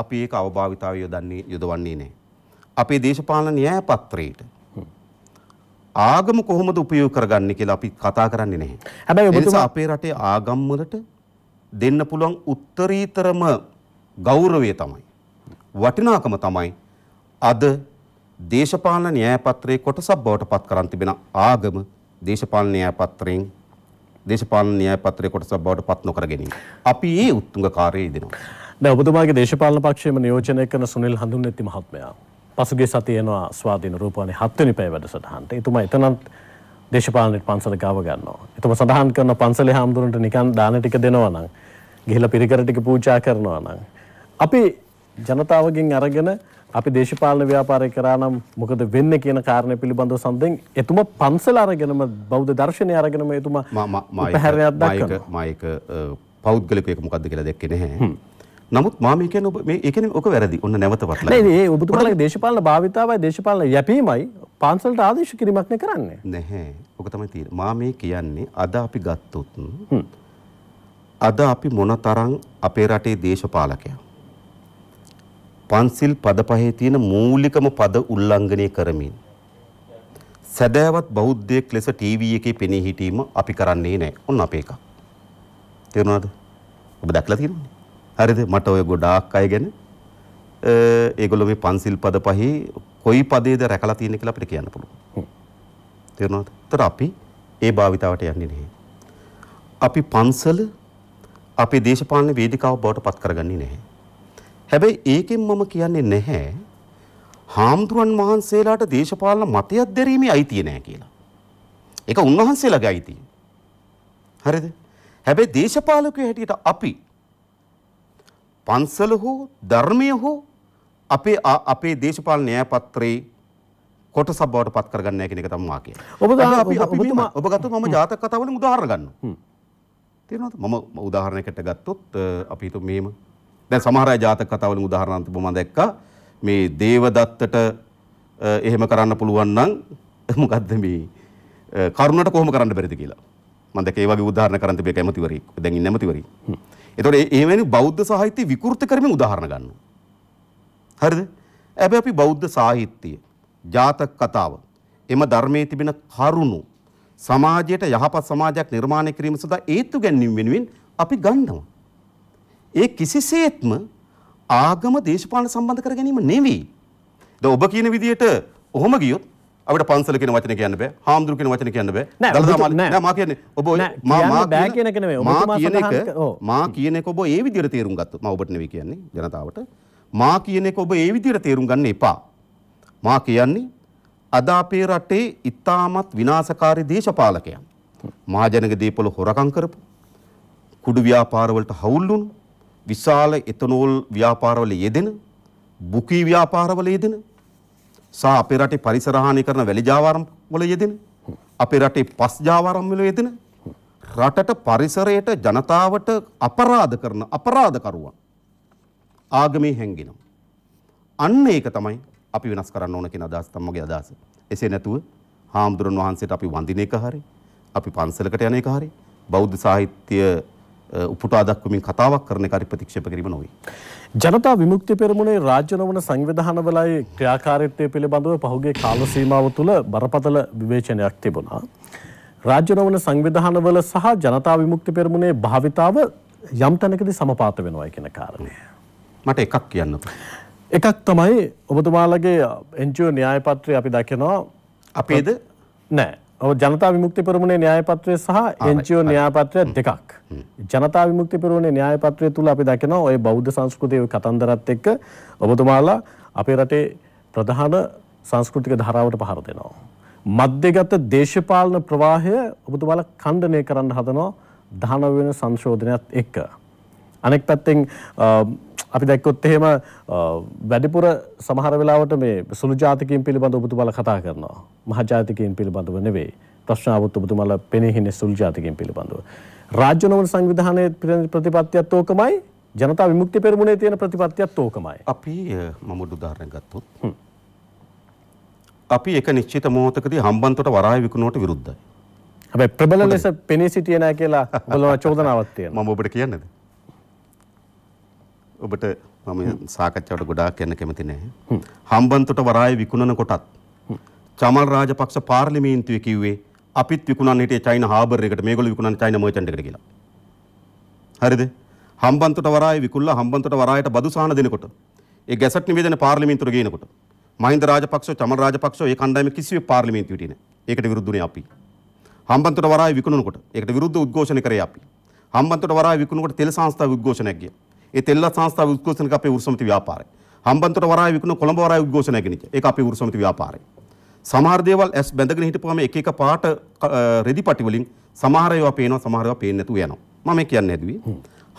අපි ඒක අවභාවිතාව යොදන්නේ යොදවන්නේ නැහැ. අපේ දේශපාලන න්‍යාය පත්‍රයේට ආගම කොහොමද උපයෝග කරගන්නේ කියලා අපි කතා කරන්නේ නැහැ. හැබැයි ඔබතුමා අපේ රටේ ආගම් වලට දෙන්න පුළුවන් උත්තරීතරම ගෞරවය තමයි. වටිනාකම තමයි අද දේශපාලන න්‍යාය පත්‍රයේ කොටසක් බවට පත් කරන් තිබෙන ආගම දේශපාලන න්‍යාය පත්‍රයෙන් දේශපාලන න්‍යාය පත්‍රයේ කොටසක් බවට පත් නොකර ගැනීම. අපි ඒ උත්තුංග කාර්යය දෙනවා. දැන් ඔබතුමාගේ දේශපාලන පක්ෂයේම නියෝජනය කරන සුනිල් හඳුන්නැති මහත්මයා පසුගිය සතියේ එනවා ස්වාධීන රූපවාහිනී 7 වෙනි පැය වැඩසටහනට. එතුමා එතනත් දේශපාලනයේ පන්සල ගාව ගන්නවා. එතුමා සඳහන් කරන පන්සලේ හාමුදුරන්ට නිකන් දාන ටික දෙනවා නම් ගිහිලා පිරිකර ටික පූජා කරනවා නම් අපි ජනතාවගෙන් අරගෙන අපි දේශපාලන ව්‍යාපාරය කරා නම් මොකද වෙන්නේ කියන කාරණය පිළිබඳව සඳෙන් එතුම පන්සල අරගෙනම බෞද්ධ දර්ශනය අරගෙනම එතුමා පැහැරයක් දක්වනවා. මා ඒක පෞද්ගලික එක මොකද්ද කියලා දැක්කේ නැහැ. නමුත් මාම කියන ඔබ මේ ඒ කියන්නේ ඔක වැරදි. ඔන්න නැවත වටලා. නෑ ඒ ඔබතුමාලගේ දේශපාලන භාවිතාවයි දේශපාලන යැපීමයි පන්සලට ආදේශ කිරීමක් නේ කරන්නේ. නැහැ. ඔක තමයි තියෙන්නේ. මා මේ කියන්නේ අද අපි ගත්තොත් අද අපි මොනතරම් අපේ රටේ දේශපාලකයෝ පන්සිල් පද පහේ තියෙන මූලිකම පද උල්ලංඝනය කරමින් සැදෑවත් බෞද්ධයෙක් ලෙස ටීවී එකේ පෙනී හිටීම අපි කරන්නේ නැහැ. ඔන්න අපේ එකක්. තේරුණාද? ඔබ දැක්ලා තියෙනවනේ. හරිද? මට ඔය ගොඩාක් අය ගැන ඒගොල්ලෝ මේ පන්සිල් පද පහේ කොයි පදේද රැකලා තියෙන්නේ කියලා අපිට කියන්න පුළුවන්. තේරුණාද? ඒතර අපි ඒ භාවිතාවට යන්නේ නැහැ. අපි පන්සල අපේ දේශපාලන වේදිකාව බවට පත් කරගන්නේ නැහැ. හැබැයි ඒකෙන් මම කියන්නේ නැහැ හාමුදුරන් වහන්සේලාට දේශපාලන මතයක් දැරීමේ අයිතිය නැහැ කියලා. ඒක උන්වහන්සේලාගේ අයිතිය. හරිද? හැබැයි දේශපාලකයෝ හැටියට අපි පන්සල හෝ ධර්මය හෝ අපේ අපේ දේශපාලන න්‍යායපත්‍රයේ කොටසක් බවට පත් කරගන්න කියන එක තමයි මා කියන්නේ. ඔබ ඔබ ගත්තොත් මම ජාතක කතා වලින් උදාහරණ ගන්නවා. තේරෙනවද? මම උදාහරණයකට ගත්තොත් අපි හිතමු මේම දැන් සමහර අය ජාතක කතාවලින් උදාහරණ තිබු මම දැක්කා මේ දේවදත්තට එහෙම කරන්න පුළුවන් නම් මොකද්ද මේ කරුණට කොහොම කරන්න බැරිද කියලා මම දැක්කේ ඒ වගේ උදාහරණ කරන් තිබේ කැමතිවරි දැන් ඉන්නේ කැමතිවරි එතකොට එවැනි බෞද්ධ සාහිත්‍ය විකෘති කරමින් උදාහරණ ගන්නවා හරිද හැබැයි අපි බෞද්ධ සාහිත්‍යය ජාතක කතාව එම ධර්මයේ තිබෙන කරුණු සමාජයට යහපත් සමාජයක් නිර්මාණය කිරීම සඳහා ඒත්තු ගැන්වීම වෙනුවෙන් අපි ගන්නවා ඒ කිසිසේත්ම ආගම දේශපාලන සම්බන්ධ කර ගැනීම නෙවෙයි. දැන් ඔබ කියන විදිහට ඔහොම ගියොත් අපිට පන්සල කියන වචනේ කියන්න බෑ. හාමුදුරු කියන වචනේ කියන්න බෑ. දලදා මාලේ නෑ මා කියන්නේ ඔබ ඔය මා මා බෑ කියන එක නෙවෙයි. ඔබ කියන එක මා කියන එක ඔබ ඒ විදිහට තේරුම් ගත්තොත් මම ඔබට නෙවෙයි කියන්නේ ජනතාවට. මා කියන එක ඔබ ඒ විදිහට තේරුම් ගන්න එපා. මා කියන්නේ අද අපේ රටේ ඉතාමත් විනාශකාරී දේශපාලකයන්. මහජනක දීපල හොරකම් කරපු කුඩු ව්‍යාපාරවලට හවුල් වුණු විශාල එතනෝල් ව්‍යාපාරවල යෙදෙන බුකී ව්‍යාපාරවල යෙදෙන සහ අපේ රටේ පරිසරහානි කරන වැලිජාවාරම් වල යෙදෙන අපේ රටේ පස්ජාවාරම් වල යෙදෙන රටට පරිසරයට ජනතාවට අපරාධ කරන අපරාධකරුවන් ආගමේ හැංගෙනවා අන්න ඒක තමයි අපි වෙනස් කරන්න ඕන කියන අදහස තමයි මගේ අදහස එසේ නැතුව හාමුදුරන් වහන්සේට අපි වඳින එක හරි අපි පන්සලකට යන එක හරි බෞද්ධ සාහිත්‍ය උපුටා දක්වමින් කතාවක් කරන එක හරි ප්‍රතික්ෂේප කිරීම නොවේ. ජනතා විමුක්ති පෙරමුණේ රාජ්‍ය නොවන සංවිධානවලයි ක්‍රියාකාරීත්වය පිළිබඳව පහුගිය කාල සීමාව තුළ බරපතල විවේචනයක් තිබුණා. රාජ්‍ය නොවන සංවිධානවල සහ ජනතා විමුක්ති පෙරමුණේ භාවිතාව යම් තැනකදී සමපාත වෙනවා කියන කාරණය. මට එකක් කියන්න. එකක් තමයි ඔබතුමාලගේ එන්ජෝ න්‍යායපත්‍රය අපි දකිනවා අපේද නෑ ජනතා විමුක්ති පෙරමුණේ න්‍යායපත්‍රය සහ එන්ජිஓ න්‍යායපත්‍රය දෙකක්. ජනතා විමුක්ති පෙරමුණේ න්‍යායපත්‍රය තුල අපි දකිනවා ওই බෞද්ධ සංස්කෘතියේ කතන්දරත් එක්ක ඔබතුමාලා අපේ රටේ ප්‍රධාන සංස්කෘතික ධාරාවට පහර දෙනවා. මධ්‍යගත දේශපාලන ප්‍රවාහය ඔබතුමාලා ඛණ්ඩනය කරන්න හදනවා ධන වෙන සංශෝධනයත් එක්ක. අනෙක් පැත්තෙන් අපි දැක්කොත් එහෙම වැඩිපුර සමහර වෙලාවට මේ සුළු ජාතිකයින් පිළිබඳ ඔබතුමාලා කතා කරනවා. මහා ජාතිකයින් පිළිබඳව නෙවෙයි. ප්‍රශ්න ආවොත් ඔබතුමාලා පෙනී හිනේ සුළු ජාතිකයින් පිළිබඳව. රාජ්‍ය නොවන සංවිධානයේ ප්‍රතිපත්තියත් ඕකමයි. ජනතා විමුක්ති පෙරමුණේ තියෙන ප්‍රතිපත්තියත් ඕකමයි. අපි මම උදාහරණ ගත්තොත් අපි එක නිශ්චිත මොහොතකදී හම්බන්තොට වරාය විකුණුවට විරුද්ධයි. හැබැයි ප්‍රබල ලෙස පෙනී සිටියේ නැහැ කියලා ඔබලා චෝදනාවක් තියෙනවා. මම ඔබට කියන්නේ ඔබට මම සාකච්ඡාවට ගොඩාක් යන්න කැමති නැහැ. හම්බන්තොට වරාය විකුණන කොටත් චමල් රාජපක්ෂ පාර්ලිමේන්තුවේ කිව්වේ අපිත් විකුණන්න හිටියේ චයිනා හාබර් එකට මේගොල්ලෝ විකුණන්නේ චයිනා මර්චන්ට් එකට කියලා. හරිද? හම්බන්තොට වරාය විකුණලා හම්බන්තොට වරායට බදු සහන දෙනකොට ඒ ගැසට් නිවේදන පාර්ලිමේන්තුවට ගේනකොට මහින්ද රාජපක්ෂෝ චමල් රාජපක්ෂෝ ඒ කණ්ඩායමේ කිසිවෙක් පාර්ලිමේන්තුවට නෑ. ඒකට විරුද්ධුනේ අපි. හම්බන්තොට වරාය විකුණනකොට ඒකට විරුද්ධ උද්ඝෝෂණ කරේ අපි. හම්බන්තොට වරාය විකුණනකොට තෙල් සංස්ථා උද්ඝෝෂණයක් ගියා. ඒ තෙල්ල සංස්ථාව උද්ඝෝෂණ කපේ උරුසමිති ව්‍යාපාරය. හම්බන්තොට වරාය විකුණන කොළඹ වරාය උද්ඝෝෂණය ගෙනිච්ච. ඒක අපේ උරුසමිති ව්‍යාපාරය. සමහර දේවල් ඇස් බැඳගෙන හිටපුවම එක එක පාට රෙදිපටි වලින් සමහර ඒවා පේනවා සමහර ඒවා පේන්නේ නැතුව යනවා. මම මේ කියන්නේ හැදුවේ.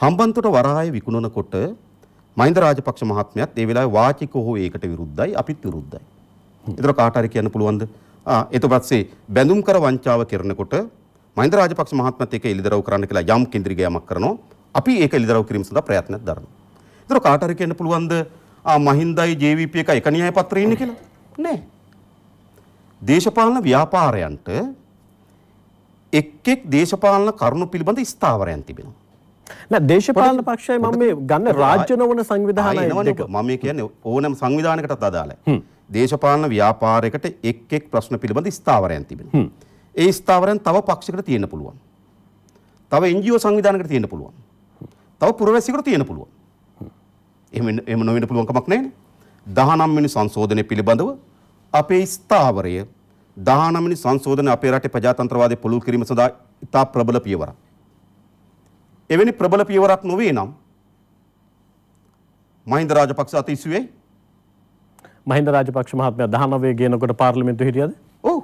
හම්බන්තොට වරාය විකුණනකොට මහින්ද රාජපක්ෂ මහත්මයාත් ඒ වෙලාවේ වාචිකව හෝ ඒකට විරුද්ධයි අපිත් විරුද්ධයි. ඒතර කාට හරි කියන්න පුළුවන්ද? ආ ඊට පස්සේ බැඳුම් කර වංචාව කරනකොට මහින්ද රාජපක්ෂ මහත්මයාත් ඒක එළිදරව් කරන්න කියලා යම් කේන්ද්‍රිකයමක් කරනවා. අපි ඒක එළිදරව් කිරීම සඳහා ප්‍රයත්නයක් දරනවා. ඒතර කාට හරි කියන්න පුළුවන්ද ආ මහින්දයි JVP එක එක න්‍යාය පත්‍රයේ ඉන්නේ කියලා? නෑ. දේශපාලන ව්‍යාපාරයන්ට එක් එක් දේශපාලන කරුණු පිළිබඳ ස්ථාවරයන් තිබෙනවා. නෑ දේශපාලන පක්ෂය මම මේ ගන්න රාජ්‍ය නොවන සංවිධානය දෙක. මම මේ කියන්නේ ඕනෑම සංවිධානයකටත් අදාළයි. දේශපාලන ව්‍යාපාරයකට එක් එක් ප්‍රශ්න පිළිබඳ ස්ථාවරයන් තිබෙනවා. ඒ ස්ථාවරයන් තව පක්ෂයකට තියෙන්න පුළුවන්. තව NGO සංවිධානයකට තියෙන්න පුළුවන්. තව පුරවැසියෙකුට තියෙන පුළුවන්. එහෙම එහෙම නොවෙන්න පුළුවන් කමක් නැහැ නේ. 19 වෙනි සංශෝධනය පිළිබඳව අපේ ස්ථාවරය 19 වෙනි සංශෝධනය අපේ රටේ ප්‍රජාතන්ත්‍රවාදය පුළුල් කිරීම සඳහා ඉතා ප්‍රබල පියවරක්. එවැනි ප්‍රබල පියවරක් නොවේ නම් මහින්ද රාජපක්ෂ අත ඉසුවේ මහින්ද රාජපක්ෂ මහත්මයා 19 ගේනකොට පාර්ලිමේන්තුවේ හිටියද? ඔව්.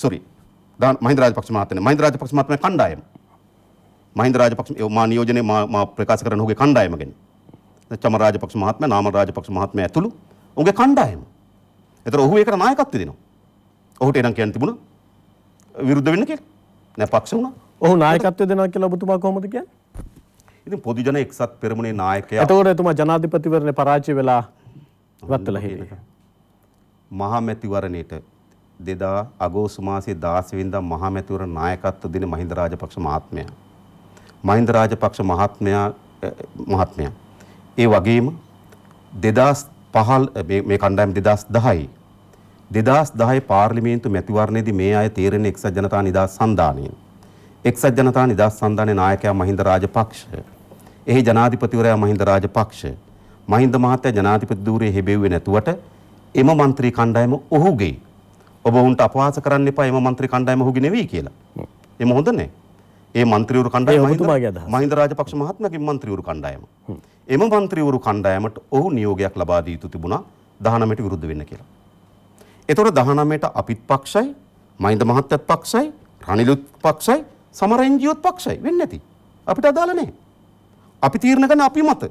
සෝරි. මහින්ද රාජපක්ෂ මහත්මයා මහින්ද රාජපක්ෂ මහත්මයා කණ්ඩායම. මහින්ද රාජපක්ෂ මා නියෝජනයේ මා ප්‍රකාශ කරන ඔහුගේ කණ්ඩායම ගැන. චමර රාජපක්ෂ මහත්මයා නාමල් රාජපක්ෂ මහත්මයා ඇතුළු ඔහුගේ කණ්ඩායම. ඒතර ඔහු ඒකට නායකත්වය දෙනවා. ඔහුට එනම් කියන්න තිබුණා විරුද්ධ වෙන්න කියලා. නෑ පක්ෂ වුණා. ඔහු නායකත්වය දෙනවා කියලා ඔබතුමා කොහොමද කියන්නේ? ඉතින් පොදු ජන එක්සත් පෙරමුණේ නායකයා. එතකොට එතුමා ජනාධිපතිවරණේ පරාජය වෙලා ඉවත් වෙලා හිටියේ. මහා මැතිවරණයට දෙදා අගෝස්තු මාසේ 16 වෙනිදා මහා මැතිවරණ නායකත්ව දින මහින්ද රාජපක්ෂ මහත්මයා මහින්ද රාජපක්ෂ මහත්මයා මහත්මයා. ඒ වගේම 2005 මේ කණ්ඩායම 2010 2010 පාර්ලිමේන්තු මැතිවරණයේදී මේ අය තීරණ එක්සත් ජනතා නිදහස් සන්ධානයෙන් එක්සත් ජනතා නිදහස් සන්ධානයේ නායකයා මහින්ද රාජපක්ෂ එහි ජනාධිපතිවරයා මහින්ද රාජපක්ෂ මහින්ද මහත්තයා ජනාධිපති ධූරයේ හෙබෙව්වේ නැතුවට එම മന്ത്രി කණ්ඩායම ඔහුගේ ඔබ වුන්ට අපහාස කරන්න එපා එම മന്ത്രി කණ්ඩායම ඔහුගේ නෙවෙයි කියලා. එම හොඳ නැහැ. ඒ මන්ත්‍රීවරු කණ්ඩායම මහින්ද රාජපක්ෂ මහත්මයාගේ මන්ත්‍රීවරු කණ්ඩායම. එම මන්ත්‍රීවරු කණ්ඩායමට ඔහු නියෝගයක් ලබා දී යුතු තිබුණා 19ට විරුද්ධ වෙන්න කියලා. ඒතොර 19ට අපිත් පක්ෂයි, මහින්ද මහත්තයත් පක්ෂයි, රනිලුත් පක්ෂයි, සමහර NGOත් පක්ෂයි වෙන්නේ නැති. අපිට අදාළ නැහැ. අපි තීරණ ගන්න අපි මත.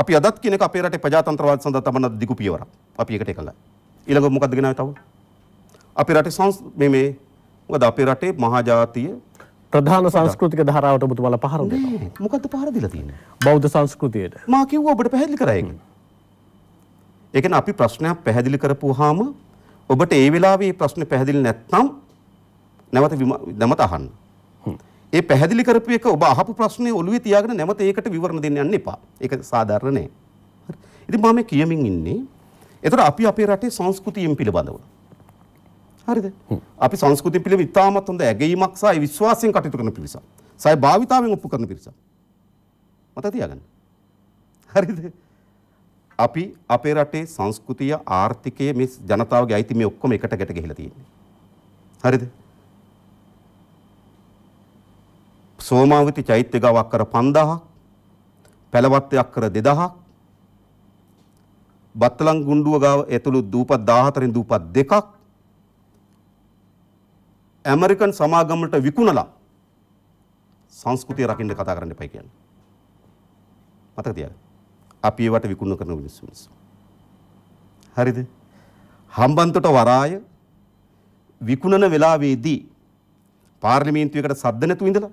අපි අදත් කියන එක අපේ රටේ ප්‍රජාතන්ත්‍රවාද සඳහා තබන දිගු පියවරක්. අපි ඒකට එකඟයි. ඊළඟ මොකද්ද ගෙනාවේ තව? අපේ රටේ මේ මේ මොකද අපේ රටේ මහා ජාතිය ප්‍රධාන සංස්කෘතික ධාරාවට ඔබතුමාලා පහර දෙනවා. මොකද්ද පහර දීලා තියෙන්නේ? බෞද්ධ සංස්කෘතියට. මා කිව්වා ඔබට පැහැදිලි කරා ඒක. ඒ කියන්නේ අපි ප්‍රශ්නයක් පැහැදිලි කරපුවාම ඔබට ඒ වෙලාවේ ප්‍රශ්නේ පැහැදිලි නැත්නම් නැවත නැමත අහන්න. ඒ පැහැදිලි කරපු එක ඔබ අහපු ප්‍රශ්නේ ඔළුවේ තියාගෙන නැමත ඒකට විවරණ දෙන්න යන්න එපා. ඒක සාධාරණ නෑ. හරි. ඉතින් මම කියමින් ඉන්නේ. ඒතර අපි අපේ රටේ සංස්කෘතියෙන් පිළිබඳව. හරිද? අපි සංස්කෘතිය පිළිබඳ ඉතාමත් හොඳ ඇගීමක් සහ ඒ විශ්වාසයෙන් කටයුතු කරන පිරිසක්. සය භාවිතාවෙන් ඔප්පු කරන පිරිසක්. මතක තියාගන්න. හරිද? අපි අපේ රටේ සංස්කෘතිය ආර්ථිකය මේ ජනතාවගේ අයිති මේ ඔක්කොම එකට ගැට ගහලා තියෙන්නේ. හරිද? සෝමාවති චෛත්‍ය ගාවක් කර 5000ක් පැලවත්යක් කර 2000ක් බත්තලන් ගුණ්ඩුව ගාව ඇතුළු දූපත් 14න් දූපත් දෙකක් ඇමරිකන් සමාගමට විකුණලා සංස්කෘතිය රකින්න කතා කරන්න එපයි කියන්නේ. මතක තියාගන්න. අපි ඒවට විකුණන කරන මිනිස්සු මිනිස්සු. හරිද? හම්බන්තොට වරාය විකුණන වෙලාවේදී පාර්ලිමේන්තුවේකට සද්ද නැතු ඉඳලා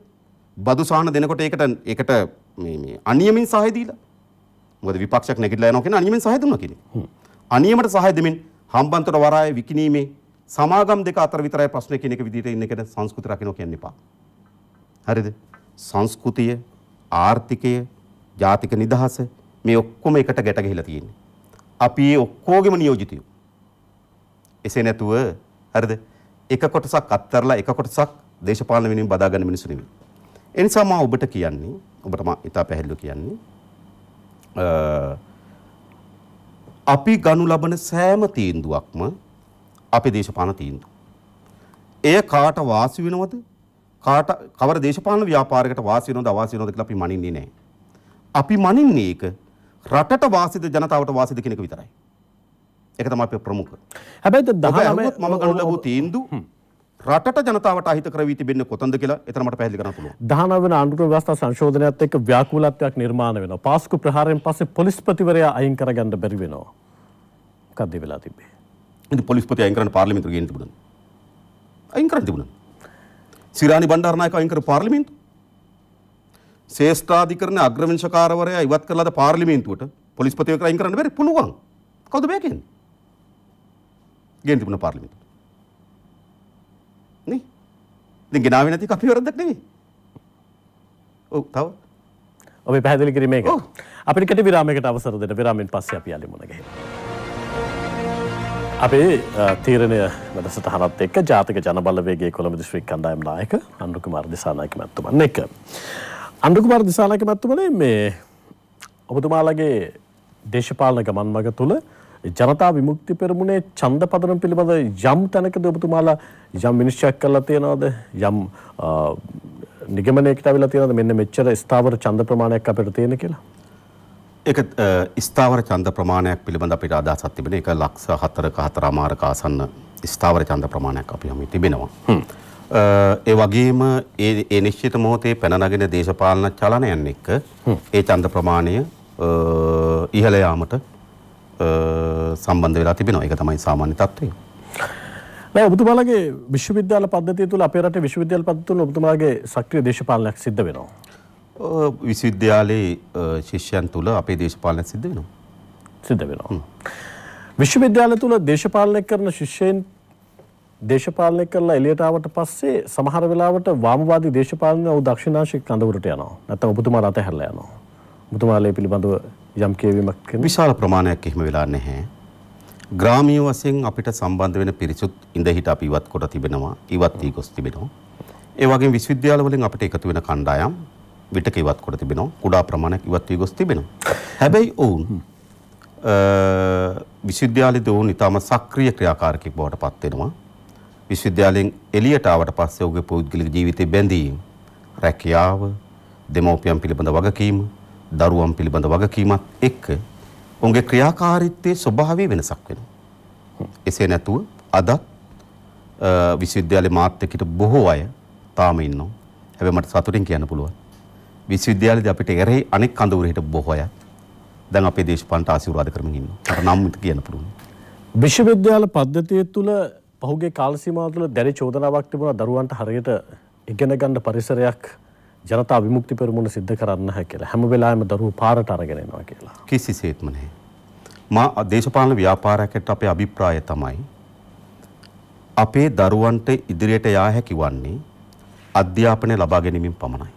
බදු සාහන දෙනකොට ඒකට ඒකට මේ මේ අනියමින් සහය දීලා මොකද විපක්ෂයක් නැගිටලා යනවා කියන අනියමින් සහය දුන්නා කියන්නේ. අනියමට සහය දෙමින් හම්බන්තොට වරාය විකිණීමේ සමාගම් දෙක අතර විතරයි ප්‍රශ්නේ කියන එක විදිහට ඉන්න එකට සංස්කෘති රකින්න කියන්න එපා. හරිද? සංස්කෘතිය, ආර්ථිකය, ජාතික නිදහස මේ ඔක්කොම එකට ගැට ගහලා තියෙන්නේ. අපි ඔක්කොගෙම නියෝජිතයෝ. එසේ නැතුව හරිද? එක කොටසක් අත්හැරලා එක කොටසක් දේශපාලන වෙනුවෙන් බදාගන්න මිනිස්සු නෙවෙයි. ඒ නිසා මම ඔබට කියන්නේ, ඔබට මම ඉතා පැහැදිලිව කියන්නේ අපි ගනු ලබන සෑම තීන්දුවක්ම අපේ දේශපාලන තීන්දුව. එය කාට වාසි වෙනවද? කාට කවර දේශපාලන ව්‍යාපාරයකට වාසි වෙනවද අවාසි වෙනවද කියලා අපි මනින්නේ නැහැ. අපි මනින්නේ ඒක රටට වාසිද ජනතාවට වාසිද කියන එක විතරයි. ඒක තමයි අපේ ප්‍රමුඛ. හැබැයි 19 මම ගනු ලැබූ තීන්දුව රටට ජනතාවට අහිත කර වී තිබෙන්නේ කොතනද කියලා එතන මට පැහැදිලි කරන්න පුළුවන්. 19 වෙනි ආණ්ඩුක්‍රම ව්‍යවස්ථා සංශෝධනයත් එක්ක ව්‍යාකූලත්වයක් නිර්මාණය වෙනවා. පාස්කු ප්‍රහාරයෙන් පස්සේ පොලිස්පතිවරයා අයින් කරගන්න බැරි වෙනවා. මොකක්ද වෙලා තිබෙන්නේ? ඉතින් පොලිස්පති අයින් කරන්න පාර්ලිමේන්තුවට ගේන්න තිබුණා. අයින් කරන්න තිබුණා. සිරානි බණ්ඩාරනායක අයින් කර පාර්ලිමේන්තුව. ශේෂ්ඨාධිකරණ අග්‍රවංශකාරවරයා ඉවත් කරලාද පාර්ලිමේන්තුවට පොලිස්පතිව කරයින් කරන්න බැරි පුළුවන්. කවුද මේ කියන්නේ? ගේන්න තිබුණා පාර්ලිමේන්තුවට. නේ? ඉතින් ගෙනාවේ නැති කපි වරද්දක් නෙවෙයි. ඔව් තව ඔබේ පැහැදිලි කිරීමේ අපිට විරාමයකට අවසර දෙන්න විරාමෙන් පස්සේ අපි යලිමුණ ගහමු. අපේ තීරණය වැඩසට හනත් එක් ජාතික ජනබලවේගේ කොළඹ දිශ්‍රික් කණ්ඩායම් නායක අන්ඩුකු මර්දිසානායක මැත්තුමන් එක. අන්ඩුකු මර්දිසානායක මැත්තුමනේ මේ ඔබතුමාලගේ දේශපාලන ගමන් මග තුළ ජනතා විමුක්ති පෙරමුණේ චන්ද පදරම් පිළිබඳ යම් තැනකද ඔබතුමාලා යම් විනිශ්චයක් කරලා තියෙනවද යම් නිගමනයකට වෙලා තියෙනද මෙන්න මෙච්චර ස්ථාවර චන්ද ප්‍රමාණයක් අපිට තියෙන කියලා ඒක ස්ථාවර ඡන්ද ප්‍රමාණයක් පිළිබඳ අපිට අදහසක් තිබෙන එක ලක්ෂ 4ක 4 අමාරක ආසන්න ස්ථාවර ඡන්ද ප්‍රමාණයක් අපි හැමෝම තිබෙනවා. ඒ වගේම ඒ ඒ නිශ්චිත මොහොතේ පැන නගින දේශපාලන චලනයන් එක්ක ඒ ඡන්ද ප්‍රමාණය ඉහළ යාමට සම්බන්ධ වෙලා තිබෙනවා. ඒක තමයි සාමාන්‍ය තත්ත්වය. නෑ ඔබතුමාලගේ විශ්වවිද්‍යාල පද්ධතිය තුල අපේ රටේ විශ්වවිද්‍යාල පද්ධතිය තුල ඔබතුමාගේ සක්‍රීය දේශපාලනයක් සිද්ධ වෙනවා. විශ්වවිද්‍යාලයේ ශිෂ්‍යයන් තුළ අපේ දේශපාලන සිද්ධ වෙනවා. සිද්ධ වෙනවා. විශ්වවිද්‍යාල තුළ දේශපාලනය කරන ශිෂ්‍යයන් දේශපාලනය කරලා එළියට ආවට පස්සේ සමහර වෙලාවට වාමවාදී දේශපාලන ඔහු දක්ෂිණාංශික කඳවුරට යනවා. නැත්නම් ඔබතුමා රටහැරලා යනවා. ඔබතුමාලේ පිළිබඳව යම් කියවීමක් කරන විශාල ප්‍රමාණයක් එහෙම වෙලා නැහැ. ග්‍රාමීය වශයෙන් අපිට සම්බන්ධ වෙන පිරිසුත් ඉඳහිට අපි ඉවත් කොට තිබෙනවා. ඉවත් වී ගොස් තිබෙනවා. ඒ වගේම විශ්වවිද්‍යාල වලින් අපිට එකතු වෙන කණ්ඩායම් විටක ඉවත් කොට තිබෙනවා. කුඩා ප්‍රමාණයක් ඉවත් වී ගොස් තිබෙනවා. හැබැයි ඔවුන් විශ්වවිද්‍යාලයේ ඔවුන් ඉතාම සක්‍රීය ක්‍රියාකාරකෙක් බවට පත් වෙනවා. විශ්වවිද්‍යාලයෙන් එළියට ආවට පස්සේ ඔහුගේ පෞද්ගලික ජීවිතේ බැඳීම්, රැකියාව, දෙමෝපියන් පිළිබඳ වගකීම, දරුවන් පිළිබඳ වගකීමත් එක්ක ඔවුන්ගේ ක්‍රියාකාරීත්වයේ ස්වභාවය වෙනසක් වෙනවා. එසේ නැතුව අදත් විශ්වවිද්‍යාලේ මාත් එක්ක බොහෝ අය තාම ඉන්නවා. හැබැයි මට සතුටින් කියන්න පුළුවන් විශ්වවිද්‍යාලයේදී අපිට එරෙහි අනෙක් කඳවුර හිටපු බොහෝ අය දැන් අපේ දේශපාලනට ආශිර්වාද කරමින් ඉන්නවා. අර නම් කියන්න පුළුවන්. විශ්වවිද්‍යාල පද්ධතිය තුළ පහුගේ කාල සීමාව තුළ දැඩි චෝදනාවක් තිබුණා දරුවන්ට හරියට ඉගෙන ගන්න පරිසරයක් ජනතා විමුක්ති පෙරමුණ සිද්ධ කරන්න නැහැ කියලා. හැම වෙලාවෙම දරුවෝ පාරට අරගෙන එනවා කියලා. කිසිසේත්ම නැහැ. මා දේශපාලන ව්‍යාපාරයකට අපේ අභිප්‍රාය තමයි අපේ දරුවන්ට ඉදිරියට යා හැකි වන්නේ අධ්‍යාපනය ලබා ගැනීමෙන් පමණයි.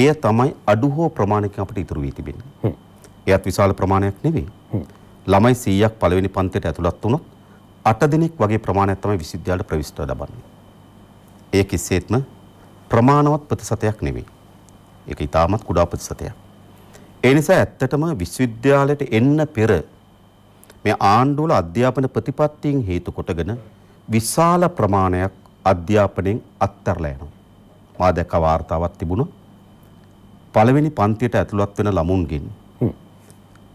එය තමයි අඩු හෝ ප්‍රමාණයකින් අපිට ඉතුරු වී තිබෙන්නේ. එයත් විශාල ප්‍රමාණයක් නෙවෙයි. ළමයි 100ක් පළවෙනි පන්තියට ඇතුළත් වුණොත් 8 දිනක් වගේ ප්‍රමාණයක් තමයි විශ්වවිද්‍යාලයට ප්‍රවිෂ්ඨ ලබන්නේ. ඒ කිසිසේත්ම ප්‍රමාණවත් ප්‍රතිශතයක් නෙවෙයි. ඒක ඊටමත් කුඩා ප්‍රතිශතයක්. ඒ නිසා ඇත්තටම විශ්වවිද්‍යාලයට එන්න පෙර මේ ආණ්ඩුවල අධ්‍යාපන ප්‍රතිපත්තීන් හේතු කොටගෙන විශාල ප්‍රමාණයක් අධ්‍යාපනයෙන් අත්හැරලා යනවා. මා දැක්ක වාර්තාවක් තිබුණා පළවෙනි පන්තියට ඇතුළත් වෙන ළමුන්ගෙන්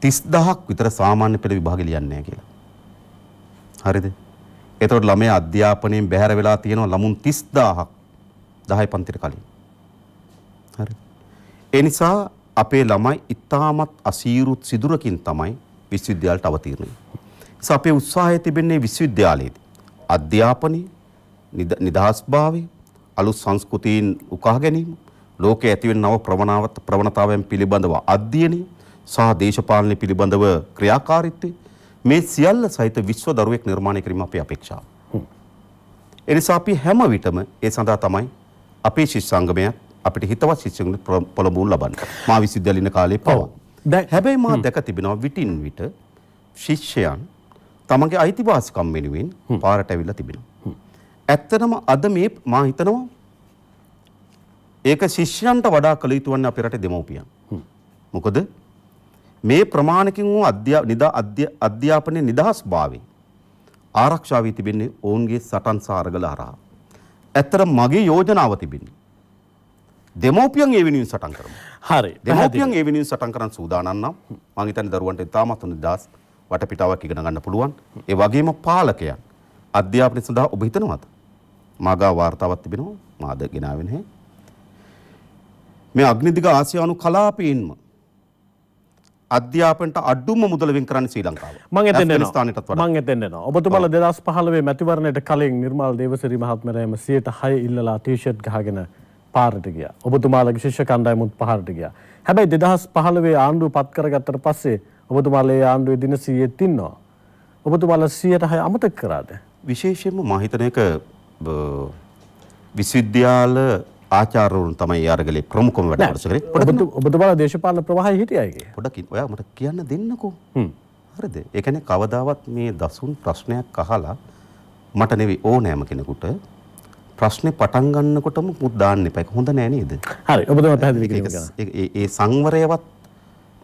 30000ක් විතර සාමාන්‍ය පෙළ විභාගෙ ලියන්නේ කියලා. හරිද? එතකොට ළමයා අධ්‍යාපනයෙන් බැහැර වෙලා තියෙනවා ළමුන් 30000ක් 10 පන්තියට කලින්. හරි. ඒ නිසා අපේ ළමයි ඉතාමත් අසීරුත් සිදුරකින් තමයි විශ්වවිද්‍යාලට අවතීර්ණ වෙන්නේ. ඒස අපේ උත්සාහය තිබෙන්නේ විශ්වවිද්‍යාලයේදී අධ්‍යාපනයේ නිදහස්භාවය අලුත් සංස්කෘතීන් උකහා ගැනීම ලෝකයේ ඇතිවෙන නව ප්‍රවණාවත් ප්‍රවණතාවයන් පිළිබඳව අධ්‍යයනය සහ දේශපාලන පිළිබඳව ක්‍රියාකාරීත්වය මේ සියල්ල සහිත විශ්ව දරුවෙක් නිර්මාණය කිරීම අපේ අපේක්ෂාව. එනිසා අපි හැම විටම ඒ සඳහා තමයි අපේ ශිෂ්‍ය සංගමයත් අපිට හිතවත් ශිෂ්‍යගුණ පොළඹවුම් ලබන්නේ. මා විශ්වවිද්‍යාල ඉන්න කාලේ පවා. හැබැයි මා දැක තිබෙනවා විටින් විට ශිෂ්‍යයන් තමන්ගේ අයිතිවාසිකම් වෙනුවෙන් පාරට ඇවිල්ලා තිබෙනවා. ඇත්තටම අද මේ මා හිතනවා ඒක ශිෂ්‍යන්ට වඩා කළ යුතු වන්නේ අපේ රටේ දෙමව්පියන්. මොකද මේ ප්‍රමාණකින් වූ අධ්‍යාපනයේ නිදහස්භාවය ආරක්ෂා වී තිබෙන්නේ ඔවුන්ගේ සටන් සාරගල හරහා. ඇත්තට මගේ යෝජනාව තිබෙන්නේ දෙමෝපියන් ඒ වෙනුවෙන් සටන් කරමු. හරි. දෙමෝපියන් ඒ වෙනුවෙන් සටන් කරන්න සූදානම් නම් මම හිතන්නේ දරුවන්ට ඉතාමත් හොඳ දාස් වටපිටාවක් ඉගෙන ගන්න පුළුවන්. ඒ වගේම පාලකයන් අධ්‍යාපනය සඳහා ඔබ හිතනවද? මාගා වාර්තාවක් තිබෙනවා. මාද ගෙනාවේ නැහැ. මේ අග්නිදිග ආසියානු කලාපයෙන්ම අධ්‍යාපනට අඩුම මුදල වෙන් කරන්නේ ශ්‍රී ලංකාව. මම එතෙන් එනවා. ස්ථානෙටත් වඩා. මම එතෙන් එනවා. ඔබතුමාලා 2015 මැතිවරණයට කලින් නිර්මල් දේවසිරි මහත්මයාම 106 ඉල්ලලා ටී-ෂර්ට් ගහගෙන පාරට ගියා. ඔබතුමාලා විශේෂ කණ්ඩායමුත් පාරට ගියා. හැබැයි 2015 ආණ්ඩුව පත් කරගත්තට පස්සේ ඔබතුමාලා ඒ ආණ්ඩුවේ දින 100ෙත් ඉන්නවා. ඔබතුමාලා 106 අමතක කරාද? විශේෂයෙන්ම මම හිතන එක විශ්වවිද්‍යාල ආචාර්යවරුන් තමයි ආරගලේ ප්‍රමුඛම වැඩ කොටස කරේ. ඔබට ඔබතුමාලා දේශපාලන ප්‍රවාහයේ හිටියයි කියේ. පොඩ්ඩක් ඔයා මට කියන්න දෙන්නකෝ. හ්ම්. හරිද? ඒ කියන්නේ කවදාවත් මේ දසුන් ප්‍රශ්නයක් අහලා මට නෙවෙයි ඕනෑම කෙනෙකුට ප්‍රශ්නේ පටන් ගන්නකොටම මුත් දාන්න එපා. ඒක හොඳ නෑ නේද? හරි. ඔබතුමා පැහැදිලි කරනවා. ඒ ඒ සංවරයවත්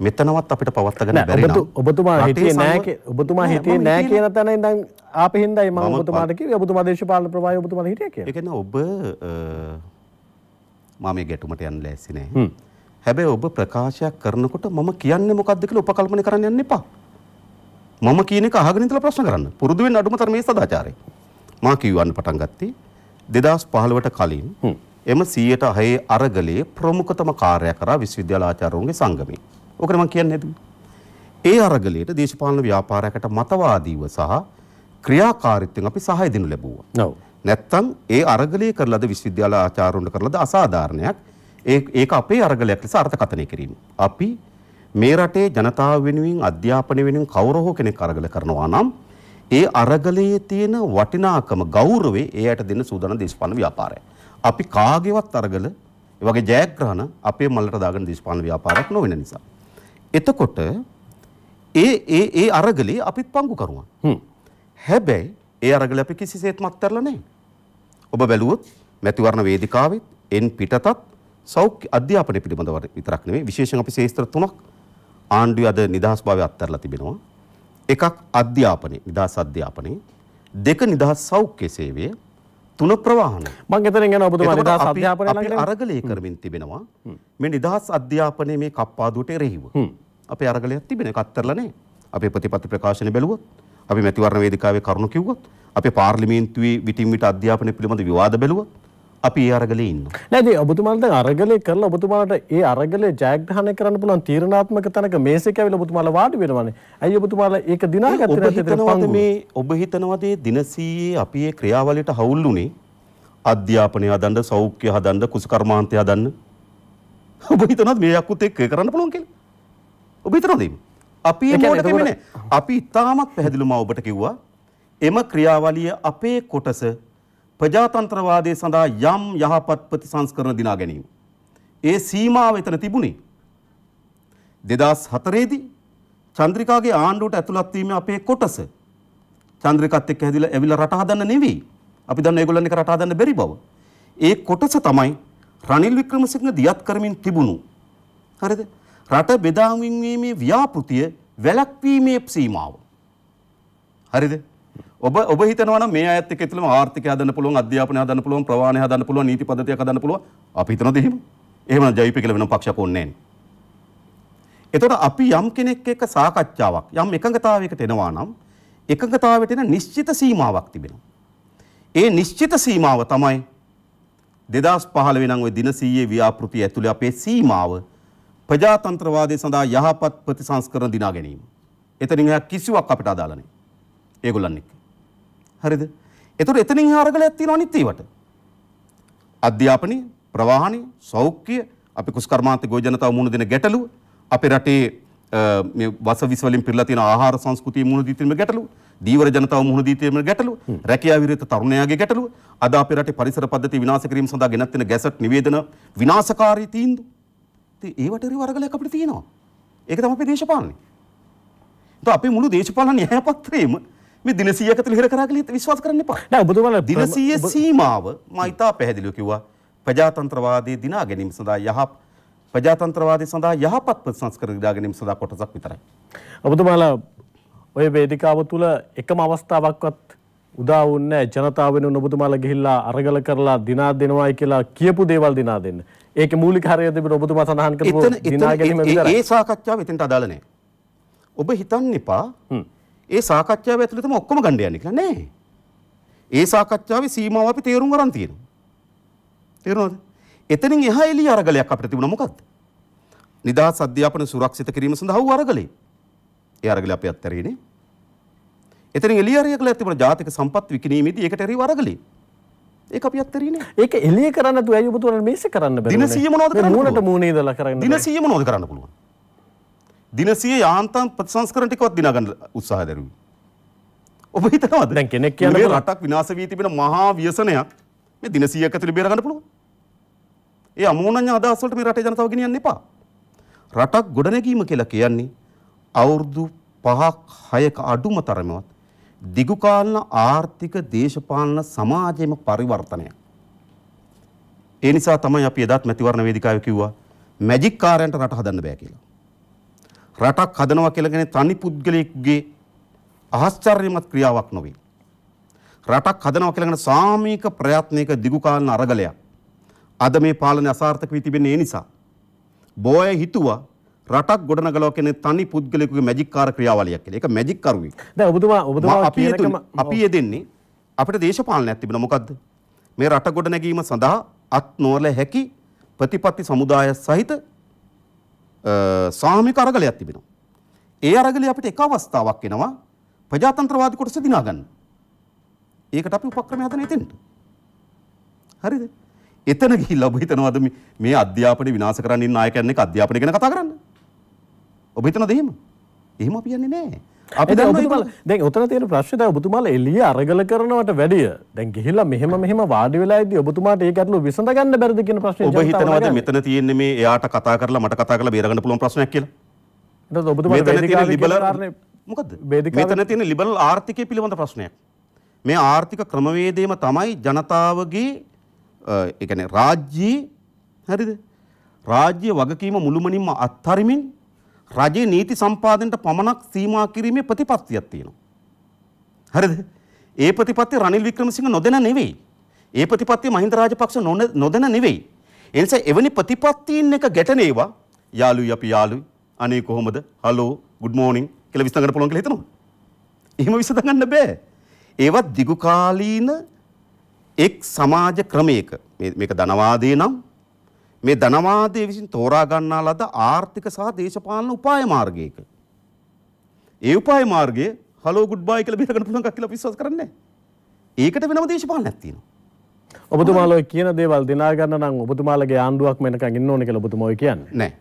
මෙතනවත් අපිට පවත්වාගෙන බැරි නම් ඔබතුමා හිතේ නෑ ඔබතුමා හිතේ නෑ කියන තැන ඉඳන් ආපෙහින්දයි මම ඔබතුමාට කිව්වේ ඔබතුමා දේශපාලන ප්‍රවාහය ඔබතුමාලා හිටියා කියලා. ඒ කියන්නේ ඔබ මම මේ ගැටුමට යන්න ලෑස්ති නෑ. හැබැයි ඔබ ප්‍රකාශයක් කරනකොට මම කියන්නේ මොකද්ද කියලා උපකල්පනය කරන්න යන්න එපා. මම කියන එක අහගෙන ඉඳලා ප්‍රශ්න කරන්න. පුරුදු වෙන්න අඩුම තරමේ සදාචාරය. මා කියවන්න පටන් ගත්තේ 2015ට කලින් එම 106 අරගලයේ ප්‍රමුඛතම කාර්යය කරා විශ්වවිද්‍යාල ආචාර්යවරුන්ගේ සංගමය. ඕකනේ මම කියන්නේ නේද? ඒ අරගලයට දේශපාලන ව්‍යාපාරයකට මතවාදීව සහ ක්‍රියාකාරීත්වයෙන් අපි සහාය දෙනු ලැබුවා. ඔව්. නැත්තම් ඒ අරගලය කරලද විශ්වවිද්‍යාල ආචාර්යවරුන්ට කරලද අසාධාරණයක්. ඒක අපේ අරගලයක් ලෙස අර්ථකථනය කිරීම. අපි මේ රටේ ජනතාව වෙනුවෙන් අධ්‍යාපනය වෙනුවෙන් කවුරු හෝ කෙනෙක් අරගල කරනවා නම් ඒ අරගලයේ තියෙන වටිනාකම ගෞරවේ එයට දෙන සූදානම් දේශපාලන ව්‍යාපාරය. අපි කාගේවත් අරගල ඒ වගේ ජයග්‍රහණ අපේ මල්ලට දාගෙන දේශපාලන ව්‍යාපාරයක් නොවන නිසා. එතකොට ඒ ඒ ඒ අරගලේ අපිත් පංගු කරුවා. හැබැයි ඒ අරගල අපි කිසිසේත් මත් කරලා නැහැ. ඔබ බැලුවොත් මැතිවරණ වේදිකාවෙත් එන් පිටතත් සෞඛ්‍ය අධ්‍යාපනය පිළිබඳව විතරක් නෙමෙයි විශේෂයෙන් අපි ශේස්ත්‍ර තුනක් ආණ්ඩුවේ අද නිදහස් භාවය අත්හැරලා තිබෙනවා. එකක් අධ්‍යාපනය, නිදහස් අධ්‍යාපනය. දෙක නිදහස් සෞඛ්‍ය සේවය. තුන ප්‍රවාහන. මම එතනින් යනවා ඔබතුමා නිදහස් අධ්‍යාපනය ළඟ. අපි අරගලයේ කරමින් තිබෙනවා. මේ නිදහස් අධ්‍යාපනයේ මේ කප්පාදුවට එරෙහිව. අපේ අරගලයක් තිබෙන එක අත්හැරලා නැහැ. අපේ ප්‍රතිපත්ති ප්‍රකාශන බැලුවොත්, අපි මැතිවරණ වේදිකාවේ කරුණු කිව්වොත් අපේ පාර්ලිමේන්තුවේ විටින් විට අධ්‍යාපනය පිළිබඳ විවාද බැලුවා. අපි ඒ අරගලේ ඉන්නවා. නේද? ඔබතුමාලා දැන් අරගලේ කරලා ඔබතුමාලට ඒ අරගලේ ජයග්‍රහණය කරන්න පුළුවන් තීරණාත්මක තැනක මේසෙක ඇවිල්ලා ඔබතුමාලා වාඩි වෙනවනේ. ඇයි ඔබතුමාලා ඒක දිනාගත්තේ නැත්තේ මේ ඔබ හිතනවාද දිනසීයේ අපි ඒ ක්‍රියාවලියට හවුල් වුණේ අධ්‍යාපනය හදන්න, සෞඛ්‍ය හදන්න, කුසකර්මාන්තය හදන්න. ඔබ හිතනවාද මේ යක්කුත් එක්ක කරන්න පුළුවන් කියලා? ඔබ හිතනවාද අපි ඒ මොඩකමනේ අපි තාමත් පැහැදිලිවම ඔබට කිව්වා එම ක්‍රියාවලිය අපේ කොටස ප්‍රජාතන්ත්‍රවාදය සඳහා යම් යහපත් ප්‍රතිසංස්කරණ දිනා ගැනීම. ඒ සීමාව එතන තිබුණේ. දෙදස් හතරේදී චන්ද්‍රිකාගේ ආණ්ඩුවට ඇතුළත්වීම අපේ කොටස. චන්ද්‍රිකත් එක්ක හැදිලා ඇවිල්ලා රට හදන්න නෙවෙයි. අපි දන්න ඒගොල්ලන් එක රට හදන්න බැරි බව. ඒ කොටස තමයි රනිල් වික්‍රමසිංහ දියත් කරමින් තිබුණු. හරිද? රට බෙදා වීමේ ව්‍යාපෘතිය වැළැක්වීමේ සීමාව. හරිද? ඔබ ඔබ හිතනවනම් මේ අයත් එක්ක ඉතලම ආර්ථිකය හදන්න පුළුවන් අධ්‍යාපනය හදන්න පුළුවන් ප්‍රවාහනය හදන්න පුළුවන් නීති පද්ධතියක් හදන්න පුළුවන් අපි හිතනවද එහෙම එහෙමනම් ජවිප කියලා වෙනම පක්ෂයක් ඕනේ නැහැ එතකොට අපි යම් කෙනෙක් එක්ක සාකච්ඡාවක් යම් එකඟතාවයකට එනවා නම් එකඟතාවයට එන නිශ්චිත සීමාවක් තිබෙනවා ඒ නිශ්චිත සීමාව තමයි 2015 වෙනන් ওই දිනසීයේ ව්‍යාපෘතිය ඇතුළේ අපේ සීමාව ප්‍රජාතන්ත්‍රවාදය සඳහා යහපත් ප්‍රතිසංස්කරණ දිනා ගැනීම. එතනින් එහා කිසිවක් අපිට අදාළ නැහැ. ඒගොල්ලන් එක්ක. හරිද? එතකොට එතනින් හරගලයක් තියෙන අනිත් ඒවට. අධ්‍යාපනය, ප්‍රවාහනය, සෞඛ්‍ය, අපි කුස්කර්මාන්ත ගොවි ජනතාව මුහුණ දෙන ගැටලු, අපේ රටේ මේ වසවිස් වලින් පිරලා තියෙන ආහාර සංස්කෘතිය මුහුණ දී තියෙන ගැටලු, දීවර ජනතාව මුහුණ දී තියෙන ගැටලු, රැකියා විරහිත තරුණයාගේ ගැටලු, අද අපේ රටේ පරිසර පද්ධති විනාශ කිරීම සඳහා ගෙනත් වෙන ගැසට් නිවේදන විනාශකාරී තීන්දුව. ඉතින් ඒවට ඉරි වරගලයක් අපිට තියෙනවා. ඒක තමයි අපේ දේශපාලනේ. ඒත් අපේ මුළු දේශපාලන න්‍යාය පත්‍රයේම මේ දින 100ක තුල හිර කරා කියලා විශ්වාස කරන්න එපා. නෑ ඔබතුමාලා දින 100 සීමාව මම ඉතා පැහැදිලිව කිව්වා. ප්‍රජාතන්ත්‍රවාදී දිනා ගැනීම සඳහා යහ ප්‍රජාතන්ත්‍රවාදී සඳහා යහපත් ප්‍රතිසංස්කර දිනා ගැනීම සඳහා කොටසක් විතරයි. ඔබතුමාලා ඔය වේදිකාව තුල එකම අවස්ථාවක්වත් උදා වුණේ ජනතාව වෙනුවෙන් ඔබතුමාලා ගිහිල්ලා අරගල කරලා දිනා දෙනවායි කියලා කියපු දේවල් දිනා දෙන්න. ඒකේ මූලික හරය තිබෙන ඔබතුමා සඳහන් කරපු දිනා ගැනීම විතරයි. ඒ සාකච්ඡාව එතනට අදාළ නැහැ. ඔබ හිතන්න එපා ඒ සාකච්ඡාව ඇතුළේ තමයි ඔක්කොම ගණ්ඩ යන්නේ කියලා නෑ. ඒ සාකච්ඡාවේ සීමාව අපි තේරුම් ගන්න තියෙනවා. තේරුණාද? එතනින් එහා එළිය අරගලයක් අපිට තිබුණා මොකක්ද? නිදහස් අධ්‍යාපන සුරක්ෂිත කිරීම සඳහා වූ අරගලේ. ඒ අරගලය අපි අත්හැරීනේ. එතනින් එළිය අරගලයක් තිබුණා ජාතික සම්පත් විකිණීමේදී ඒකට හරි වරගලේ. ඒක අපි අත්හැරීනේ. ඒක එළිය කරන්න නැතුව ඇයි ඔබතුමා මේසෙ කරන්න බැරි? දිනසිය මොනවද කරන්න? මූණට මූණේ ඉඳලා කරන්න. දිනසිය මොනවද කරන්න පුළුවන්? දිනසිය යාන්තම් ප්‍රතිසංස්කරණ ටිකවත් දිනා ගන්න උත්සාහ දැරුවේ. ඔබ හිතනවද? දැන් කෙනෙක් කියන මේ රටක් විනාශ වී තිබෙන මහා ව්‍යසනයක් මේ දින 100ක් ඇතුළේ බේර ගන්න පුළුවන්. ඒ අමෝනඤ්ඤ අදහස් වලට මේ රටේ ජනතාව ගෙනියන්න එපා. රටක් ගොඩනැගීම කියලා කියන්නේ අවුරුදු 5ක් 6ක අඩුම තරමවත් දිගු කාලන ආර්ථික දේශපාලන සමාජයේම පරිවර්තනයක්. ඒ නිසා තමයි අපි එදත් මැතිවරණ වේදිකාවේ කිව්වා මැජික් කාර්යයන්ට රට හදන්න බෑ කියලා. රටක් හදනවා කියලා කියන්නේ තනි පුද්ගලයෙකුගේ ආශ්චර්යමත් ක්‍රියාවක් නොවේ. රටක් හදනවා කියලා කියන්නේ සාමූහික ප්‍රයත්නයක දිගුකාලන අරගලයක්. අද මේ පාලනය අසාර්ථක වී තිබෙන්නේ ඒ නිසා. බෝය හිතුවා රටක් ගොඩනගලව කියන්නේ තනි පුද්ගලයෙකුගේ මැජික් කාර ක්‍රියාවලියක් කියලා. ඒක මැජික් කරුවෙක්. දැන් ඔබතුමා ඔබතුමා කියනකම අපි යෙදෙන්නේ අපිට දේශපාලනයක් තිබුණා. මොකද්ද? මේ රට ගොඩනැගීම සඳහා අත් නොරල හැකි ප්‍රතිපත්ති සමුදාය සහිත සාමික අරගලයක් තිබෙනවා. ඒ අරගලේ අපිට එක අවස්ථාවක් එනවා ප්‍රජාතන්ත්‍රවාදී කොටස දිනා ගන්න. ඒකට අපි උපක්‍රම හදන එතෙන්ට. හරිද? එතන ගිහිල්ලා ඔබ හිතනවාද මේ අධ්‍යාපනය විනාශ කරන්න ඉන්න නායකයන් එක අධ්‍යාපනය ගැන කතා කරන්න? ඔබ හිතනද එහෙම? එහෙම අපි යන්නේ නැහැ. අපි දැන් ඔබතුමාලා දැන් උතන තියෙන ප්‍රශ්නේ දැන් ඔබතුමාලා එළිය අරගල කරනවට වැඩිය දැන් ගිහිල්ලා මෙහෙම මෙහෙම වාඩි වෙලා ඉදදී ඔබතුමාට ඒ ගැටලුව විසඳ ගන්න බැරිද කියන ප්‍රශ්නේ ඔබ හිතනවාද මෙතන තියෙන්නේ මේ එයාට කතා කරලා මට කතා කරලා බේරගන්න පුළුවන් ප්‍රශ්නයක් කියලා එතකොට ඔබතුමාලා මෙතන තියෙන ලිබරල් මොකද්ද මෙතන තියෙන ලිබරල් ආර්ථිකය පිළිබඳ ප්‍රශ්නයක් මේ ආර්ථික ක්‍රමවේදයම තමයි ජනතාවගේ ඒ කියන්නේ රාජ්‍යයේ හරිද රාජ්‍ය වගකීම මුළුමනින්ම අත්හරිමින් රජයේ නීති සම්පාදනයට පමණක් සීමා කිරීමේ ප්‍රතිපත්තියක් තියෙනවා. හරිද? ඒ ප්‍රතිපත්තිය රනිල් වික්‍රමසිංහ නොදෙන නෙවෙයි. ඒ ප්‍රතිපත්තිය මහින්ද රාජපක්ෂ නොදෙන නෙවෙයි. එනිසා එවැනි ප්‍රතිපත්තීන් එක ගැටනේවා යාළුයි අපි යාළුයි අනේ කොහොමද හලෝ ගුඩ් මෝනින් කියලා විසඳගන්න පුළුවන් කියලා හිතනවා. එහෙම විසඳගන්න බෑ. ඒවත් දිගු කාලීන එක් සමාජ ක්‍රමයක මේක ධනවාදී නම් මේ ධනවාදය විසින් තෝරා ගන්නා ලද ආර්ථික සහ දේශපාලන උපාය මාර්ගයක. ඒ උපාය මාර්ගයේ හලෝ ගුඩ් බයි කියලා බෙදගන්න පුළුවන් එකක් කියලා විශ්වාස කරන්නේ ඒකට වෙනම දේශපාලනයක් තියෙනවා. ඔබතුමාලා කියන දේවල් දිනා ගන්න නම් ඔබතුමාලගේ ආණ්ඩුවක් වෙනකන් ඉන්න ඕනේ කියලා ඔබතුමා ඔය කියන්නේ. නෑ.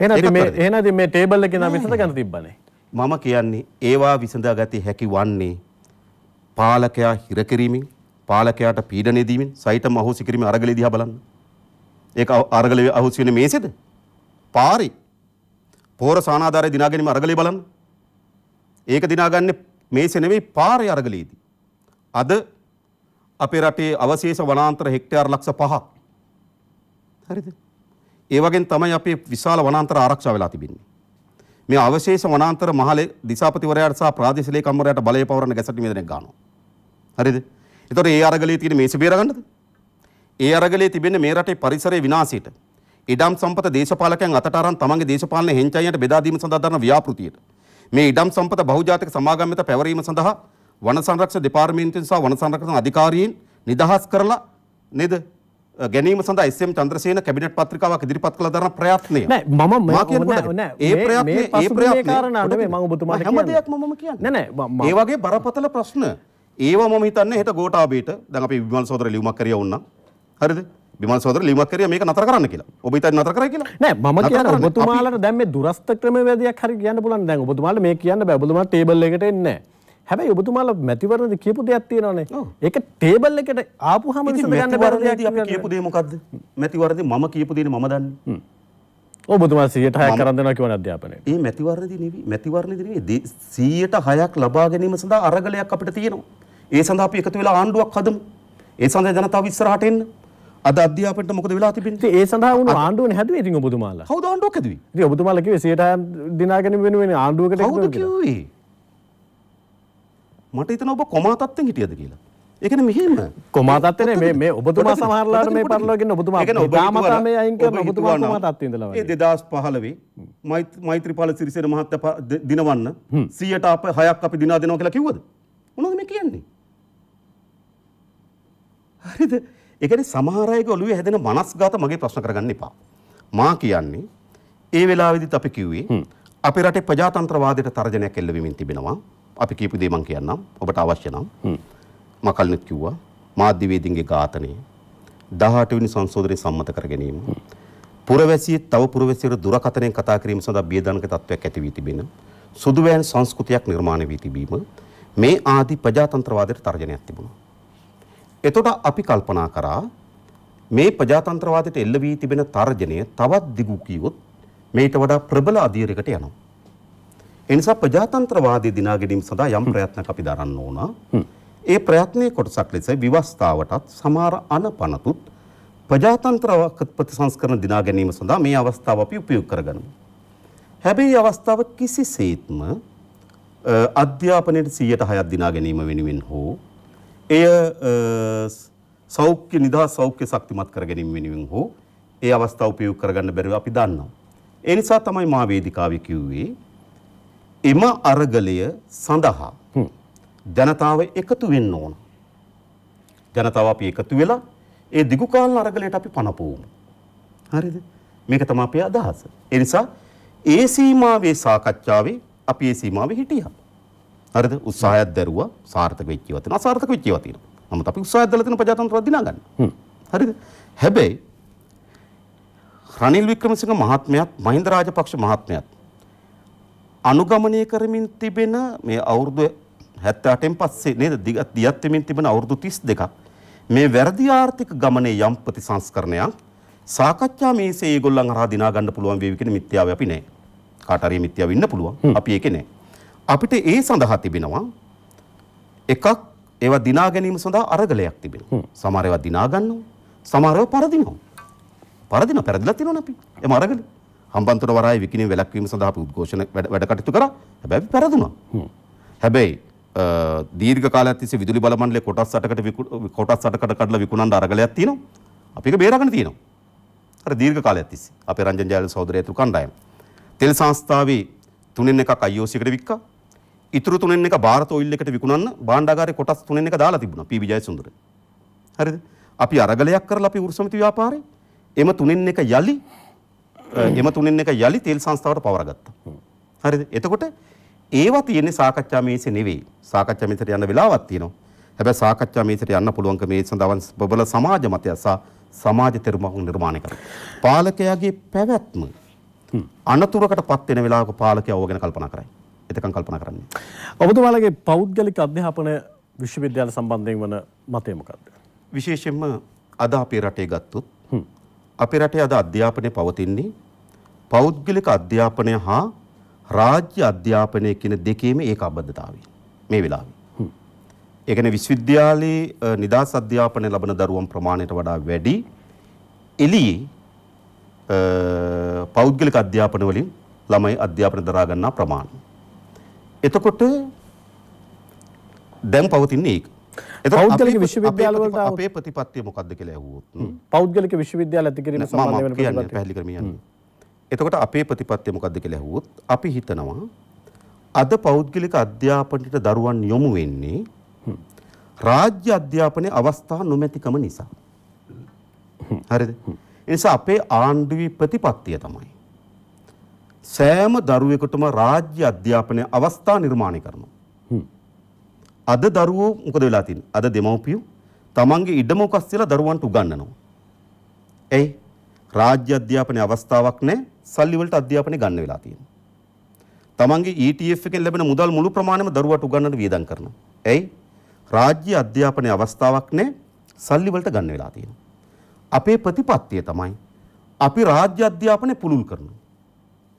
එහෙනම් මේ එහෙනම් මේ ටේබල් එකේ නම් විසඳ ගන්න තිබ්බනේ. මම කියන්නේ ඒවා විසඳා ගත හැකි වන්නේ පාලකයා හිර කිරීමෙන් පාලකයාට පීඩනය දීමෙන් සයිත මහෝසි කිරීමේ අරගලය දිහා බලන්න. ඒක අරගල අහුස් වෙන මේසෙද? පාරේ. පෝර සානාධාරය දිනාගෙනම අරගලේ බලන්න. ඒක දිනාගන්නේ මේසෙ නෙවෙයි පාරේ අරගලේදී. අද අපේ රටේ අවශේෂ වනාන්තර හෙක්ටයාර් ලක්ෂ 5ක්. හරිද? ඒ වගේම තමයි අපේ විශාල වනාන්තර ආරක්ෂා වෙලා තිබෙන්නේ. මේ අවශේෂ වනාන්තර මහලේ දිසාපතිවරයාට සහ ප්‍රාදේශීය ලේකම්වරයාට බලය පවරන ගැසටි මේදෙනෙක් ගන්නවා. හරිද? ඒතකොට ඒ අරගලේ තියෙන මේසෙ බේරගන්නද? ඒ අරගලේ තිබෙන්නේ මේ රටේ පරිසරයේ විනාශයට. ඉඩම් සම්පත දේශපාලකයන් අතට අරන් තමන්ගේ දේශපාලන හෙංචයියට බෙදා දීම සඳහා දරන ව්‍යාපෘතියට. මේ ඉඩම් සම්පත බහුජාතික සමාගම් වෙත පැවරීම සඳහා වන සංරක්ෂණ දෙපාර්තමේන්තුවෙන් සහ වන සංරක්ෂණ අධිකාරියෙන් නිදහස් කරලා නේද ගැනීම සඳහා එස්.එම්. චන්ද්‍රසේන කැබිනට් පත්‍රිකාවක් ඉදිරිපත් කළ දරන ප්‍රයත්නය. නෑ මම ඒ ප්‍රයත්නය ඒ ප්‍රයත්නය කාරණා නෙමෙයි මම ඔබතුමාට කියන්නේ. හැම දෙයක්ම මම කියන්නේ. නෑ නෑ ඒ වගේ බරපතල ප්‍රශ්න. ඒවා මම හිතන්නේ හෙට ගෝඨාභයට දැන් අපි විමල් සහෝදර ලියුමක් කරියා වුණා. හරිද විමල් සහෝදර ලියුමක් කරේ මේක නතර කරන්න කියලා. ඔබ හිතන්නේ නතර කරයි කියලා? නෑ මම කියන්නේ ඔබතුමාලට දැන් මේ දුරස්ත ක්‍රමවේදයක් හරි කියන්න පුළුවන්. දැන් ඔබතුමාලට මේ කියන්න බෑ. ඔබතුමා ටේබල් එකට එන්නේ නෑ. හැබැයි ඔබතුමාලා මැතිවරණද කියපු දෙයක් තියෙනවනේ. ඒක ටේබල් එකට ආපුහම විසඳ ගන්න බැරි දෙයක් අපි කියපු දේ මොකද්ද? මැතිවරණදී මම කියපු දේනේ මම දන්නේ. ඔබතුමා 106ක් කරන් දෙනවා කියන අධ්‍යාපනයේ. මේ මැතිවරණදී නෙවෙයි මැතිවරණදී නෙවෙයි 106ක් ලබා ගැනීම සඳහා අරගලයක් අපිට තියෙනවා. ඒ සඳහා අපි එකතු වෙලා ආණ්ඩුවක් හදමු. ඒ සඳහා ජනතාව ඉස්සරහට එන්න. අද අධ්‍යාපනයට මොකද වෙලා තිබෙන්නේ? ඒ සඳහා වුණු ආණ්ඩුවනේ හැදුවේ ඉතින් ඔබතුමාලා. කවුද ආණ්ඩුවක් හැදුවේ? ඉතින් ඔබතුමාලා කිව්වේ 160 දිනාගෙන වෙන වෙන ආණ්ඩුවකට කවුද කිව්වේ? මට හිතෙනවා ඔබ කොමා තත්ත්වෙන් හිටියද කියලා. ඒ කියන්නේ මෙහෙම කොමා තත්ත්වනේ මේ මේ ඔබතුමා සමහරලාට මේ පරිලෝකෙන්න ඔබතුමා ඉතාමතා මේ අයින් කරන ඔබතුමා කොමා තත්ත්වෙ ඉඳලා වගේ. ඒ 2015 මෛත්‍රීපාල සිරිසේන මහත්තයා දිනවන්න 100ට අප 6ක් අපි දිනා දෙනවා කියලා කිව්වද? මොනවද මේ කියන්නේ? හරිද? ඒ කියන්නේ සමහර අයගේ ඔළුවේ හැදෙන මනස්ගත මගේ ප්‍රශ්න කරගන්න එපා. මා කියන්නේ ඒ වෙලාවේදීත් අපි කිව්වේ අපේ රටේ ප්‍රජාතන්ත්‍රවාදයට තර්ජනයක් එල්ල වෙමින් තිබෙනවා. අපි කියපු දේ මම කියන්නම්. ඔබට අවශ්‍ය නම්. මම කලිනුත් කිව්වා මාධ්‍යවේදීන්ගේ ඝාතනය 18 වෙනි සංශෝධනය සම්මත කර ගැනීම. පුරවැසියෙ තව පුරවැසියෙකු දුරකථනයෙන් කතා කිරීම සඳහා බියදානක තත්වයක් ඇති වී තිබෙන සුදුවෑන් සංස්කෘතියක් නිර්මාණය වී තිබීම මේ ආදී ප්‍රජාතන්ත්‍රවාදයට තර්ජනයක් තිබුණා. එතකොට අපි කල්පනා කරා මේ ප්‍රජාතන්ත්‍රවාදයට එල්ල වී තිබෙන තර්ජනය තවත් දිගු කිව්වොත් මේට වඩා ප්‍රබල අධීරයකට යනවා. ඒ නිසා ප්‍රජාතන්ත්‍රවාදී දිනා ගැනීම සඳහා යම් ප්‍රයත්නක් අපි දරන්න ඕන. ඒ ප්‍රයත්නයේ කොටසක් ලෙස විවස්ථාවටත් සමහර අනපනතුත් ප්‍රජාතන්ත්‍රවාක ප්‍රතිසංස්කරණ දිනා ගැනීම සඳහා මේ අවස්ථාව අපි උපයෝග කරගන්නවා. හැබැයි අවස්ථාව කිසිසේත්ම අධ්‍යාපනයට 106ක් දිනා ගැනීම වෙනුවෙන් හෝ එය සෞඛ්‍ය නිදහස් සෞඛ්‍ය ශක්තිමත් කර ගැනීම වෙනුවෙන් හෝ ඒ අවස්ථාව උපයෝග කරගන්න බැරුව අපි දන්නවා. ඒ නිසා තමයි මා වේදිකාවේ කිව්වේ එම අරගලය සඳහා ජනතාව එකතු වෙන්න ඕන. ජනතාව අපි එකතු වෙලා ඒ දිගුකාලන අරගලයට අපි පනපුවමු. හරිද? මේක තමයි අපේ අදහස. ඒ නිසා ඒ සීමාවේ සාකච්ඡාවේ අපි ඒ සීමාවේ හිටියා. හරිද උත්සාහයක් දැරුවා සාර්ථක වෙච්ච ඒවා තියෙනවා අසාර්ථක වෙච්ච ඒවා තියෙනවා නමුත් අපි උත්සාහයක් දැරලා තියෙන ප්‍රජාතන්ත්‍රවත් දිනා ගන්න හරිද හැබැයි රනිල් වික්‍රමසිංහ මහත්මයාත් මහින්ද රාජපක්ෂ මහත්මයාත් අනුගමනය කරමින් තිබෙන මේ අවුරුදු 78න් පස්සේ නේද දියත් වෙමින් තිබෙන අවුරුදු 32ක් මේ වැරදි ආර්ථික ගමනේ යම් ප්‍රතිසංස්කරණයක් සාකච්ඡා මේසේ ඒගොල්ලන් හරහා දිනා ගන්න පුළුවන් වේවි කියන මිත්‍යාවේ අපි නැහැ. කාට හරි මිත්‍යාව ඉන්න පුළුවන්. අපි ඒකේ නැහැ. අපිට ඒ සඳහා තිබෙනවා එකක් ඒවා දිනා ගැනීම සඳහා අරගලයක් තිබෙනවා. සමහර ඒවා දිනා ගන්නවා. සමහර ඒවා පරදිනවා. පරදිනවා පෙරදිලා තියෙනවනේ අපි. එම අරගල. හම්බන්තොට වරායේ විකිණීම් වැළැක්වීම සඳහා අපි උද්ඝෝෂණ වැඩ කටයුතු කරා. හැබැයි අපි පෙරදුනා. හැබැයි දීර්ඝ කාලයක් තිස්සේ විදුලි බල මණ්ඩලයේ කොටස් 8කට කොටස් 8කට කඩලා විකුණන අරගලයක් තියෙනවා. අපි ඒක බේරාගෙන තියෙනවා. අර දීර්ඝ කාලයක් තිස්සේ අපේ රංජන් ජයලල් සහෝදරයතු කණ්ඩායම. තෙල් සංස්ථාවේ තුනෙන් එකක් IOC එකට වික්කා. ඉතුරු තුනෙන් එක ಭಾರත ඔයිල් එකට විකුණන්න භාණ්ඩාගාරේ කොටස් තුනෙන් එක දාලා තිබුණා පී විජයසුන්දර. හරිද? අපි අරගලයක් කරලා අපි උරුසමිති ව්‍යාපාරේ එම තුනෙන් එක යලි එම තුනෙන් එක යලි තෙල් සංස්ථාවට පවරගත්තා. හරිද? එතකොට ඒවා තියෙන්නේ සාකච්ඡා මේසේ නෙවෙයි. සාකච්ඡා මේසට යන්න වෙලාවක් තියෙනවා. හැබැයි සාකච්ඡා මේසට යන්න පුළුවන්ක මේ සඳහන් ප්‍රබල සමාජ මතය සහ සමාජ තෙරුමක් නිර්මාණය කරනවා. පාලකයාගේ පැවැත්ම අනතුරකට පත් වෙන වෙලාවක පාලකයා ඕව ගැන කල්පනා කරයි. එතකන් කල්පනා කරන්නේ. ඔබතුමාලගේ පෞද්ගලික අධ්‍යාපන විශ්වවිද්‍යාල සම්බන්ධයෙන් වන මතය මොකක්ද? විශේෂයෙන්ම අද අපේ රටේ ගත්තොත් අපේ රටේ අද අධ්‍යාපනය පවතින්නේ පෞද්ගලික අධ්‍යාපනය හා රාජ්‍ය අධ්‍යාපනය කියන දෙකේම ඒක අබද්ධතාවය මේ වෙලාවේ. ඒ කියන්නේ විශ්වවිද්‍යාලයේ නිදහස් අධ්‍යාපනය ලබන දරුවන් ප්‍රමාණයට වඩා වැඩි එළියේ පෞද්ගලික අධ්‍යාපන වලින් ළමයි අධ්‍යාපන දරා ගන්නා ප්‍රමාණය. එතකොට දැන් පවතින්නේ ඒක. පෞද්ගලික විශ්වවිද්‍යාලවලට අපේ ප්‍රතිපත්තිය මොකක්ද කියලා ඇහුවොත්. පෞද්ගලික විශ්වවිද්‍යාල ඇති කිරීම සම්බන්ධ වෙන ප්‍රතිපත්තිය පැහැදිලි කරමින් යන්නේ. එතකොට අපේ ප්‍රතිපත්තිය මොකක්ද කියලා ඇහුවොත් අපි හිතනවා අද පෞද්ගලික අධ්‍යාපනයට දරුවන් යොමු වෙන්නේ රාජ්‍ය අධ්‍යාපනයේ අවස්ථා නොමැතිකම නිසා. හරිද? ඒ නිසා අපේ ආණ්ඩුවේ ප්‍රතිපත්තිය තමයි සෑම දරුවෙකුටම රාජ්‍ය අධ්‍යාපනය අවස්ථා නිර්මාණය කරනවා. අද දරුවෝ මොකද වෙලා තින්නේ? අද දෙමව්පියෝ තමන්ගේ ඉඩම උකස් කියලා දරුවන්ට උගන්වනවා. එයි රාජ්‍ය අධ්‍යාපනයේ අවස්ථාවක් නැහැ. සල්ලි වලට අධ්‍යාපනය ගන්න වෙලා තියෙනවා. තමන්ගේ ETF එකෙන් ලැබෙන මුදල් මුළු ප්‍රමාණයම දරුවට උගන්වන්න වියදම් කරනවා. එයි රාජ්‍ය අධ්‍යාපනයේ අවස්ථාවක් නැහැ. සල්ලි වලට ගන්න වෙලා තියෙනවා. අපේ ප්‍රතිපත්තිය තමයි අපි රාජ්‍ය අධ්‍යාපනය පුළුල් කරනවා.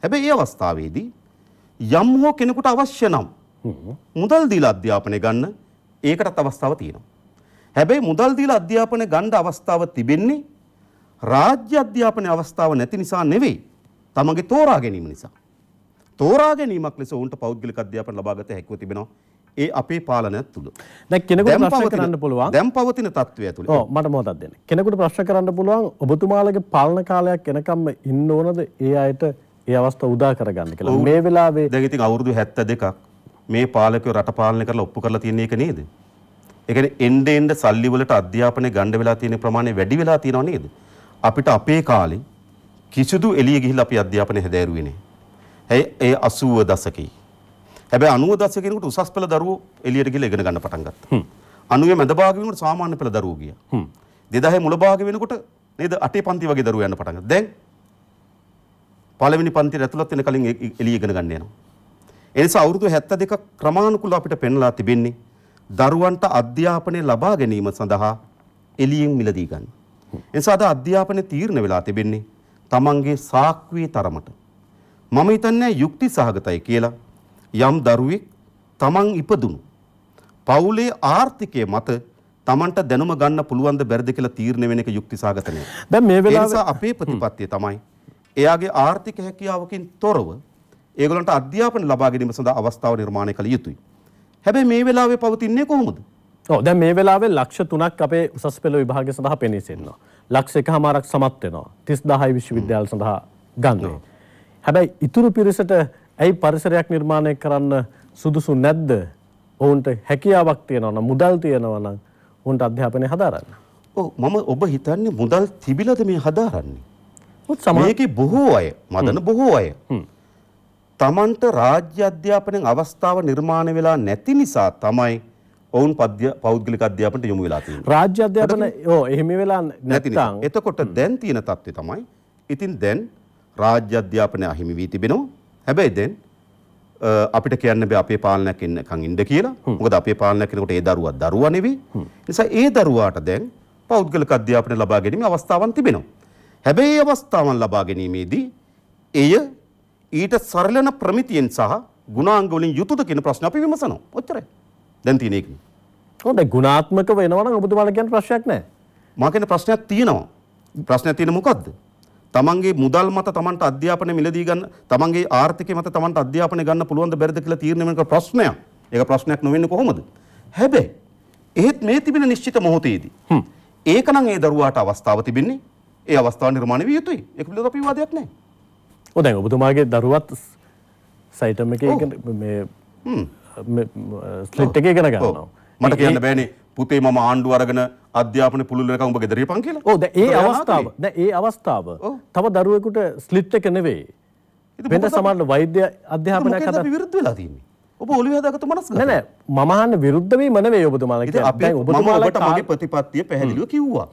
හැබැයි ඒ අවස්ථාවේදී යම් හෝ කෙනෙකුට අවශ්‍ය නම් මුදල් දීලා අධ්‍යාපනය ගන්න ඒකටත් අවස්ථාව තියෙනවා. හැබැයි මුදල් දීලා අධ්‍යාපනය ගන්න අවස්ථාව තිබෙන්නේ රාජ්‍ය අධ්‍යාපන අවස්ථාව නැති නිසා නෙවෙයි. තමන්ගේ තෝරා ගැනීම නිසා. තෝරා ගැනීමක් ලෙස ඔවුන්ට පෞද්ගලික අධ්‍යාපන ලබාගත හැකියාව තිබෙනවා. ඒ අපේ පාලනය තුළ දැන් කෙනෙකුට ප්‍රශ්න කරන්න පුළුවන් දැන් පවතින තත්ත්වය ඇතුළේ ඔව් මට මොකක්ද දෙන්නේ කෙනෙකුට ප්‍රශ්න කරන්න පුළුවන් ඔබතුමාලගේ පාලන කාලයක් එනකම්ම ඉන්න ඕනද ඒ අයට ඒ අවස්ථාව උදා කරගන්න කියලා. මේ වෙලාවේ දැන් ඉතින් අවුරුදු 72ක් මේ පාලකයෝ රට පාලනය කරලා ඔප්පු කරලා තියෙන එක නේද? ඒ කියන්නේ එන්න එන්න සල්ලි වලට අධ්‍යාපනය ගන්න වෙලා තියෙන ප්‍රමාණය වැඩි වෙලා තියෙනව නේද? අපිට අපේ කාලේ කිසිදු එළිය ගිහිල්ලා අපි අධ්‍යාපනය හැදෑරුවේ නෑ. ඇයි ඒ 80 දශකේ. හැබැයි 90 දශකේ කෙනෙකුට උසස් පෙළ දරුවෝ එළියට ගිහිල්ලා ඉගෙන ගන්න පටන් ගත්තා. 90 මැද භාග වෙනකොට සාමාන්‍ය පෙළ දරුවෝ ගියා. 2000 මුල භාග වෙනකොට නේද අටේ පන්ති වගේ දරුවෝ යන්න පටන් ගත්තා. දැන් පළවෙනි පන්තියට ඇතුළත් වෙන කලින් එළිය ඉගෙන ගන්න යනවා. ඒ නිසා අවුරුදු 72ක් ක්‍රමානුකූලව අපිට පෙන්ලා තිබෙන්නේ දරුවන්ට අධ්‍යාපනය ලබා ගැනීම සඳහා එළියෙන් මිලදී ගන්න. ඒ නිසා අද අධ්‍යාපනය තීරණ වෙලා තිබෙන්නේ Tamanගේ සාක්කුවේ තරමට. මම හිතන්නේ යුක්ති සහගතයි කියලා යම් දරුවෙක් Taman ඉපදුණු පවුලේ ආර්ථිකය මත Tamanට දැනුම ගන්න පුළුවන්ද බැරිද කියලා තීරණය වෙන එක යුක්ති සහගත නෑ. දැන් මේ වෙලාවේ අපේ ප්‍රතිපත්තිය තමයි එයාගේ ආර්ථික හැකියාවකින් තොරව ඒගොල්ලන්ට අධ්‍යාපන ලබා ගැනීම සඳහා අවස්ථාව නිර්මාණය කළ යුතුයි. හැබැයි මේ වෙලාවේ පවතින්නේ කොහොමද? ඔව් දැන් මේ වෙලාවේ ලක්ෂ 3ක් අපේ උසස් පෙළ විභාගය සඳහා පෙනී සිටිනවා. ලක්ෂ 1මාරක් සමත් වෙනවා. 30000 විශ්වවිද්‍යාල සඳහා ගන්න. හැබැයි ඉතුරු පිරිසට ඇයි පරිසරයක් නිර්මාණය කරන්න සුදුසු නැද්ද? ඔවුන්ට හැකියාවක් තියෙනවා නම් මුදල් තියෙනවා නම් ඔවුන්ට අධ්‍යාපනය හදාරන්න. ඔව් මම ඔබ හිතන්නේ මුදල් තිබිලාද මේ හදාරන්නේ? මේකේ බොහෝ අය මදන බොහෝ අය තමන්ට රාජ්‍ය අධ්‍යාපනයෙන් අවස්ථාව නිර්මාණය වෙලා නැති නිසා තමයි ඔවුන් පද්‍ය පෞද්ගලික අධ්‍යාපනට යොමු වෙලා තියෙන්නේ. රාජ්‍ය අධ්‍යාපන ඕ එහෙම වෙලා නැත්නම් එතකොට දැන් තියෙන තත්ත්වය තමයි ඉතින් දැන් රාජ්‍ය අධ්‍යාපනය අහිමි වී තිබෙනවා. හැබැයි දැන් අපිට කියන්න බෑ අපේ පාලනයක් ඉන්නකන් ඉන්න කියලා. මොකද අපේ පාලනයක් කෙනෙකුට ඒ දරුවා දරුවා නෙවෙයි. නිසා ඒ දරුවාට දැන් පෞද්ගලික අධ්‍යාපනය ලබා ගැනීම අවස්ථාවක් තිබෙනවා. හැබැයි අවස්ථාවන් ලබා ගැනීමේදී එය ඊට සරලන ප්‍රමිතියෙන් සහ ගුණාංග වලින් යුතුද කියන ප්‍රශ්න අපි විමසනවා. ඔච්චරයි. දැන් තියෙන එක. හොඳයි ගුණාත්මක වෙනවා නම් ඔබතුමාලා කියන ප්‍රශ්නයක් නැහැ. මා කියන ප්‍රශ්නයක් තියෙනවා. ප්‍රශ්නයක් තියෙන මොකද්ද? තමන්ගේ මුදල් මත තමන්ට අධ්‍යාපනය මිලදී ගන්න තමන්ගේ ආර්ථිකය මත තමන්ට අධ්‍යාපනය ගන්න පුළුවන්ද බැරිද කියලා තීරණය වෙන ප්‍රශ්නයක්. ඒක ප්‍රශ්නයක් නොවෙන්නේ කොහොමද? හැබැයි එහෙත් මේ තිබෙන නිශ්චිත මොහොතේදී ඒකනම් ඒ දරුවාට අවස්ථාව තිබෙන්නේ ඒ අවස්ථාව නිර්මාණය විය යුතුයි. ඒක පිළිබඳව අපි විවාදයක් නැහැ. ඔව් දැන් ඔබතුමාගේ දරුවත් සයිටම් එකේ මේ ස්ලිට් එකේ ඉගෙන ගන්නවා. මට කියන්න බෑනේ පුතේ මම ආණ්ඩුව අරගෙන අධ්‍යාපන පුළුල්ලක උඹ ගෙදර ඉපන් කියලා. ඔව් දැන් ඒ අවස්ථාව දැන් ඒ අවස්ථාව තව දරුවෙකුට ස්ලිට් එක නෙවෙයි. වෙන සමාන වෛද්‍ය අධ්‍යාපනයක් හදා විරුද්ධ වෙලා තියෙන්නේ. ඔබ ඔලුව හදාගත්ත මනස්ගත නෑ නෑ මම අහන්න විරුද්ධ වීම නෙවෙයි ඔබතුමාලා කියන්නේ දැන් ඔබතුමාලා ඔබට මගේ ප්‍රතිපත්තිය පැහැදිලිව කිව්වා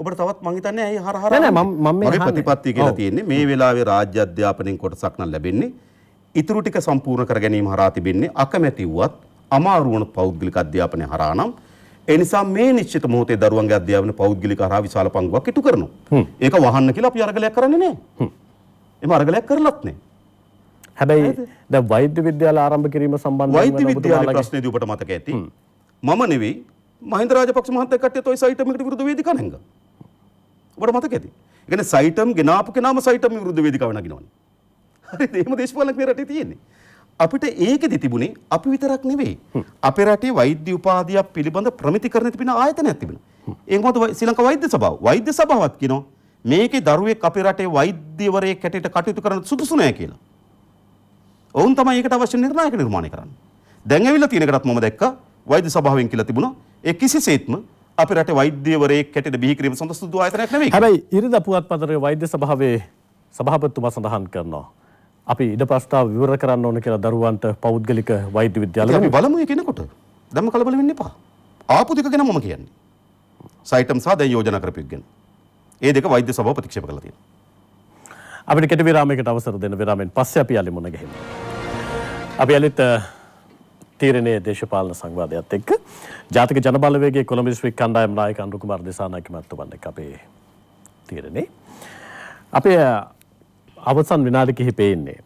ඔබට තවත් මං හිතන්නේ ඇයි හරහර නෑ මම මම මේ ප්‍රතිපත්ති කියලා තියෙන්නේ මේ වෙලාවේ රාජ්‍ය අධ්‍යාපනයෙන් කොටසක් නම් ලැබෙන්නේ ඉතුරු ටික සම්පූර්ණ කර ගැනීම හරහා තිබෙන්නේ අකමැති වුවත් අමාරු වුණොත් පෞද්ගලික අධ්‍යාපනය හරහා නම් ඒ නිසා මේ නිශ්චිත මොහොතේ දරුවන්ගේ අධ්‍යාපන පෞද්ගලික හරහා විශාල පංගුවක් ඉටු කරනවා. ඒක වහන්න කියලා අපි අරගලයක් කරන්නේ නැහැ. එම අරගලයක් කරලත් නැහැ. හැබැයි දැන් වෛද්‍ය විද්‍යාල ආරම්භ කිරීම සම්බන්ධව වෛද්‍ය විද්‍යාල ප්‍රශ්නේදී ඔබට මතක ඇති. මම නෙවෙයි මහින්ද රාජපක්ෂ මහත්තයා කට්ටියත් ওই සයිට් එකකට විරුද්ධ වේදිකාවක් නැංගා. ඔබට මතක ඇති. ඒ කියන්නේ සයිටම් ගෙනාපු කෙනාම සයිටම් විරුද්ධ වේදිකාව නගිනවනේ. හරිද? එහෙම දේශපාලනක් මේ රටේ තියෙන්නේ. අපිට ඒකෙදි තිබුණේ අපි විතරක් නෙවෙයි. අපේ රටේ වෛද්‍ය උපාධියක් පිළිබඳ ප්‍රමිතිකරණ තිබෙන ආයතනයක් තිබෙනවා. ඒ මොකද ශ්‍රී ලංකා වෛද්‍ය සභාව. වෛද්‍ය සභාවත් කියනවා මේකේ දරුවෙක් අපේ රටේ වෛද්‍යවරයෙක් හැටියට කටයුතු කරන්න සුදුසු නෑ කියලා. ඔවුන් තමයි ඒකට අවශ්‍ය නිර්ණායක නිර්මාණය කරන්නේ. දැන් ඇවිල්ලා තියෙන එකටත් මම දැක්කා වෛද්‍ය සභාවෙන් කියලා තිබුණා. ඒ කිසිසේත්ම අප රට වෛද්‍යවරයෙක් කැටට බිහිකිරීම සඳ සුදු ආයතනයක් නෙවෙයි. හැබැයි ඉරිදා පුවත්පතේ වෛද්‍ය සභාවේ සභාපතිතුමා සඳහන් කරනවා. අපි ඉඩ ප්‍රස්තාව විවර කරන්න ඕන කියලා දරුවන්ට පෞද්ගලික වෛද්‍ය විද්‍යාලවල අපි බලමු කියනකොට. දැම්ම කලබල වෙන්න එපා. ආපු දෙක ගැන මම කියන්නේ. සයිටම් සහ දැන් යෝජනා කරපු එක ගැන. ඒ දෙක වෛද්‍ය සභාව ප්‍රතික්ෂේප කරලා තියෙනවා. අපිට කෙට විරාමයකට අවසර දෙන්න විරාමෙන් පස්සේ අපි යලි මුණ ගැහෙමු. අපි යලිත් තීරණයේ දේශපාලන සංවාදයත් එක්ක ජාතික ජනබලවේගයේ කොළඹ දිස්ත්‍රික් කණ්ඩායම් නායක අනුර කුමාර දිසානායක මහත්මයාත් එක්ක අපේ තීරණේ අපේ අවසන් විනාඩි කිහිපේ ඉන්නේ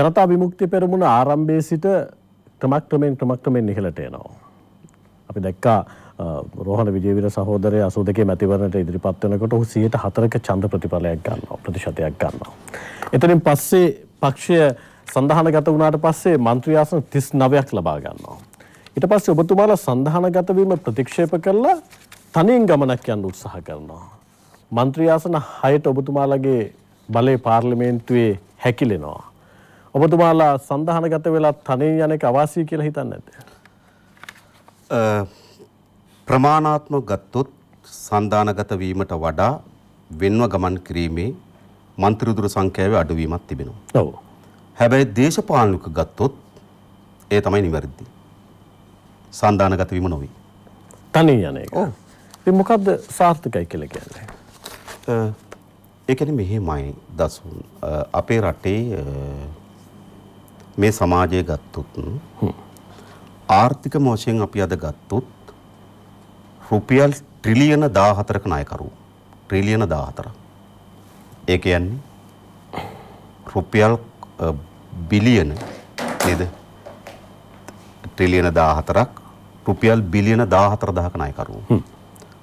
ජනතා විමුක්ති පෙරමුණ ආරම්භයේ සිට ක්‍රමක්‍රමයෙන් ක්‍රමක්‍රමයෙන් ඉහළට එනවා අපි දැක්කා රෝහණ විජේවිර සහෝදරය අසූ දෙකේ මැතිවරණට ඉදිරිපත් වෙනකොට ඔහු 104ක ඡන්ද ප්‍රතිඵලයක් ගන්නවා ප්‍රතිශතයක් ගන්නවා. එතනින් පස්සේ පක්ෂය සඳහනගත වුණාට පස්සේ മന്ത്രി ආසන 39ක් ලබා ගන්නවා. ඊට පස්සේ ඔබතුමාලා සඳහනගත වීම ප්‍රතික්ෂේප කරලා තනියෙන් ගමනක් යන්න උත්සාහ කරනවා. മന്ത്രി ආසන 6ට ඔබතුමාලාගේ බලය පාර්ලිමේන්තුවේ හැකිලෙනවා. ඔබතුමාලා සඳහනගත වෙලා තනියෙන් යන එක අවාසිය කියලා හිතන්නේ නැද්ද? ප්‍රමාණාත්මක ගත්තොත් සන්දානගත වීමට වඩා වෙන්ව ගමන් කිරීමේ මන්ත්‍රීදුර සංඛ්‍යාවේ අඩුවීමක් තිබෙනවා. ඔව්. හැබැයි දේශපාලනික ගත්තොත් ඒ තමයි නිවැරදි. සන්දානගත වීම නොවේ. තනි යන එක. ඔව්. ඉතින් මොකද්ද සාර්ථකයි කියලා කියන්නේ? ඒ කියන්නේ මෙහෙමයි දසුන් අපේ රටේ මේ සමාජය ගත්තොත් ආර්ථික වශයෙන් අපි අද ගත්තොත් රුපියල් ට්‍රිලියන 14ක ණයකරුවෝ ට්‍රිලියන 14. ඒ කියන්නේ රුපියල් බිලියන නේද ට්‍රිලියන 14ක් රුපියල් බිලියන 14000ක ණයකරුවෝ.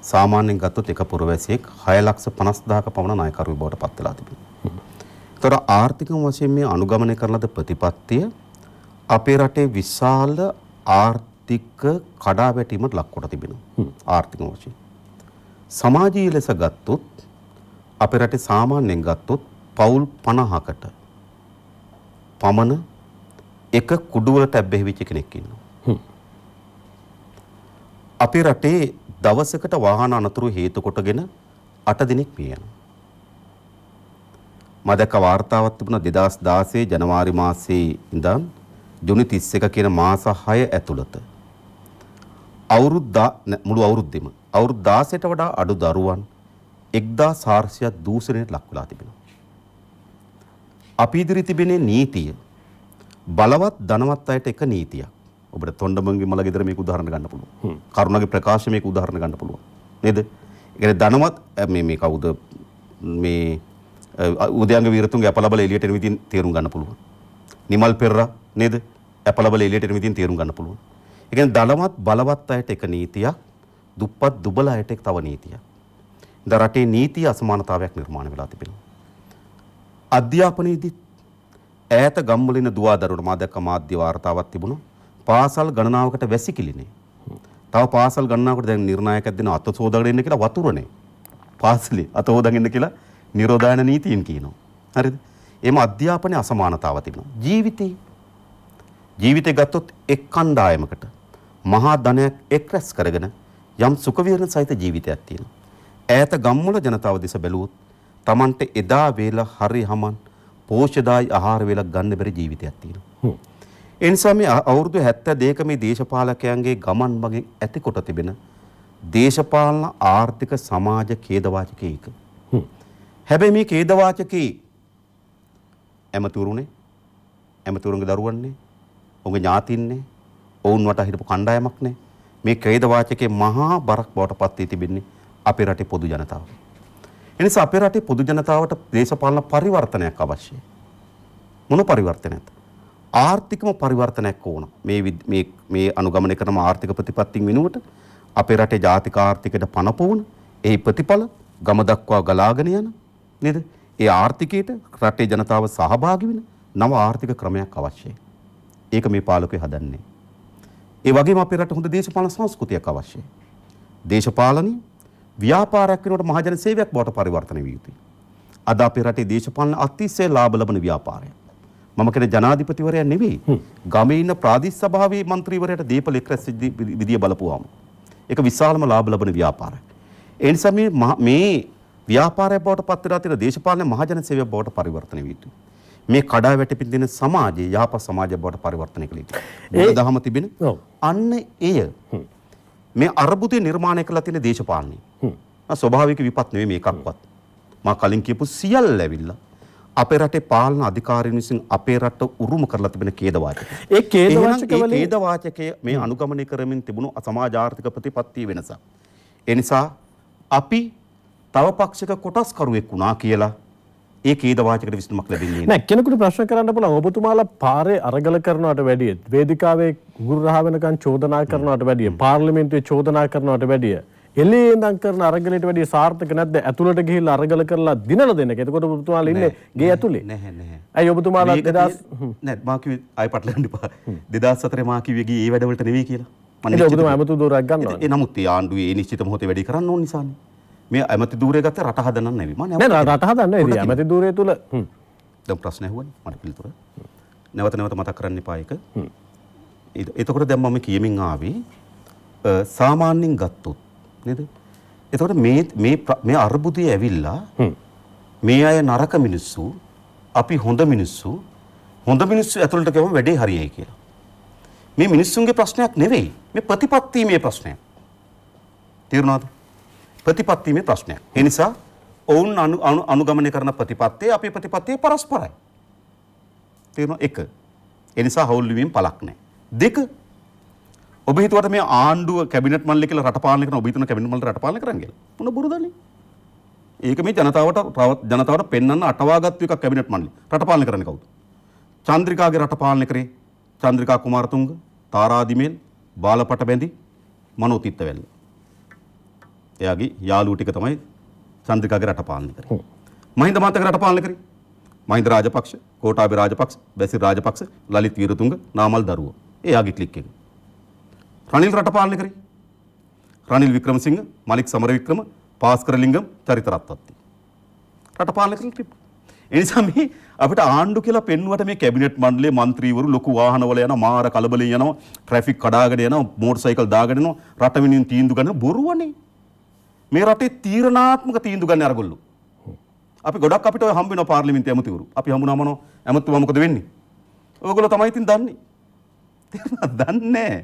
සාමාන්‍යයෙන් ගත්තොත් එක පුරවැසියෙක් 6 ලක්ෂ 50000ක පමණ ණයකරුවෙක් බවට පත් වෙලා තිබෙනවා. ඒතර ආර්ථික වශයෙන් මේ අනුගමනය කරන ලද ප්‍රතිපත්තිය අපේ රටේ විශාල ආර්ථික කඩාවැටීමට ලක් කොට තිබෙනවා. ආර්ථික වශයෙන්. සමාජීය ලෙස ගත්තොත් අපේ රටේ සාමාන්‍යයෙන් ගත්තොත් පවුල් 50කට පමණ එක කුඩුවලට ඇබ්බැහිවිච්ච කෙනෙක් ඉන්නවා. අපේ රටේ දවසකට වාහන අනතුරු හේතු කොටගෙන 8 දිනක් මිය යනවා. මදක වාර්තාවක් තිබුණා 2016 ජනවාරි මාසයේ ඉඳන් ජුනි 31 කියන මාස 6 ඇතුළත අවුරුද්දා මුළු අවුරුද්දෙම අවුරුදු 16ට වඩා අඩු දරුවන් 1400ක් දූෂණයට ලක් වෙලා තිබෙනවා. අපි ඉදිරි තිබෙනේ නීතිය. බලවත් ධනවත් අයට එක නීතියක්. ඔබට තොණ්ඩමංගේ මල ගෙදර මේක උදාහරණ ගන්න පුළුවන්. කරුණාගේ ප්‍රකාශ මේක උදාහරණ ගන්න පුළුවන්. නේද? ඒ කියන්නේ ධනවත් මේ මේ කවුද මේ උදයන්ග වීරතුන්ගේ අපලබල එළියට එන විදිහින් තේරුම් ගන්න පුළුවන්. නිමල් පෙරරා නේද? අපලබල එළියට එන විදිහින් තේරුම් ගන්න පුළුවන්. ඒ කියන්නේ ධනවත් බලවත් අයට එක නීතියක්, දුප්පත් දුබල අයට තව නීතියක්. ද රටේ නීති අසමානතාවයක් නිර්මාණය වෙලා තිබෙනවා. අධ්‍යාපනයේදීත් ඈත ගම්වලින දුවාදරුවට මා දැක්ක මාධ්‍ය වාර්තාවක් තිබුණා. පාසල් ගණනාවකට වැසිකිලිනේ. තව පාසල් ගණනාවකට දැන් නිර්ණායකයෙක් දෙන අත සෝදාගෙන ඉන්න කියලා වතුරනේ. පාසලේ අත හොදාගෙන ඉන්න කියලා නිරෝධායන නීතියෙන් කියනවා. හරිද? එම අධ්‍යාපනයේ අසමානතාව තිබෙනවා. ජීවිතේ ජීවිතේ ගත්තොත් එක් කණ්ඩායමකට මහා ධනයක් එක් රැස් කරගෙන යම් සුඛ විහරණ සහිත ජීවිතයක් තියෙනවා. ඈත ගම්මුල ජනතාව දිස බැලුවොත් Tamante එදා වේලා හරි හමන් පෝෂ්‍යදායි ආහාර වේලක් ගන්න බැරි ජීවිතයක් තියෙනවා. ඒ නිසා මේ අවුරුදු 72ක මේ දේශපාලකයන්ගේ ගමන් මගින් ඇති කොට තිබෙන දේශපාලන ආර්ථික සමාජ ඛේදවාචකයේ එක. හැබැයි මේ ඛේදවාචකේ ඇමතුරුනේ ඇමතුරුන්ගේ දරුවන්නේ උගේ ඥාතින්නේ ඔවුන් වට හිටපු කණ්ඩායමක් නේ මේ ඛේදවාචකේ මහා බරක් බවට පත් වී තිබෙන්නේ අපේ රටේ පොදු ජනතාවට. එනිසා අපේ රටේ පොදු ජනතාවට දේශපාලන පරිවර්තනයක් අවශ්‍යයි. මොන පරිවර්තනයක්ද? ආර්ථිකම පරිවර්තනයක් ඕන. මේ මේ මේ අනුගමනය කරන ආර්ථික ප්‍රතිපත්තින් වෙනුවට අපේ රටේ ජාතික ආර්ථිකයට පණ පොවන ඒ ප්‍රතිඵල ගම දක්වා ගලාගෙන යන නේද? ඒ ආර්ථිකයට රටේ ජනතාව සහභාගී වෙන නව ආර්ථික ක්‍රමයක් අවශ්‍යයි. ඒක මේ පාලකේ හදන්නේ. ඒ වගේම අපේ රට හොඳ දේශපාලන සංස්කෘතියක් අවශ්‍යයි. දේශපාලනීය ව්‍යාපාරයක් වෙනුවට මහජන සේවයක් බවට පරිවර්තනය විය යුතුයි. අද අපේ රටේ දේශපාලන අතිශය ලාභ ලබන ව්‍යාපාරයක්. මම කියන ජනාධිපතිවරයා නෙවෙයි. ගමේ ඉන්න ප්‍රාදේශ සභාවේ මන්ත්‍රීවරයාට දීපල එක්රැස් විදිය බලපුවාම ඒක විශාලම ලාභ ලබන ව්‍යාපාරයක්. ඒ නිසා මේ මේ ව්‍යාපාරය බවට පත් වෙලා තියෙන දේශපාලන මහජන සේවය බවට පරිවර්තනය විය යුතුයි. මේ කඩා වැටපින් දෙන සමාජයේ යහපත් සමාජයක් බවට පරිවර්තනය කළ යුතුයි. දහම තිබෙන අන්න එය මේ අරබුදේ නිර්මාණය කරලා තියෙන දේශපාලනය. ස්වභාවික විපත් නෙවෙයි මේකක්වත්. මා කලින් කියපු සියල්ල ඇවිල්ලා අපේ රටේ පාලන අධිකාරීන් විසින් අපේ රට උරුම කරලා තිබෙන ඛේදවාචක. ඒ ඛේදවාචකවල ඛේදවාචකයේ මේ අනුගමනය කරමින් තිබුණු සමාජ ආර්ථික ප්‍රතිපත්තිය වෙනසක්. ඒ නිසා අපි තව පක්ෂික කොටස්කරුවෙක් වුණා කියලා ඒ කීදවාචකට විසඳුමක් ලැබෙන්නේ නැහැ. කෙනෙකුට ප්‍රශ්න කරන්න පුළුවන් ඔබතුමාලා පාරේ අරගල කරනවට වැඩිය වේදිකාවේ ගුරුරහ වෙනකන් චෝදනා කරනවට වැඩිය පාර්ලිමේන්තුවේ චෝදනා කරනවට වැඩිය එළියේ ඉඳන් කරන අරගලයට වැඩිය සාර්ථක නැද්ද? ඇතුළට ගිහිල්ලා අරගල කරලා දිනන දෙනක. එතකොට ඔබතුමාලා ඉන්නේ ගේ ඇතුලේ. නැහැ නැහැ. ඇයි ඔබතුමාලා 2000 නෑ මා කිව්වේ ආයෙ පටලන්න එපා. 2004 මා කිව්වේ ගියේ ඒ වැඩවලට නෙවෙයි කියලා. මම ඔබතුමා අමතු දොරක් ගන්නවා. ඒ නමුත් ඒ ආණ්ඩුවේ ඒ නිශ්චිත මොහොතේ වැඩි කරන්න ඕන නිසානේ. මේ ඇමති දූරය ගත රට හදන්න නැවි මම රට හදන්න නෙවෙයි ඇමති දූරය තුල දැන් ප්‍රශ්න ඇහුවනේ මට පිළිතුර නැවත නැවත මතක් කරන්න එපා ඒක එතකොට දැන් මම කියමින් ආවේ සාමාන්‍යයෙන් ගත්තොත් නේද එතකොට මේ මේ මේ අර්බුදය ඇවිල්ලා මේ අය නරක මිනිස්සු අපි හොඳ මිනිස්සු හොඳ මිනිස්සු ඇතුළට ගියම වැඩේ හරියයි කියලා. මේ මිනිස්සුන්ගේ ප්‍රශ්නයක් නෙවෙයි. මේ ප්‍රතිපත්තියේ ප්‍රශ්නයක්. තේරුණාද? ප්‍රතිපත්තිීමේ ප්‍රශ්නය. එනිසා ඔවුන් අනුගමනය කරන ප්‍රතිපත්තේ අපේ ප්‍රතිපත්තිය පරස්පරයි. තියෙන එක. එනිසා හවුල්ලුවීම් පලක් නෑ. දෙක ඔබ හිතුවට මේ ආණ්ඩුව කැබිනට මල්ලි කියලා රටපාලනය කරන ඔබ හිතන කැබිනට මල්ලි රටපාලනය කරන්නේ කියලා. මොන බුරුදනේ. ඒක මේ ජනතාවට ජනතාවට පෙන්වන්න අටවාගත්තු එකක් කැබිනට් මණ්ඩලය. රටපාලනය කරන්නේ කවුද? චන්ද්‍රිකාගේ රටපාලනය කරේ චන්ද්‍රිකා කුමාරතුංග, තාරා දිමෙල්, බාලපටබැඳි, මනෝතිත්තවැල්ල. එයාගේ යාළුවෝ ටික තමයි චන්ද්‍රිකාගේ රට පාලනය කරේ. මහින්ද මහත්තයාගේ රට පාලනය කරේ. මහින්ද රාජපක්ෂ, කෝටාබේ රාජපක්ෂ, බැසිල් රාජපක්ෂ, ලලිත් වීරතුංග, නාමල් දරුවෝ. එයාගේ ක්ලික් එක. රනිල් රට පාලනය කරේ. රනිල් වික්‍රමසිංහ, මලික් සමරවික්‍රම, පාස්කර ලිංගම්, චරිත රත්නත්ති. රට පාලනය කරන ක්ලික්. එනිසා මේ අපිට ආණ්ඩු කියලා පෙන්වුවට මේ කැබිනට් මණ්ඩලයේ മന്ത്രിවරු ලොකු වාහනවල යනවා මාර කලබලෙන් යනවා ට්‍රැෆික් කඩාගෙන යනවා මෝටර් සයිකල් දාගෙන යනවා රටවිනින් තීන්දුව ගන්න බොරුවනේ මේ රටේ තීරණාත්මක තීන්දුව ගන්න අරගොල්ලෝ. අපි ගොඩක් අපිට ඔය හම්බ වෙනවා පාර්ලිමේන්තු ඇමතිවරු. අපි හම්බුනා මොනෝ ඇමතිතුමා මොකද වෙන්නේ? ඔයගොල්ලෝ තමයි ඉතින් දන්නේ. තේරුණාද? දන්නේ නැහැ.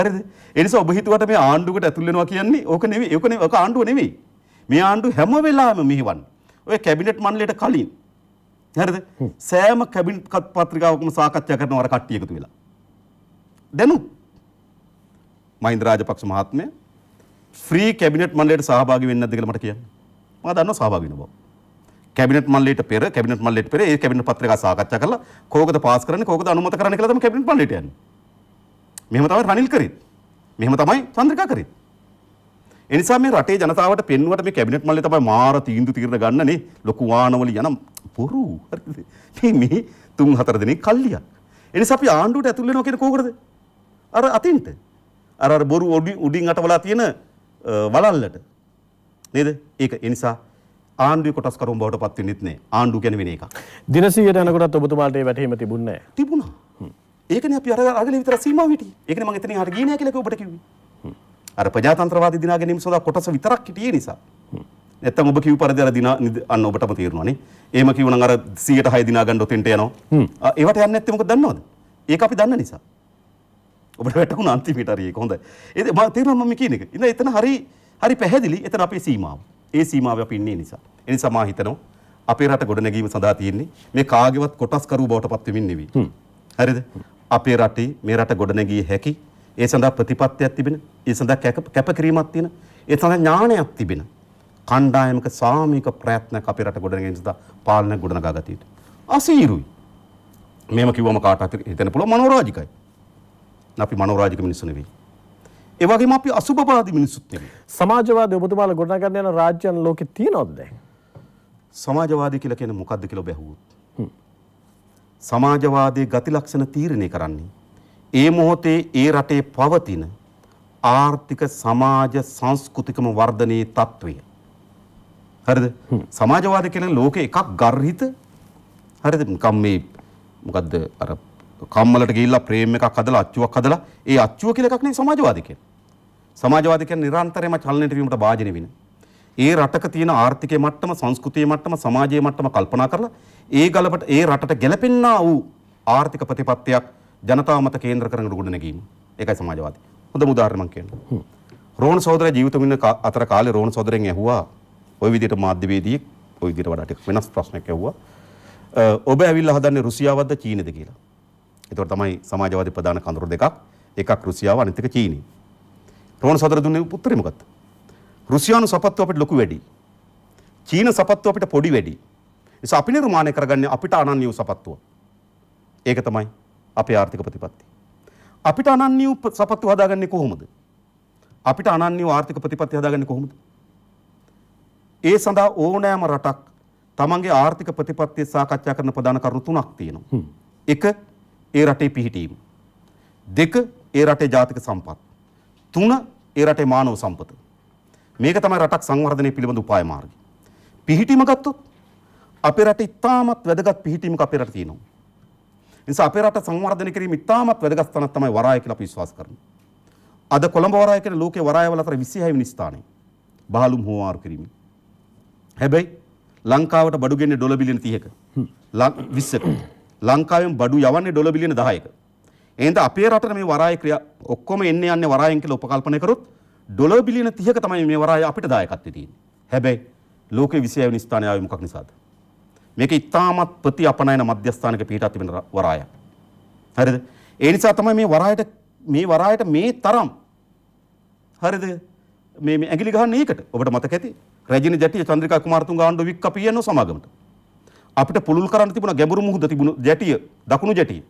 හරිද? ඒ නිසා ඔබ හිතුවට මේ ආණ්ඩුවකට ඇතුල් වෙනවා කියන්නේ ඕක නෙවෙයි. ඕක නෙවෙයි. ඕක ආණ්ඩුව නෙවෙයි. මේ ආණ්ඩුව හැම වෙලාවෙම මෙහෙවන්නේ. ඔය කැබිනට් මණ්ඩලයට කලින් හරිද? සෑම කැබිනට් පත්‍රිකාවකම සාකච්ඡා කරන අර කට්ටිය එකතු වෙලා. දැනුත් මහින්ද රාජපක්ෂ මහත්මයා ෆ්‍රී කැබිනට් මණ්ඩලයට සහභාගී වෙන්නද කියලා මට කියන්න. මම දන්නවා සහභාගී වෙන බව. කැබිනට් මණ්ඩලයට පෙර කැබිනට් මණ්ඩලයට පෙර ඒ කැබිනට් පත්‍රිකා සාකච්ඡා කළා කෝකද පාස් කරන්නේ කෝකද අනුමත කරන්නේ කියලා තමයි කැබිනට් මණ්ඩලයට යන්නේ. මෙහෙම තමයි රනිල් කරේ. මෙහෙම තමයි චන්ද්‍රිකා කරේ. ඒ නිසා මේ රටේ ජනතාවට පෙන්වුවට මේ කැබිනට් මණ්ඩලය තමයි මාර තීන්දුව తీරන ගන්නනේ ලොකු වානවල යන බොරු හරිද? මේ මේ තුන් හතර දෙනෙක් කල්ලියක්. ඒ නිසා අපි ආණ්ඩුවට ඇතුල් වෙනවා කියන කෝකටද? අර අතින්ට. අර අර බොරු උඩින් අටවලා තියෙන වලල්ලට නේද ඒක එනිසා ආණ්ඩුව කොටස් කරුම් බවට පත් වෙන්නෙත් නෑ ආණ්ඩුව ගැන වෙන එකක් දිනසියට යනකොටත් ඔබතුමාට ඒ වැටහීම තිබුණේ නෑ තිබුණා ඒකනේ අපි අර අගල විතර සීමාව හිටියේ ඒකනේ මම එතනින් හරිය ගියේ නෑ කියලා ඔබට කිව්වේ අර ප්‍රජාතන්ත්‍රවාදී දිනා ගැනීම සඳහා කොටස විතරක් හිටියේ නිසා නැත්තම් ඔබ කිව්ව පරිදි අර දිනා අන්න ඔබටම තේරුණානේ එහෙම කිව්වනම් අර 106 දිනා ගන්න ඔතෙන්ට යනවා ඒවට යන්නේ නැත්තේ මොකද දන්නවද ඒක අපි දන්න නිසා ඔබට වැටකුණ අන්තිමිටරිය හොඳ ඒ තේරම කියන එක ඉඳ එතන හරි හරි පැහැදිලි එතන අපේ සීමාව ඒ සීමාව අප ඉන්නේ නිසා එනි සමාහිතනවා අපේ රට ගොඩනැගීම සඳහා තියෙන්නේ මේ කාගේවත් කොටස්කරු බවට පත්වෙමින් නෙවෙයි හරිද අපේ රටේ මේ රට ගොඩනැගිය හැකි ඒ සඳහා ප්‍රතිපත්තියක් තිබෙන ඒ සඳහා කැපකිරීමක් තියෙන ඒ සඳහා ඥානයක් තිබෙන කණ්ඩායමක සාමූහික ප්‍රයත්නයක් අපේ රට ගොඩනැගීම සඳහා පාලන ගොඩනගා ගත යුතුයි අසීරුයි මේම කිව්වම කාටවත් හිතෙන්න පුළුවන් මනෝරාජිකයි අපි මනෝරාජික මිනිස්සු නෙවෙයි. ඒ වගේම අපි අසුබවාදී මිනිස්සුත් නෙවෙයි. සමාජවාදී ඔබතුමාලා ගොඩනගන්න යන රාජ්‍යයන් ලෝකේ තියෙනවද දැන්? සමාජවාදී කියලා කියන්නේ මොකද්ද කියලා ඔබ ඇහුවොත්. සමාජවාදී ගති ලක්ෂණ තීරණය කරන්නේ ඒ මොහොතේ ඒ රටේ පවතින ආර්ථික සමාජ සංස්කෘතිකම වර්ධනයේ తත්වය. හරිද? සමාජවාදී කියන්නේ ලෝකේ එකක් ගර්හිත හරිද? නිකම් මේ මොකද්ද අර කම්මලට ගිහිල්ලා ප්‍රේම එකක් හදලා අච්චුවක් හදලා ඒ අච්චුව කියලා එකක් නේ සමාජවාදී කියන්නේ. සමාජවාදී කියන්නේ නිරන්තරයෙන්ම චලනයට වීමට භාජනය වෙන. ඒ රටක තියෙන ආර්ථිකයේ මට්ටම, සංස්කෘතියේ මට්ටම, සමාජයේ මට්ටම කල්පනා කරලා ඒ ගලපට ඒ රටට ගැලපෙන්නා වූ ආර්ථික ප්‍රතිපත්තියක් ජනතාව මත කේන්ද්‍ර කරගෙන ගොඩ නැගීම. ඒකයි සමාජවාදී. හොඳම උදාහරණයක් මම කියන්නේ. රෝණ සහෝදරයා ජීවිතෙම ඉන්න අතර කාලේ රෝණ සහෝදරෙන් ඇහුවා ওই විදිහට මාධ්‍යවේදියෙක් ওই විදිහට වඩා ටික වෙනස් ප්‍රශ්නයක් ඇහුවා. ඔබ ඇවිල්ලා හදන්නේ රුසියාවද්ද චීනේද කියලා. ඒතකොට තමයි සමාජවාදී ප්‍රධාන කඳුරු දෙකක්. එකක් රුසියාව අනිත් එක චීනය. රෝණ සොදර දුන්නේ උත්තරේ මොකක්ද? රුසියානු සපත්තු අපිට ලොකු වැඩි. චීන සපත්තු අපිට පොඩි වැඩි. ඒස අපි නිර්මාණය කරගන්නේ අපිට අනන්‍ය වූ සපත්තුව. ඒක තමයි අපේ ආර්ථික ප්‍රතිපත්ති. අපිට අනන්‍ය වූ සපත්තු හදාගන්නේ කොහොමද? අපිට අනන්‍ය වූ ආර්ථික ප්‍රතිපත්ති හදාගන්නේ කොහොමද? ඒ සඳහා ඕනෑම රටක් තමන්ගේ ආර්ථික ප්‍රතිපත්තිය සාකච්ඡා කරන ප්‍රධාන කරුණු තුනක් තියෙනවා. එක ඒ රටේ පිහිටීම. දෙක ඒ රටේ ජාතික සම්පත්. තුන ඒ රටේ මානව සම්පත. මේක තමයි රටක් සංවර්ධනය පිළිබඳ උපාය මාර්ගය. පිහිටීම ගත්තොත් අපේ රටේ ඉතාමත් වැදගත් පිහිටීමක් අපේ රට තියෙනවා. නිසා අපේ රට සංවර්ධනය කිරීම ඉතාමත් වැදගත් තැනක් තමයි වරාය කියලා අපි විශ්වාස කරනවා. අද කොළඹ වරාය කියන ලෝකේ වරායවල අතර 26 වෙනි ස්ථානයේ බහලුම් හුවමාරු කිරීම. හැබැයි ලංකාවට බඩු ගෙන්නේ ඩොලර් බිලියන 30ක. 20ක. ලංකාවෙන් බඩු යවන්නේ ඩොලර් බිලියන 10ක. එහෙනම් අපේ රටේ මේ වරාය ක්‍රියා ඔක්කොම එන්නේ යන්නේ වරායෙන් කියලා උපකල්පනය කරොත් ඩොලර් බිලියන 30ක තමයි මේ වරාය අපිට දායකත්වය තියෙන්නේ. හැබැයි ලෝකේ 26 වෙනි ස්ථානය ආවේ මොකක් නිසාද? මේක ඉතාමත් ප්‍රතිඅපනයන මධ්‍යස්ථානක පිටා තිබෙන වරායක්. හරිද? ඒ නිසා තමයි මේ වරායට මේ වරායට මේ තරම් හරිද? මේ ඇගිලි ගහන්නේ ඒකට. ඔබට මතක ඇති? රජින ජටිය චන්ද්‍රිකා කුමාරතුංග ආණ්ඩුව වික්ක පියනෝ සමාගමට. අපිට පුළුල් කරන්න තිබුණ ගැඹුරු මුහුද තිබුණු ජැටිය දකුණු ජැටිය.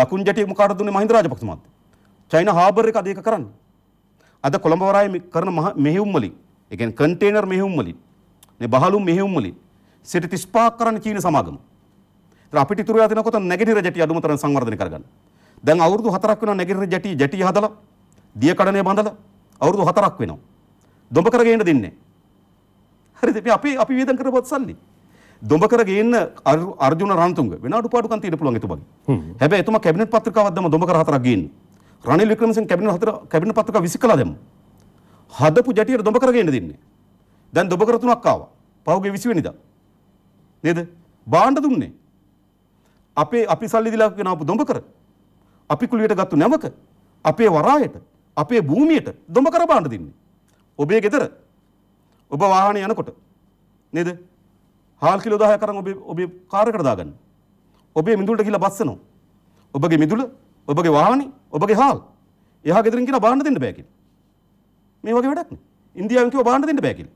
දකුණු ජැටිය මොකාට දුන්නේ මහින්ද රාජපක්ෂ මහත්තයා. චයිනා හාබර් එක අද ඒක කරන්නේ. අද කොළඹ වරායේ කරන මෙහෙයුම් වලින්, ඒ කියන්නේ කන්ටේනර් මෙහෙයුම් වලින්, නේ බහලුම් මෙහෙයුම් වලින් සිට 35ක් කරන චීන සමාගම. ඒතර අපිට ඉතුරු වෙලා තියෙනකොට නැගිටිර ජැටිය අඳුම තරම් සංවර්ධනය කරගන්න. දැන් අවුරුදු 4ක් වෙනවා නැගිටිර ජැටිය ජැටිය හදලා, දිය කඩනේ බඳලා අවුරුදු 4ක් වෙනවා. දොඹ කරගෙන දෙන්නේ. හරිද? අපි අපි වේදන් කරපුවත් සල්ලි. දොඹකර ගේන්න අර්ජුන රන්තුන්ග වෙන අඩුපාඩුකම් තියෙන පුළුවන් එතුමගේ. හැබැයි එතුමා කැබිනට් පත්‍රිකාවක් දැම්ම දොඹකර හතරක් ගේන්න. රනිල් වික්‍රමසිංහ කැබිනට් හතර කැබිනට් පත්‍රිකාව විසිකලා දැම්ම. හදපු ජටියට දොඹකර ගේන්න දෙන්නේ. දැන් දොඹකර තුනක් ආවා. පහුගිය 20 වෙනිදා. නේද? බාණ්ඩ දුන්නේ. අපේ අපි සල්ලි දීලා ගෙනාවු දොඹකර. අපි කුලියට ගත්තු නැවක. අපේ වරායට, අපේ භූමියට දොඹකර බාණ්ඩ දෙන්නේ. ඔබේ ගෙදර ඔබ වාහනේ යනකොට නේද? හාල් කිලෝ 10ක් අරන් ඔබේ ඔබේ කාර් එකට දාගන්න. ඔබේ මිදුලට ගිහලා බස්සනවා. ඔබගේ මිදුල, ඔබගේ වාහනේ, ඔබගේ හාල්. එහා ගෙදරින් කියලා බාන්න දෙන්න බෑ කියලා. මේ වගේ වැඩක් නේ. ඉන්දියාවෙන් කිව්ව බාන්න දෙන්න බෑ කියලා.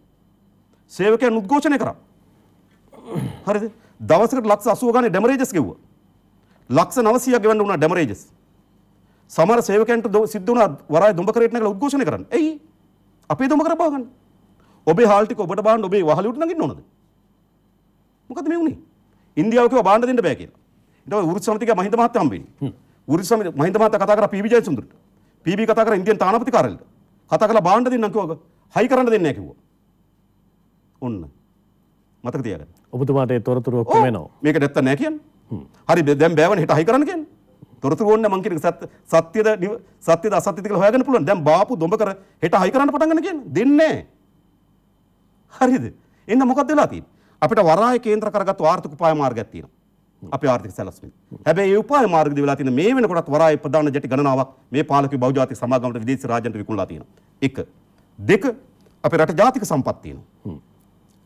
සේවකයන් උද්ඝෝෂණය කරා. හරිද? දවසකට ලක්ෂ 80 ගානේ ඩැමරේජස් ගෙව්වා. ලක්ෂ 900ක් ගෙවන්න වුණා ඩැමරේජස්. සමහර සේවකයන්ට සිද්ධ වුණා වරාය දුඹ කරේට් නගලා උද්ඝෝෂණය කරන්න. එයි. අපේ දුඹ කර බාගන්න. ඔබේ හාල් ටික ඔබට බාන්න ඔබේ වහලුට නගින්න ඕනද? මොකද මේ උනේ ඉන්දියාව කිව්වා බාන්න දෙන්න බෑ කියලා ඊට පස්සේ උරුත් සමිතික මහින්ද මහත්තයා හම්බෙන්නේ උරුත් සමිති මහින්ද මහත්තයා කතා කරා පීබී ජයසුන්දරට පීබී කතා කරා ඉන්දියන් තානාපතිකාරලට කතා කරලා බාන්න දෙන්නම් කිව්වා හයි කරන්න දෙන්නේ නැහැ කිව්වා ඔන්න මතක තියාගන්න ඔබතුමාට ඒ තොරතුරු ඔක්කොම එනවා මේක නැත්තම් නැහැ කියන්නේ හරි දැන් බෑවනේ හිට හයි කරන්න කියන්නේ තොරතුරු ඕන්න මං කියන සත්‍යද සත්‍යද අසත්‍යද කියලා හොයාගන්න පුළුවන්. දැන් බාපු දොඹ කර හෙට හයි කරන්න පටන් ගන්න කියන්නේ. දෙන්නේ නැහැ. හරිද? එන්න මොකක්ද වෙලා තියෙන්නේ? අපිට වරාය කේන්ද්‍ර කරගත්තු ආර්ථික උපාය මාර්ගයක් තියෙනවා. අපේ ආර්ථික සැලැස්මෙන්. හැබැයි ඒ උපාය මාර්ගදී වෙලා තියෙන මේ වෙනකොටත් වරාය ප්‍රධාන ජටි ගණනාවක් මේ පාලකී බහුජාතික සමාගමට විදේශ රාජ්‍යන්ට විකුණලා තියෙනවා. එක. දෙක අපේ රට ජාතික සම්පත් තියෙනවා.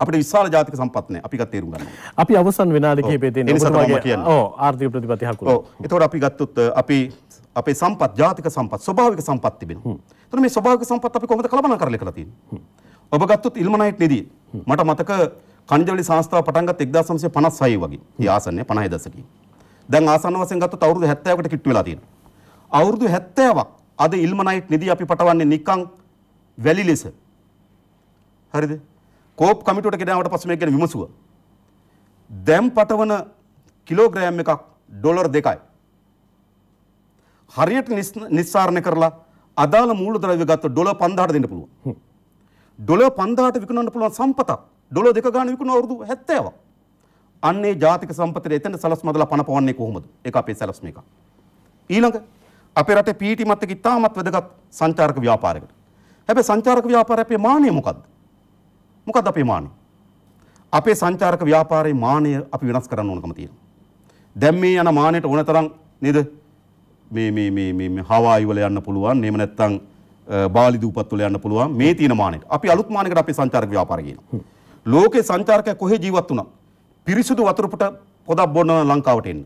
අපිට විශාල ජාතික සම්පත් නැහැ. අපි ගත් තේරුම් ගන්න. අපි අවසන් වෙනාලේ කියපේ තියෙන ඔබතුමාගේ ඔව් ආර්ථික ප්‍රතිපත්ති හකුල. ඔව්. ඒතකොට අපි ගත්තොත් අපි අපේ සම්පත් ජාතික සම්පත් ස්වභාවික සම්පත් තිබෙනවා. එතකොට මේ ස්වභාවික සම්පත් අපි කොහොමද කළමනාකරණය කරලා තියෙන්නේ? ඔබ ගත්තොත් ඉල්මනයිට් නිදී. මට මතක කනිජවලි සංස්ථාව පටන් ගත්ත 1956 වගේ. මේ ආසනය 50 දශකයේ. දැන් ආසන වශයෙන් ගත්තොත් අවුරුදු 70කට කිට්ටු වෙලා තියෙනවා. අවුරුදු 70ක් අද ඉල්මනයිට් නිදි අපි පටවන්නේ නිකන් වැලි ලෙස. හරිද? කෝප් කමිටුවට ගෙනාවට පස්සේ මේක ගැන විමසුවා. දැන් පටවන කිලෝග්‍රෑම් එකක් ඩොලර් 2යි. හරියට නිස්සාරණය කරලා අදාළ මූලද්‍රව්‍ය ගත්ත ඩොලර් 5000ට දෙන්න පුළුවන්. ඩොලර් 5000ට විකුණන්න පුළුවන් සම්පතක් ඩොල දෙක ගාන විකුණ අවුරුදු හැත්තෑවක් අන්නේ ජාතික සම්පතට එතන සලස් මදලා පණ පවන්නේ කොහොමද ඒක අපේ සැලස්ම එක ඊළඟ අපේ රටේ පීටිමත් එක ඉතාමත් වැදගත් සංචාරක ව්‍යාපාරයකට හැබැයි සංචාරක ව්‍යාපාරය අපේ මානය මොකද්ද මොකද්ද අපේ මානය අපේ සංචාරක ව්‍යාපාරයේ මානය අපි වෙනස් කරන්න ඕනකම තියෙනවා දැන් මේ යන මානයට ඕන තරම් නේද මේ මේ මේ මේ මේ හවායි වල යන්න පුළුවන් එහෙම නැත්නම් බාලි දූපත් වල යන්න පුළුවන් මේ තියෙන මානෙට අපි අලුත් මානෙකට අපේ සංචාරක ව්‍යාපාරය කියනවා ලෝකේ සංචාරකයා කොහේ ජීවත් වුණා? පිරිසුදු වතුර පුට පොදක් බොන්න ඕන ලංකාවට එන්න.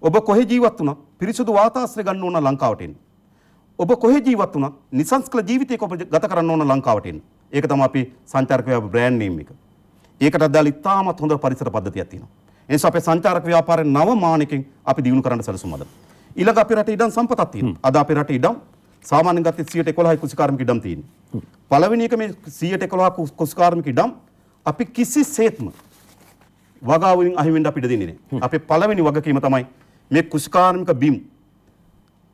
ඔබ කොහේ ජීවත් වුණා? පිරිසුදු වාතාශ්‍රය ගන්න ඕන ලංකාවට එන්න. ඔබ කොහේ ජීවත් වුණා? නිසංස්කල ජීවිතයක ඔබ ගත කරන්න ඕන ලංකාවට එන්න. ඒක තමයි අපි සංචාරක ව්‍යාපාර බ්‍රෑන්ඩ් නේම් එක. ඒකට අදාළ ඉතාමත් හොඳ පරිසර පද්ධතියක් තියෙනවා. ඒ නිසා අපේ සංචාරක ව්‍යාපාරයේ නව මානකින් අපි දියුණු කරන්න සැලසුම් හදමු. ඊළඟ අපේ රටේ ඉඩම් සම්පතක් තියෙනවා. අද අපේ රටේ ඉඩම් සාමාන්‍යයෙන් ගත්තේ 111යි කුසිකාර්මික ඉඩම් තියෙන්නේ. පළවෙනි එක මේ 111 කුසිකාර්මික ඉඩම් අපි කිසිසේත්ම වගාවලින් අහිමිවෙන්න අපිට දෙන්නේ නැහැ. අපේ පළවෙනි වගකීම තමයි මේ කුෂ්කාර්මික බිම්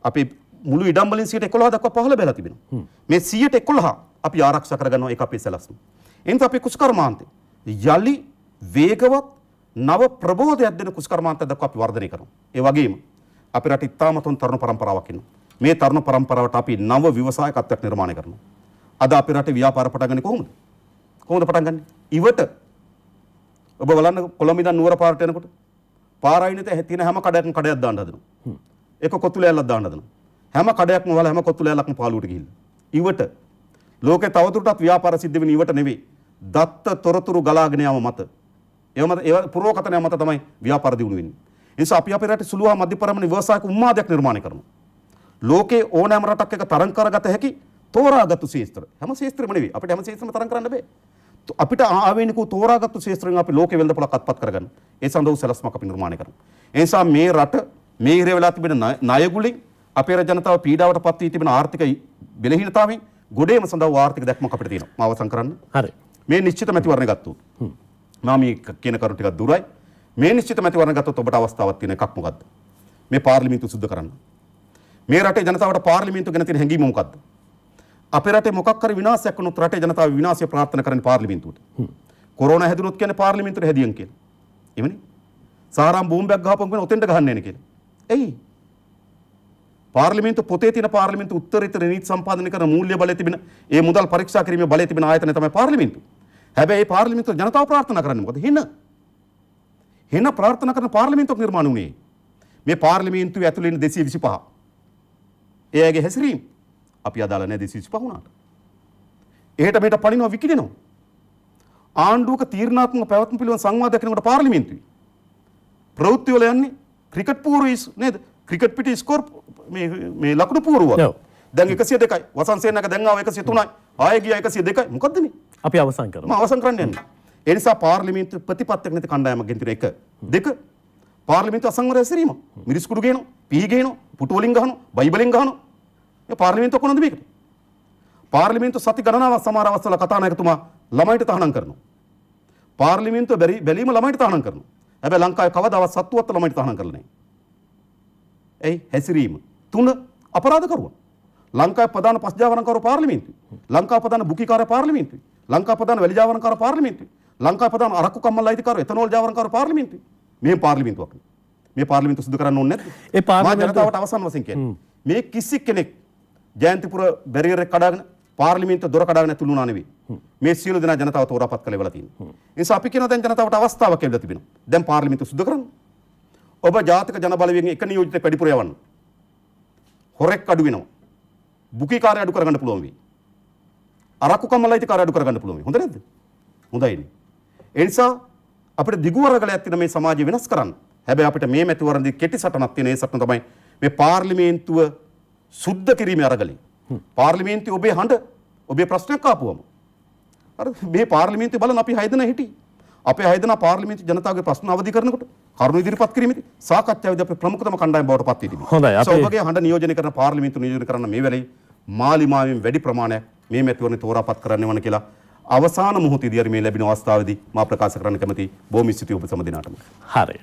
අපේ මුළු ඉඩම් වලින් 111 දක්වා පහළ බැලලා තිබෙනවා. මේ 111 අපි ආරක්ෂා කරගන්නවා ඒක අපේ සැලැස්ම. එනිසා අපේ කුෂ්කර්මාන්තේ යලි වේගවත් නව ප්‍රබෝධයක් දෙන කුෂ්කර්මාන්තයක් දක්වා අපි වර්ධනය කරනවා. ඒ වගේම අපේ රටේ ඉතාමත් හොඳ තරුණ පරම්පරාවක් ඉන්නවා. මේ තරුණ පරම්පරාවට අපි නව ව්‍යවසායකත්වයක් නිර්මාණය කරනවා. අද අපේ රටේ ව්‍යාපාර පටන් ගන්නේ කොහොමද? කොහොමද පටන් ගන්නෙ? ඉවට. ඔබ බලන්න කොළඹ ඉඳන් නුවර පාරට යනකොට පාරායිනත තියෙන හැම කඩයක්ම කඩයක් දාන්න හදනවා. එක කොත්තු ලෑල්ලක් දාන්න හදනවා. හැම කඩයක්ම වල හැම කොත්තු ලෑල්ලක්ම පාළුවට ගිහිල්ලා. ඉවට. ලෝකේ තවදුරටත් ව්‍යාපාර සිද්ධ වෙන ඉවට නෙවෙයි. දත්ත තොරතුරු ගලාගෙන යාම මත. ඒව මත ඒව පුරෝකතනය මත තමයි ව්‍යාපාර දියුණු වෙන්නේ. ඒ නිසා අපි අපේ රටේ සුළුහා මධ්‍යපරමණ ව්‍යවසායක උම්මාදයක් නිර්මාණය කරනවා. ලෝකේ ඕනෑම රටක් එක තරම් කරගත හැකි තෝරාගත්තු ශේස්ත්‍ර. හැම ශේස්ත්‍රෙම නෙවෙයි. අපිට හැම ශේස්ත්‍රෙම තරම් කරන්න බෑ. අපිට ආවේනිකව තෝරාගත්තු ශේත්‍රයෙන් අපි ලෝකෙ වෙළඳපොළක් අත්පත් කරගන්න. ඒ සඳහා සැලැස්මක් අපි නිර්මාණය කරනවා. ඒ නිසා මේ රට මේ ඉර වෙලා තිබෙන ණයගුලින් අපේ ජනතාව පීඩාවට පත් වී තිබෙන ආර්ථික බෙලහීනතාවෙන් ගොඩේම සඳහා ආර්ථික දැක්මක් අපිට තියෙනවා. මම අවසන් කරන්න. හරි. මේ නිශ්චිත මැතිවරණ ගත්තොත්. මම මේ කියන කරුණු ටිකක් දුරයි. මේ නිශ්චිත මැතිවරණ ගත්තොත් ඔබට අවස්ථාවක් තියෙන එකක් මොකද්ද? මේ පාර්ලිමේන්තුව සුද්ධ කරන්න. මේ රටේ ජනතාවට පාර්ලිමේන්තුව ගැන තියෙන හැඟීම මොකද්ද? අපේ රටේ මොකක් හරි විනාශයක් වුණොත් රටේ ජනතාව විනාශය ප්‍රාර්ථනා කරන්නේ පාර්ලිමේන්තුවට. කොරෝනා හැදුනොත් කියන්නේ පාර්ලිමේන්තුවට හැදියන් කියලා. එමනේ. සාරාම් බෝම්බයක් ගහපම් කියන ඔතෙන්ට ගහන්න එන කියලා. එයි. පාර්ලිමේන්තු පොතේ තියෙන පාර්ලිමේන්තු උත්තරීතර නීති සම්පාදනය කරන මූල්‍ය බලය තිබෙන ඒ මුදල් පරීක්ෂා කිරීමේ බලය තිබෙන ආයතනය තමයි පාර්ලිමේන්තු. හැබැයි මේ පාර්ලිමේන්තු ජනතාව ප්‍රාර්ථනා කරන්නේ මොකද? හින. හින ප්‍රාර්ථනා කරන පාර්ලිමේන්තුවක් නිර්මාණය වුණේ. මේ පාර්ලිමේන්තුවේ ඇතුළේ ඉන්න 225. ඒ අයගේ හැසිරීම අපි අදාළ නෑ දෙසිසි පහුණට. එහට මෙට පලිනවා විකිලෙනවා. ආණ්ඩුවක තීරණාත්ම පැවත්ම පිළිවන් සංවාධකනකට පාර්ලිමින්තුයි. ප්‍රෞත්තිවල යන්නේ ක්‍රිකට් පූරුවස් නේද ක්‍රිකට් පිට ස්කෝර් මේ ලකුණු පූරුව දැන් එකසිය දෙකයි වසන්සේනක දැන්ාව එකසිය තුනයි ආයගිය එකසිය දෙකයි මොකක්දම අපි අවසන් කරම අවසන් කරන්න යන්න එනිසා පාර්ලිමින්තු ප්‍රතිපත්තක නැති කණ්ඩායම ගෙන්තිර එක දෙක පාර්ලිමින්තු අසංවර ඇසිරීම මිරිස්කුඩු ගේන පීගේන පුටුවලින් ගහන බයිබලින් ගහනවා පාර්ලිමේන්තුව කොනොද මේකට? පාර්ලිමේන්තුව සති ගණනාවක් සමහර අවස්ථාවල කතානායකතුමා ළමයිට තහනම් කරනවා. පාර්ලිමේන්තුව බැලීම ළමයිට තහනම් කරනවා. හැබැයි ලංකාවේ කවදාවත් සත්තුවත් ළමයිට තහනම් කරලා නැහැ. එයි හැසිරීම. තුන අපරාධ කරුවා. ලංකාවේ ප්‍රධාන පස්ජාවරණකරු පාර්ලිමේන්තුවයි. ලංකාවේ ප්‍රධාන බුකිකාරය පාර්ලිමේන්තුවයි. ලංකාවේ ප්‍රධාන වැලිජාවරණකරු පාර්ලිමේන්තුවයි. ලංකාවේ ප්‍රධාන අරක්කු කම්මල් අයිතිකාරය එතනෝල් ජාවරණකරු පාර්ලිමේන්තුවයි. මේ පාර්ලිමේන්තුවක් නේ. මේ පාර්ලිමේන්තුව සිදු කරන්න ඕනේ නැද්ද? ඒ පාර්ලිමේන්තුවට අවසන් වශයෙන් කියන්නේ. මේ කිසි කෙනෙක් ජයන්තිපුර බැරියර් එක කඩාගෙන පාර්ලිමේන්තු දොර කඩාගෙන ඇතුළු වුණා නෙවෙයි. මේ සියලු දෙනා ජනතාව තෝරාපත් කළේ වෙලා තියෙනවා. ඒ නිසා අපි කියනවා දැන් ජනතාවට අවස්ථාවක් ලැබිලා තිබෙනවා. දැන් පාර්ලිමේන්තු සුද්ධ කරන්න. ඔබ ජාතික ජන බලවේගෙන් එක නියෝජිතයෙක් වැඩිපුර යවන්න. හොරෙක් අඩු වෙනවා. බුකීකාරය අඩු කරගන්න පුළුවන් වෙයි. අරක්කු කම්මලයිති කාර්ය අඩු කරගන්න පුළුවන් වෙයි. හොඳ නැද්ද? හොඳයිනේ. ඒ නිසා අපිට දිගු වරගලයක් තියෙන මේ සමාජය වෙනස් කරන්න. හැබැයි අපිට මේ මැතිවරණදී කෙටි සටනක් තියෙන ඒ සටන තමයි මේ පාර්ලිමේන්තුව සුද්ධ කිරීම අරගලින් පාර්ලිමේන්ති ඔබේ හඬ ඔබේ ප්‍රශ්නයක් ආපුවම අර මේ පාර්ලිමේන්ති බලන අපි හයදෙන හිටි අපේ හයදෙන පාර්ලිමේන්ති ජනතාවගේ ප්‍රශ්න අවදි කරනකොට කරුණු ඉදිරිපත් කිරීමේදී සාකච්ඡාවේදී අපේ ප්‍රමුඛතම කණ්ඩායම බවට පත් වී තිබෙනවා. හොඳයි අපේ ඔබගේ හඬ නියෝජනය කරන පාර්ලිමේන්තු නියෝජනය කරන මේ වෙලේ මාලිමාවෙන් වැඩි ප්‍රමාණයක් මේ මැතිවරණේ තෝරාපත් කරන්න වෙන කියලා අවසාන මොහොතේදී හරි මේ ලැබෙන අවස්ථාවේදී මා ප්‍රකාශ කරන්න කැමති බොහොම ස්තුතියි ඔබ සම දිනාටම. හරි.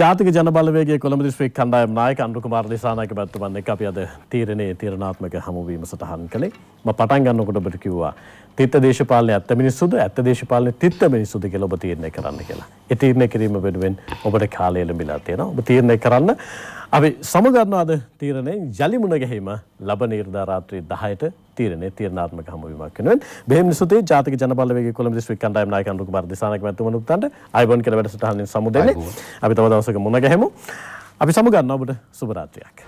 ජාතික ජනබලවේගයේ කොළඹ දිස්ත්‍රික් කණ්ඩායම් නායක අනුර කුමාර දිසානායක මැතිතුමන් එක්ක අපි අද තීරණයේ තීරණාත්මක හමුවීම සටහන් කළේ. මම පටන් ගන්නකොට ඔබට කිව්වා තිත්ත දේශපාලනේ ඇත්ත මිනිස්සුද ඇත්ත දේශපාලනේ තිත්ත මිනිස්සුද කියලා ඔබ තීරණය කරන්න කියලා. ඒ තීරණය කිරීම වෙනුවෙන් ඔබට කාලය ලැබිලා තියෙනවා. ඔබ තීරණය කරන්න අපි සමගන්නාද තීරණයෙන් යළිමුණ ගැහීම ලබ නිර්ධාරාත්‍රී දහයට තීරණය තීරණාත්මක හමුවීමක් වෙනුවෙන් බෙහෙම නිසුතේ ජාතික ජනබලවේගයේ කොළඹ දිස්ත්‍රික් කණ්ඩායම් නායක අනුර කුමාර දිසානායක මැතිතුමන් උත්තන්ට අයබෝන් කියලා වැඩසටහනින් සමුදෙන්නේ අපි තව දවසක මුණ ගැහෙමු අපි සමගන්නවා ඔබට සුබ රාත්‍රියක්